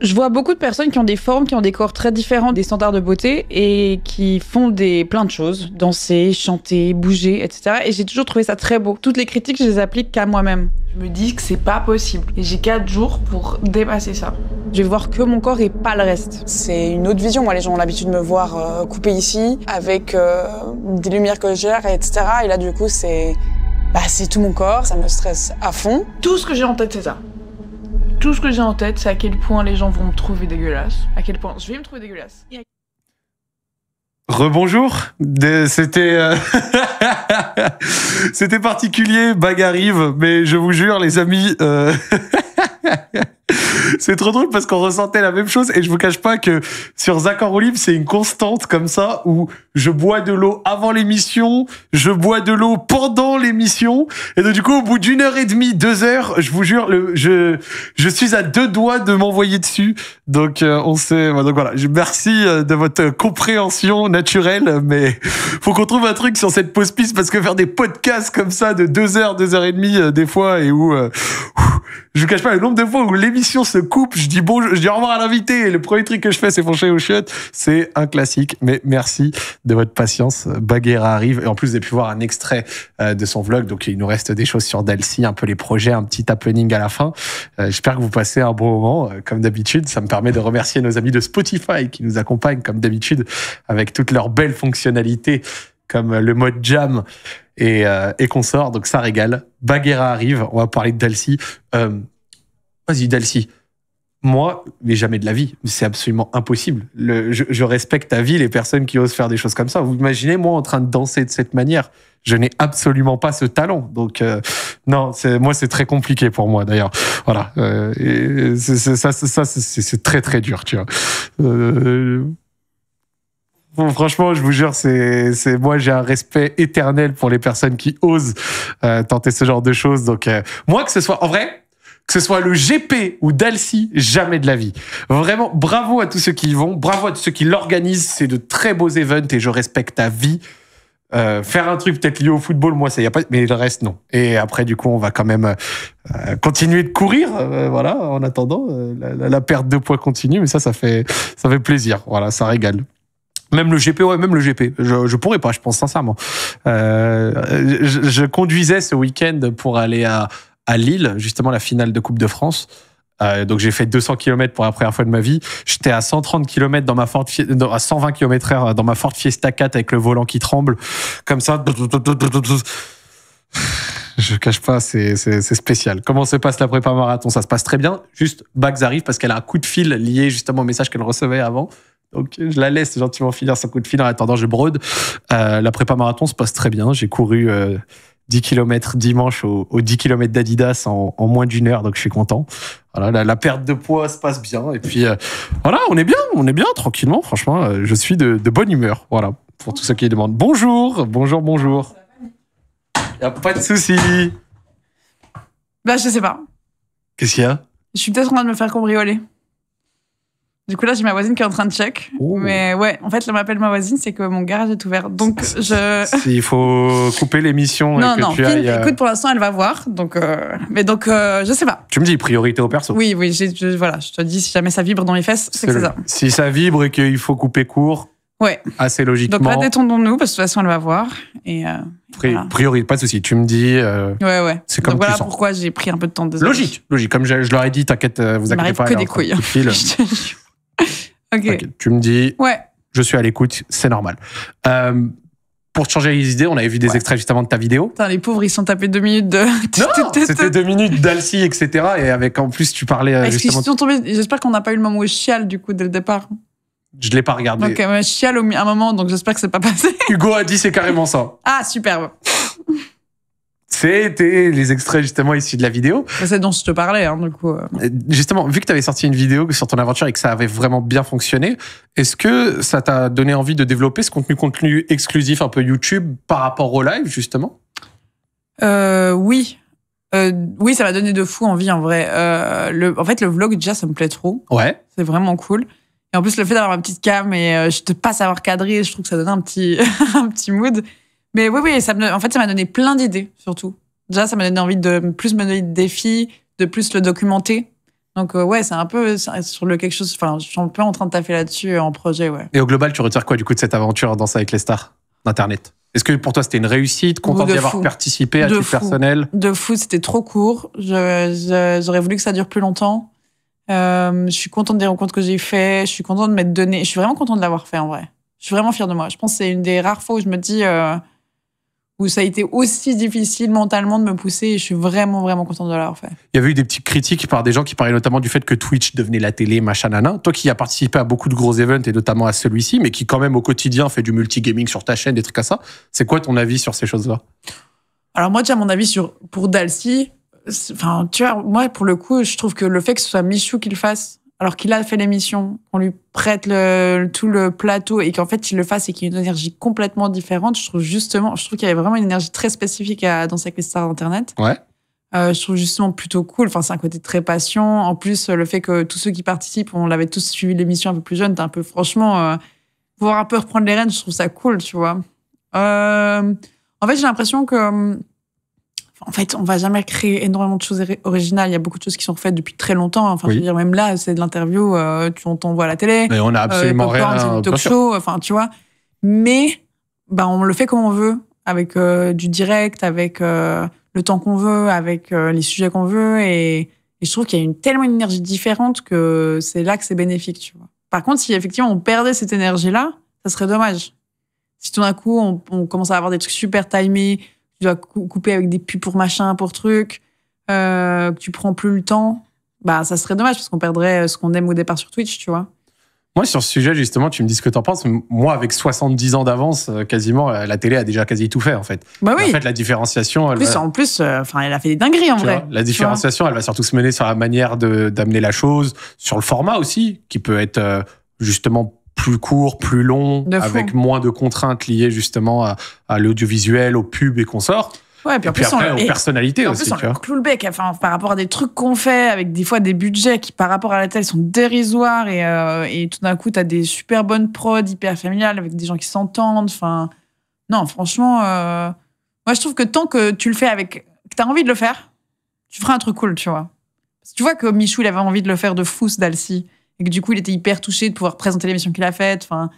Je vois beaucoup de personnes qui ont des formes, qui ont des corps très différents des standards de beauté et qui font des plein de choses, danser, chanter, bouger, etc. Et j'ai toujours trouvé ça très beau. Toutes les critiques, je les applique qu'à moi-même. Je me dis que c'est pas possible et j'ai quatre jours pour dépasser ça. Je vais voir que mon corps et pas le reste. C'est une autre vision. Moi, les gens ont l'habitude de me voir euh, coupée ici avec euh, des lumières que je etc. Et là, du coup, c'est bah, c'est tout mon corps, ça me stresse à fond. Tout ce que j'ai en tête, c'est ça. Tout ce que j'ai en tête, c'est à quel point les gens vont me trouver dégueulasse, à quel point je vais me trouver dégueulasse. Rebonjour. C'était euh, c'était particulier, bague arrive, mais je vous jure les amis euh, c'est trop drôle parce qu'on ressentait la même chose et je vous cache pas que sur en Olive, c'est une constante comme ça où je bois de l'eau avant l'émission, je bois de l'eau pendant l'émission et donc du coup au bout d'une heure et demie, deux heures, je vous jure, je je suis à deux doigts de m'envoyer dessus. Donc euh, on sait, donc voilà, merci euh, de votre compréhension naturelle, mais faut qu'on trouve un truc sur cette pause piste parce que faire des podcasts comme ça de deux heures, deux heures et demie euh, des fois et où je vous cache pas de fois où l'émission se coupe, je dis bon, je dis au revoir à l'invité et le premier truc que je fais, c'est foncer au chiottes. C'est un classique. Mais merci de votre patience. Baguera arrive. Et en plus, vous avez pu voir un extrait euh, de son vlog. Donc, il nous reste des choses sur Dalcy, un peu les projets, un petit happening à la fin. Euh, j'espère que vous passez un bon moment. Euh, comme d'habitude, ça me permet de remercier nos amis de Spotify qui nous accompagnent, comme d'habitude, avec toutes leurs belles fonctionnalités comme le mode jam et, consort. Donc ça régale. Baguera arrive, on va parler de Dalcy. Vas-y, Dalcy. Moi, mais jamais de la vie. C'est absolument impossible. je, respecte ta vie, les personnes qui osent faire des choses comme ça. Vous imaginez, moi, en train de danser de cette manière. Je n'ai absolument pas ce talent. Donc, euh, non, moi, c'est très compliqué pour moi, d'ailleurs. Voilà. Euh, et ça, ça c'est très, très dur, tu vois. Euh, bon, franchement, je vous jure, c'est, c'est moi j'ai un respect éternel pour les personnes qui osent tenter ce genre de choses. Donc moi que ce soit en vrai, que ce soit le GP ou d'Alcy, jamais de la vie. Vraiment, bravo à tous ceux qui y vont, bravo à tous ceux qui l'organisent. C'est de très beaux events et je respecte ta vie. Euh, faire un truc peut-être lié au football, moi ça y a pas, mais le reste non. Et après du coup on va quand même euh, continuer de courir, euh, voilà. En attendant, la, perte de poids continue, mais ça ça fait ça fait plaisir, voilà, ça régale. Même le GP, ouais, même le GP. Je, pourrais pas, je pense sincèrement. je, conduisais ce week-end pour aller à à Lille, justement la finale de Coupe de France. Euh, donc j'ai fait 200 km pour la première fois de ma vie. J'étais à 130 km dans ma Ford, à 120 km heure dans ma Ford Fiesta 4 avec le volant qui tremble, comme ça. Je cache pas, c'est spécial. Comment se passe la prépa marathon Ça se passe très bien. Juste, Bax arrive parce qu'elle a un coup de fil lié justement au message qu'elle recevait avant. Donc je la laisse gentiment finir son coup de fil en attendant je brode. Euh, la prépa marathon se passe très bien. J'ai couru. Euh, 10 km dimanche au, 10 km d'Adidas en, moins d'une heure, donc je suis content. Voilà, la, perte de poids se passe bien. Et puis euh, voilà, on est bien, on est bien, tranquillement, franchement, euh, je suis de, bonne humeur. Voilà, pour tout ceux qui demandent. Bonjour, bonjour, bonjour. Il a pas de souci. Bah, je sais pas. Qu'est-ce qu'il y a Je suis peut-être en train de me faire cambrioler. Du coup, là, j'ai ma voisine qui est en train de check. Mais ouais, en fait, le m'appelle ma voisine, c'est que mon garage est ouvert. Donc, je. Il faut couper l'émission. Non, et que non. Tu euh, écoute, pour l'instant, elle va voir. Donc, euh, Mais donc, euh, je sais pas. Tu me dis priorité au perso. Oui, oui. Je, voilà, je te dis, si jamais ça vibre dans les fesses, c'est que c'est ça. Si ça vibre et qu'il faut couper court. Ouais. Assez logiquement. Donc là, détendons-nous, parce que de toute façon, elle va voir. Et. Priorité, pas de souci. Tu me dis. ouais, ouais. C'est comme Donc voilà pourquoi j'ai pris un peu de temps. de Logique, logique. Comme je, leur ai dit, t'inquiète, vous inquiétez pas. que des couilles. tu me dis, ouais. je suis à l'écoute, c'est normal. Euh, pour te changer les idées, on avait vu des extraits justement de ta vidéo. Putain, les pauvres, ils sont tapés deux minutes de. Non, c'était deux minutes d'Alcy, etc. Et avec, en plus, tu parlais. Euh, justement... J'espère qu'on n'a pas eu le moment où je chiale, du coup, dès le départ. Je l'ai pas regardé. Donc, euh, je chiale au un moment, donc j'espère que c'est pas passé. Hugo a dit c'est carrément ça. Ah, superbe. C'était les extraits justement ici, de la vidéo. C'est dont je te parlais, hein, du coup. Euh. Euh, justement, vu que tu avais sorti une vidéo sur ton aventure et que ça avait vraiment bien fonctionné, est-ce que ça t'a donné envie de développer ce contenu, contenu exclusif un peu YouTube par rapport au live justement euh, Oui. oui, ça m'a donné de fou envie en vrai. le, en fait, le vlog déjà, ça me plaît trop. Ouais. C'est vraiment cool. Et en plus, le fait d'avoir ma petite cam et je ne pas savoir cadrer, je trouve que ça donne un petit, un petit mood. Mais oui, oui, ça en fait, ça m'a donné plein d'idées, surtout. Déjà, ça m'a donné envie de plus me donner de défis, de plus le documenter. Donc, euh, ouais, c'est un peu sur le quelque chose. Enfin, je suis un peu en train de taffer là-dessus euh, en projet, ouais. Et au global, tu retires quoi du coup de cette aventure ça avec les stars d'Internet Est-ce que pour toi, c'était une réussite Content d'y avoir participé à titre personnel De fou, c'était trop court. J'aurais voulu que ça dure plus longtemps. Euh, je suis contente des rencontres que j'ai faites. Je suis contente de m'être donné. Je suis vraiment contente de l'avoir fait en vrai. Je suis vraiment fière de moi. Je pense que c'est une des rares fois où je me dis où ça a été aussi difficile mentalement de me pousser et je suis vraiment, vraiment contente de l'avoir fait. Il y avait eu des petites critiques par des gens qui parlaient notamment du fait que Twitch devenait la télé, machin, nanan. Toi qui as participé à beaucoup de gros events et notamment à celui-ci, mais qui quand même au quotidien fait du multigaming sur ta chaîne, des trucs comme ça, c'est quoi ton avis sur ces choses-là Alors moi, déjà, mon avis sur, pour Dalcy, enfin, tu moi, pour le coup, je trouve que le fait que ce soit Michou qui le fasse alors qu'il a fait l'émission, qu'on lui prête tout le plateau et qu'en fait il le fasse et qu'il ait une énergie complètement différente, je trouve justement, je trouve qu'il y avait vraiment une énergie très spécifique à dans avec d'Internet. Ouais. Euh, je trouve justement plutôt cool. Enfin, c'est un côté très patient. En plus, le fait que tous ceux qui participent, on l'avait tous suivi l'émission un peu plus jeune, t'es un peu, franchement, euh, pouvoir un peu reprendre les rênes, je trouve ça cool, tu vois. Euh, en fait, j'ai l'impression que hum, en fait, on va jamais créer énormément de choses originales. Il y a beaucoup de choses qui sont faites depuis très longtemps. Enfin, dire, même là, c'est de l'interview, euh, tu on t'envoie à la télé. Mais on a euh, absolument rien. C'est euh, talk show, enfin, tu vois. Mais, bah, on le fait comme on veut, avec du direct, avec le temps qu'on veut, avec les sujets qu'on veut. Et, je trouve qu'il y a une tellement d'énergie énergie différente que c'est là que c'est bénéfique, tu vois. Par contre, si effectivement on perdait cette énergie-là, ça serait dommage. Si tout d'un coup, on, on commence à avoir des trucs super timés, tu dois couper avec des pubs pour machin, pour truc, euh, que tu prends plus le temps, bah ça serait dommage parce qu'on perdrait euh, ce qu'on aime au départ sur Twitch, tu vois. Moi, sur ce sujet, justement, tu me dis ce que t'en penses. Moi, avec 70 ans d'avance, euh, quasiment, la télé a déjà quasi tout fait, en fait. Bah En fait, la différenciation. En plus, elle en plus enfin, elle a fait des dingueries, en vrai. la différenciation, elle va surtout se mener sur la manière d'amener la chose, sur le format aussi, qui peut être justement plus court, plus long, avec moins de contraintes liées justement à, l'audiovisuel, au pub et consorts. Ouais, puis, en et puis plus, après, aux personnalités en Plus, on le bec, par rapport à des trucs qu'on fait, avec des fois des budgets qui, par rapport à la télé, sont dérisoires. Et, euh, tout d'un coup, tu des super bonnes prods, hyper familiales, avec des gens qui s'entendent. Enfin, non, franchement, euh, moi, je trouve que tant que tu le fais avec. que tu as envie de le faire, tu feras un truc cool, tu vois. tu vois que Michou, il avait envie de le faire de fou, ce et que du coup, il était hyper touché de pouvoir présenter l'émission qu'il a faite. Enfin,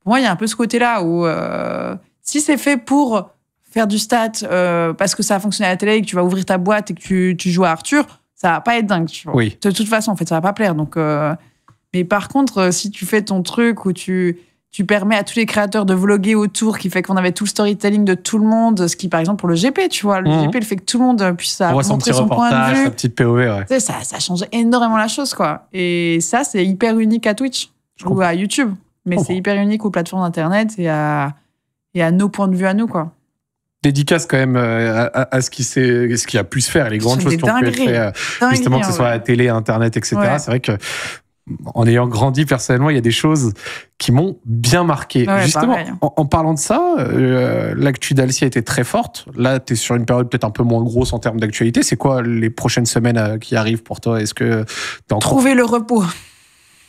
pour moi, il y a un peu ce côté-là où euh, si c'est fait pour faire du stat euh, parce que ça a fonctionné à la télé et que tu vas ouvrir ta boîte et que tu, joues à Arthur, ça va pas être dingue. Tu Oui. De toute façon, en fait, ça va pas plaire. Donc, euh, mais par contre, si tu fais ton truc où tu tu permets à tous les créateurs de vlogger autour, qui fait qu'on avait tout le storytelling de tout le monde, ce qui, par exemple, pour le GP, tu vois, le mhm. GP, le fait que tout le monde euh, puisse euh, montrer son, point de vue. Sa petite POV, ouais. ça, change énormément la chose, quoi. Et ça, c'est hyper unique à Twitch Je ou à YouTube. Mais c'est hyper unique aux plateformes d'Internet et à, à nos points de vue à nous, quoi dédicace quand même euh, à, ce qui ce qui a pu se faire, les grandes choses qui ont pu être justement que ce hein, soit à la télé, internet, etc. C'est vrai que en ayant grandi personnellement, il y a des choses qui m'ont bien marqué. Justement, en, parlant de ça, l'actualité euh, l'actu été était très forte. Là, tu es sur une période peut-être un peu moins grosse en termes d'actualité. C'est quoi les prochaines semaines euh, qui arrivent pour toi Est-ce que Trouver le repos.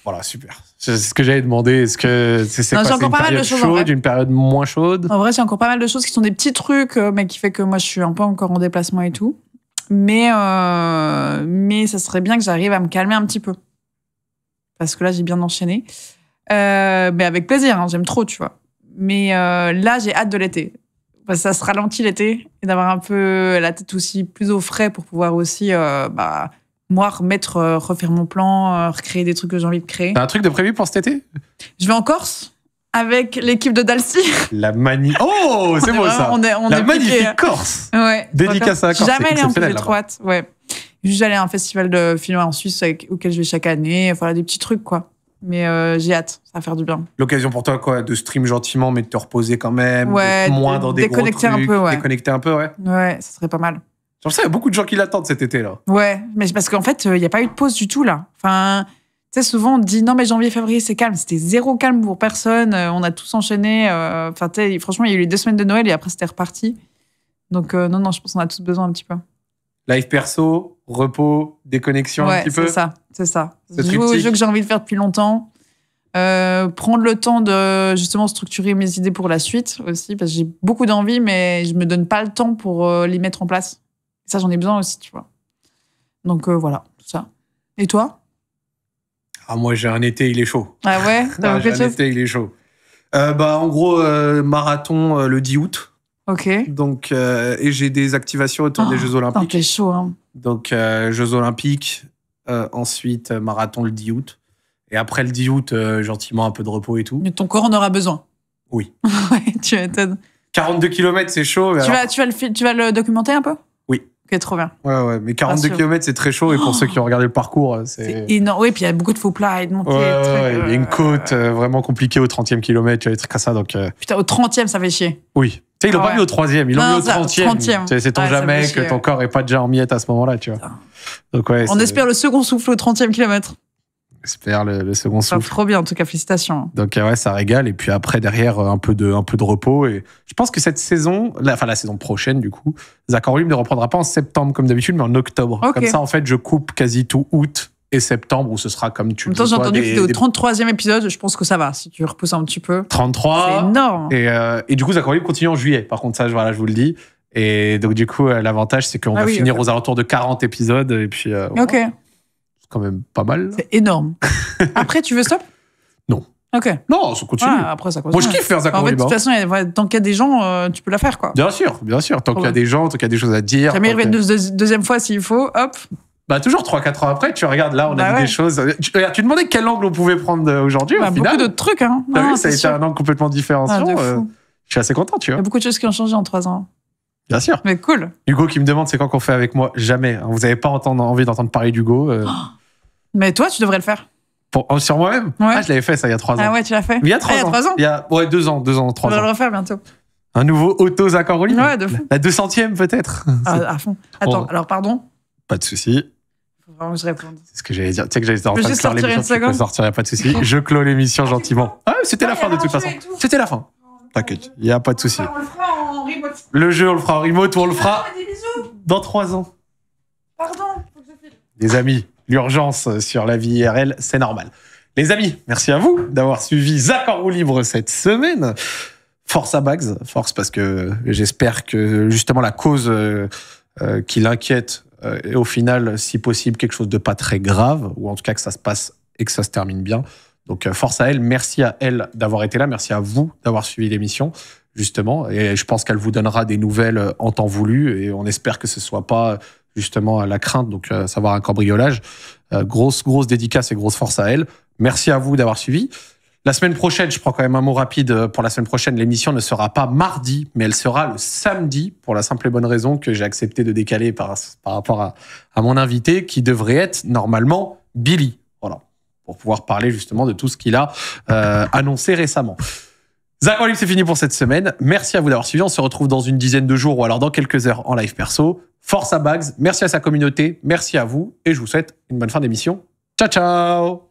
Voilà, super. C'est ce que j'avais demandé. Est-ce que c'est une période chaude, une période moins chaude En vrai, c'est encore pas mal de choses qui sont des petits trucs, euh, mais qui fait que moi, je suis un peu encore en déplacement et tout. Mais, mais ça serait bien que j'arrive à me calmer un petit peu parce que là, j'ai bien enchaîné. Euh, mais avec plaisir, hein, j'aime trop, tu vois. Mais euh, là, j'ai hâte de l'été. Parce que ça se ralentit l'été et d'avoir un peu la tête aussi plus au frais pour pouvoir aussi, euh, bah, moi, remettre, refaire mon plan, recréer des trucs que j'ai envie de créer. T'as un truc de prévu pour cet été Je vais en Corse avec l'équipe de Dalcy. La magnifique. Oh, c'est beau ça. On est, la magnifique Corse. Ouais. Dédicace à la Corse. Jamais allé en plus étroite. Ouais j'allais à un festival de film en Suisse auquel je vais chaque année. Voilà, des petits trucs, quoi. Mais euh, j'ai hâte, ça va faire du bien. L'occasion pour toi, quoi, de stream gentiment, mais de te reposer quand même. Ouais, moins dans des déconnecter gros trucs, un peu, ouais. Déconnecter un peu, ouais. Ouais, ça serait pas mal. Genre ça, il y a beaucoup de gens qui l'attendent cet été, là. Ouais, mais parce qu'en fait, euh, il y n'y a pas eu de pause du tout, là. Enfin, tu sais, souvent, on dit non, mais janvier, février, c'est calme. C'était zéro calme pour personne. Euh, on a tous enchaîné. Enfin, tu franchement, il y a eu les deux semaines de Noël et après, c'était reparti. Donc, non, non, je pense qu'on a tous besoin un petit peu live perso, repos, déconnexion un petit peu. C'est ça, c'est ça. Ce jeu que j'ai envie de faire depuis longtemps. Euh, prendre le temps de justement structurer mes idées pour la suite aussi, parce que j'ai beaucoup d'envie, mais je me donne pas le temps pour euh, les mettre en place. Ça, j'en ai besoin aussi, tu vois. Donc euh, voilà, tout ça. Et toi Ah, moi, j'ai un été, il est chaud. Ah ouais J'ai un été, il est chaud. bah, en gros, marathon le 10 août. Ok. Donc, euh, et j'ai des activations autour des ah, Jeux Olympiques. C'est chaud, hein. Donc, euh, Jeux Olympiques, euh, ensuite marathon le 10 août. Et après le 10 août, gentiment un peu de repos et tout. Mais ton corps en aura besoin. Oui. ouais, tu m'étonnes. 42 km, c'est chaud. tu, vas, tu, vas le, tu vas le documenter un peu Oui. Ok, trop bien. Ouais, ouais, mais 42 km, c'est très chaud. Et pour ceux qui ont regardé le parcours, c'est. énorme. Oui, puis il y a beaucoup de faux plats de montées. il y a une côte vraiment compliquée au 30e kilomètre, tu trucs comme ça. Donc, Putain, au 30e, ça fait chier. Oui. Tu sais, ils l'ont pas mis au troisième, ils l'ont mis au trentième. C'est tant jamais que ton corps est pas déjà en miettes à ce moment-là, tu vois. Donc, ouais, On espère le second souffle au trentième kilomètre. J'espère le, le, second souffle. trop bien, en tout cas, félicitations. Donc, euh, ouais, ça régale. Et puis après, derrière, euh, un peu de, un peu de repos. Et je pense que cette saison, la, enfin, la saison prochaine, du coup, Zachary ne reprendra pas en septembre comme d'habitude, mais en octobre. Comme ça, en fait, je coupe quasi tout août septembre où ce sera comme tu le dis. j'ai entendu que au 33e épisode, je pense que ça va, si tu repousses un petit peu. 33 C'est énorme et, euh, du coup, ça continue en juillet. Par contre, ça, voilà, je vous le dis. Et donc, du coup, euh, l'avantage, c'est qu'on ah va finir aux alentours de 40 épisodes. Et puis, euh, OK. C'est quand même pas mal. C'est énorme. Après, tu veux stop Non. OK. Non, ah, ça continue. après, ça Moi, je kiffe faire En fait, de toute façon, tant qu'il y a des gens, tu peux la faire, quoi. Bien sûr, bien sûr. Tant qu'il y a des gens, tant qu'il y a des choses à dire. Ça reviennent une deuxième fois s'il faut, hop. Bah toujours 3-4 ans après, tu regardes là, on a bah vu des choses. Tu, regarde, tu demandais quel angle on pouvait prendre euh, aujourd'hui. au bah, final. beaucoup d'autres trucs. Hein. ça a été un angle complètement différent. Ah, euh, je suis assez content, tu vois. Il y a beaucoup de choses qui ont changé en 3 ans. Bien sûr. Mais cool. Hugo qui me demande c'est quand qu'on fait avec moi. Jamais. Hein. Vous n'avez pas envie d'entendre parler d'Hugo. Euh. Mais toi, tu devrais le faire. Oh, sur moi-même ah, je l'avais fait ça il y a 3 ah ans. Ah ouais, tu l'as fait. Il y a 3 ans. Il y a ouais, 2 ans, 2 ans, 3 ans. On va le refaire bientôt. Un nouveau auto Zach Ouais, de fou. La 200 e peut-être. à fond. Attends, alors pardon. Pas de soucis faut vraiment que je C'est ce que j'allais dire. Tu sais que j'allais en train de sortir parler, une seconde. Je peux sortir, y a pas de souci. Je clôt l'émission ah, gentiment. Ah, ah c'était la fin de toute façon. C'était la fin. T'inquiète, il n'y a pas de souci. On le fera en remote. Le jeu, on le fera en remote, on le fera ah, dans trois ans. Pardon, faut que je file. Les amis, l'urgence sur la vie IRL, c'est normal. Les amis, merci à vous d'avoir suivi Zaccord en libre cette semaine. Force à Bags, force parce que j'espère que justement la cause euh, euh, qui l'inquiète euh, et au final, si possible, quelque chose de pas très grave, ou en tout cas que ça se passe et que ça se termine bien. Donc euh, force à elle, merci à elle d'avoir été là, merci à vous d'avoir suivi l'émission justement, et je pense qu'elle vous donnera des nouvelles euh, en temps voulu, et on espère que ce soit pas justement la crainte, donc savoir un cambriolage. grosse grosse dédicace et grosse force à elle. Merci à vous d'avoir suivi. La semaine prochaine, je prends quand même un mot rapide euh, pour la semaine prochaine, l'émission ne sera pas mardi, mais elle sera le samedi, pour la simple et bonne raison que j'ai accepté de décaler par, rapport à, mon invité, qui devrait être normalement Billy. Voilà, pour pouvoir parler justement de tout ce qu'il a euh, annoncé récemment. Zach Olive, c'est fini pour cette semaine. Merci à vous d'avoir suivi. On se retrouve dans une dizaine de jours ou alors dans quelques heures en live perso. Force à Bags, merci à sa communauté, merci à vous et je vous souhaite une bonne fin d'émission. Ciao, ciao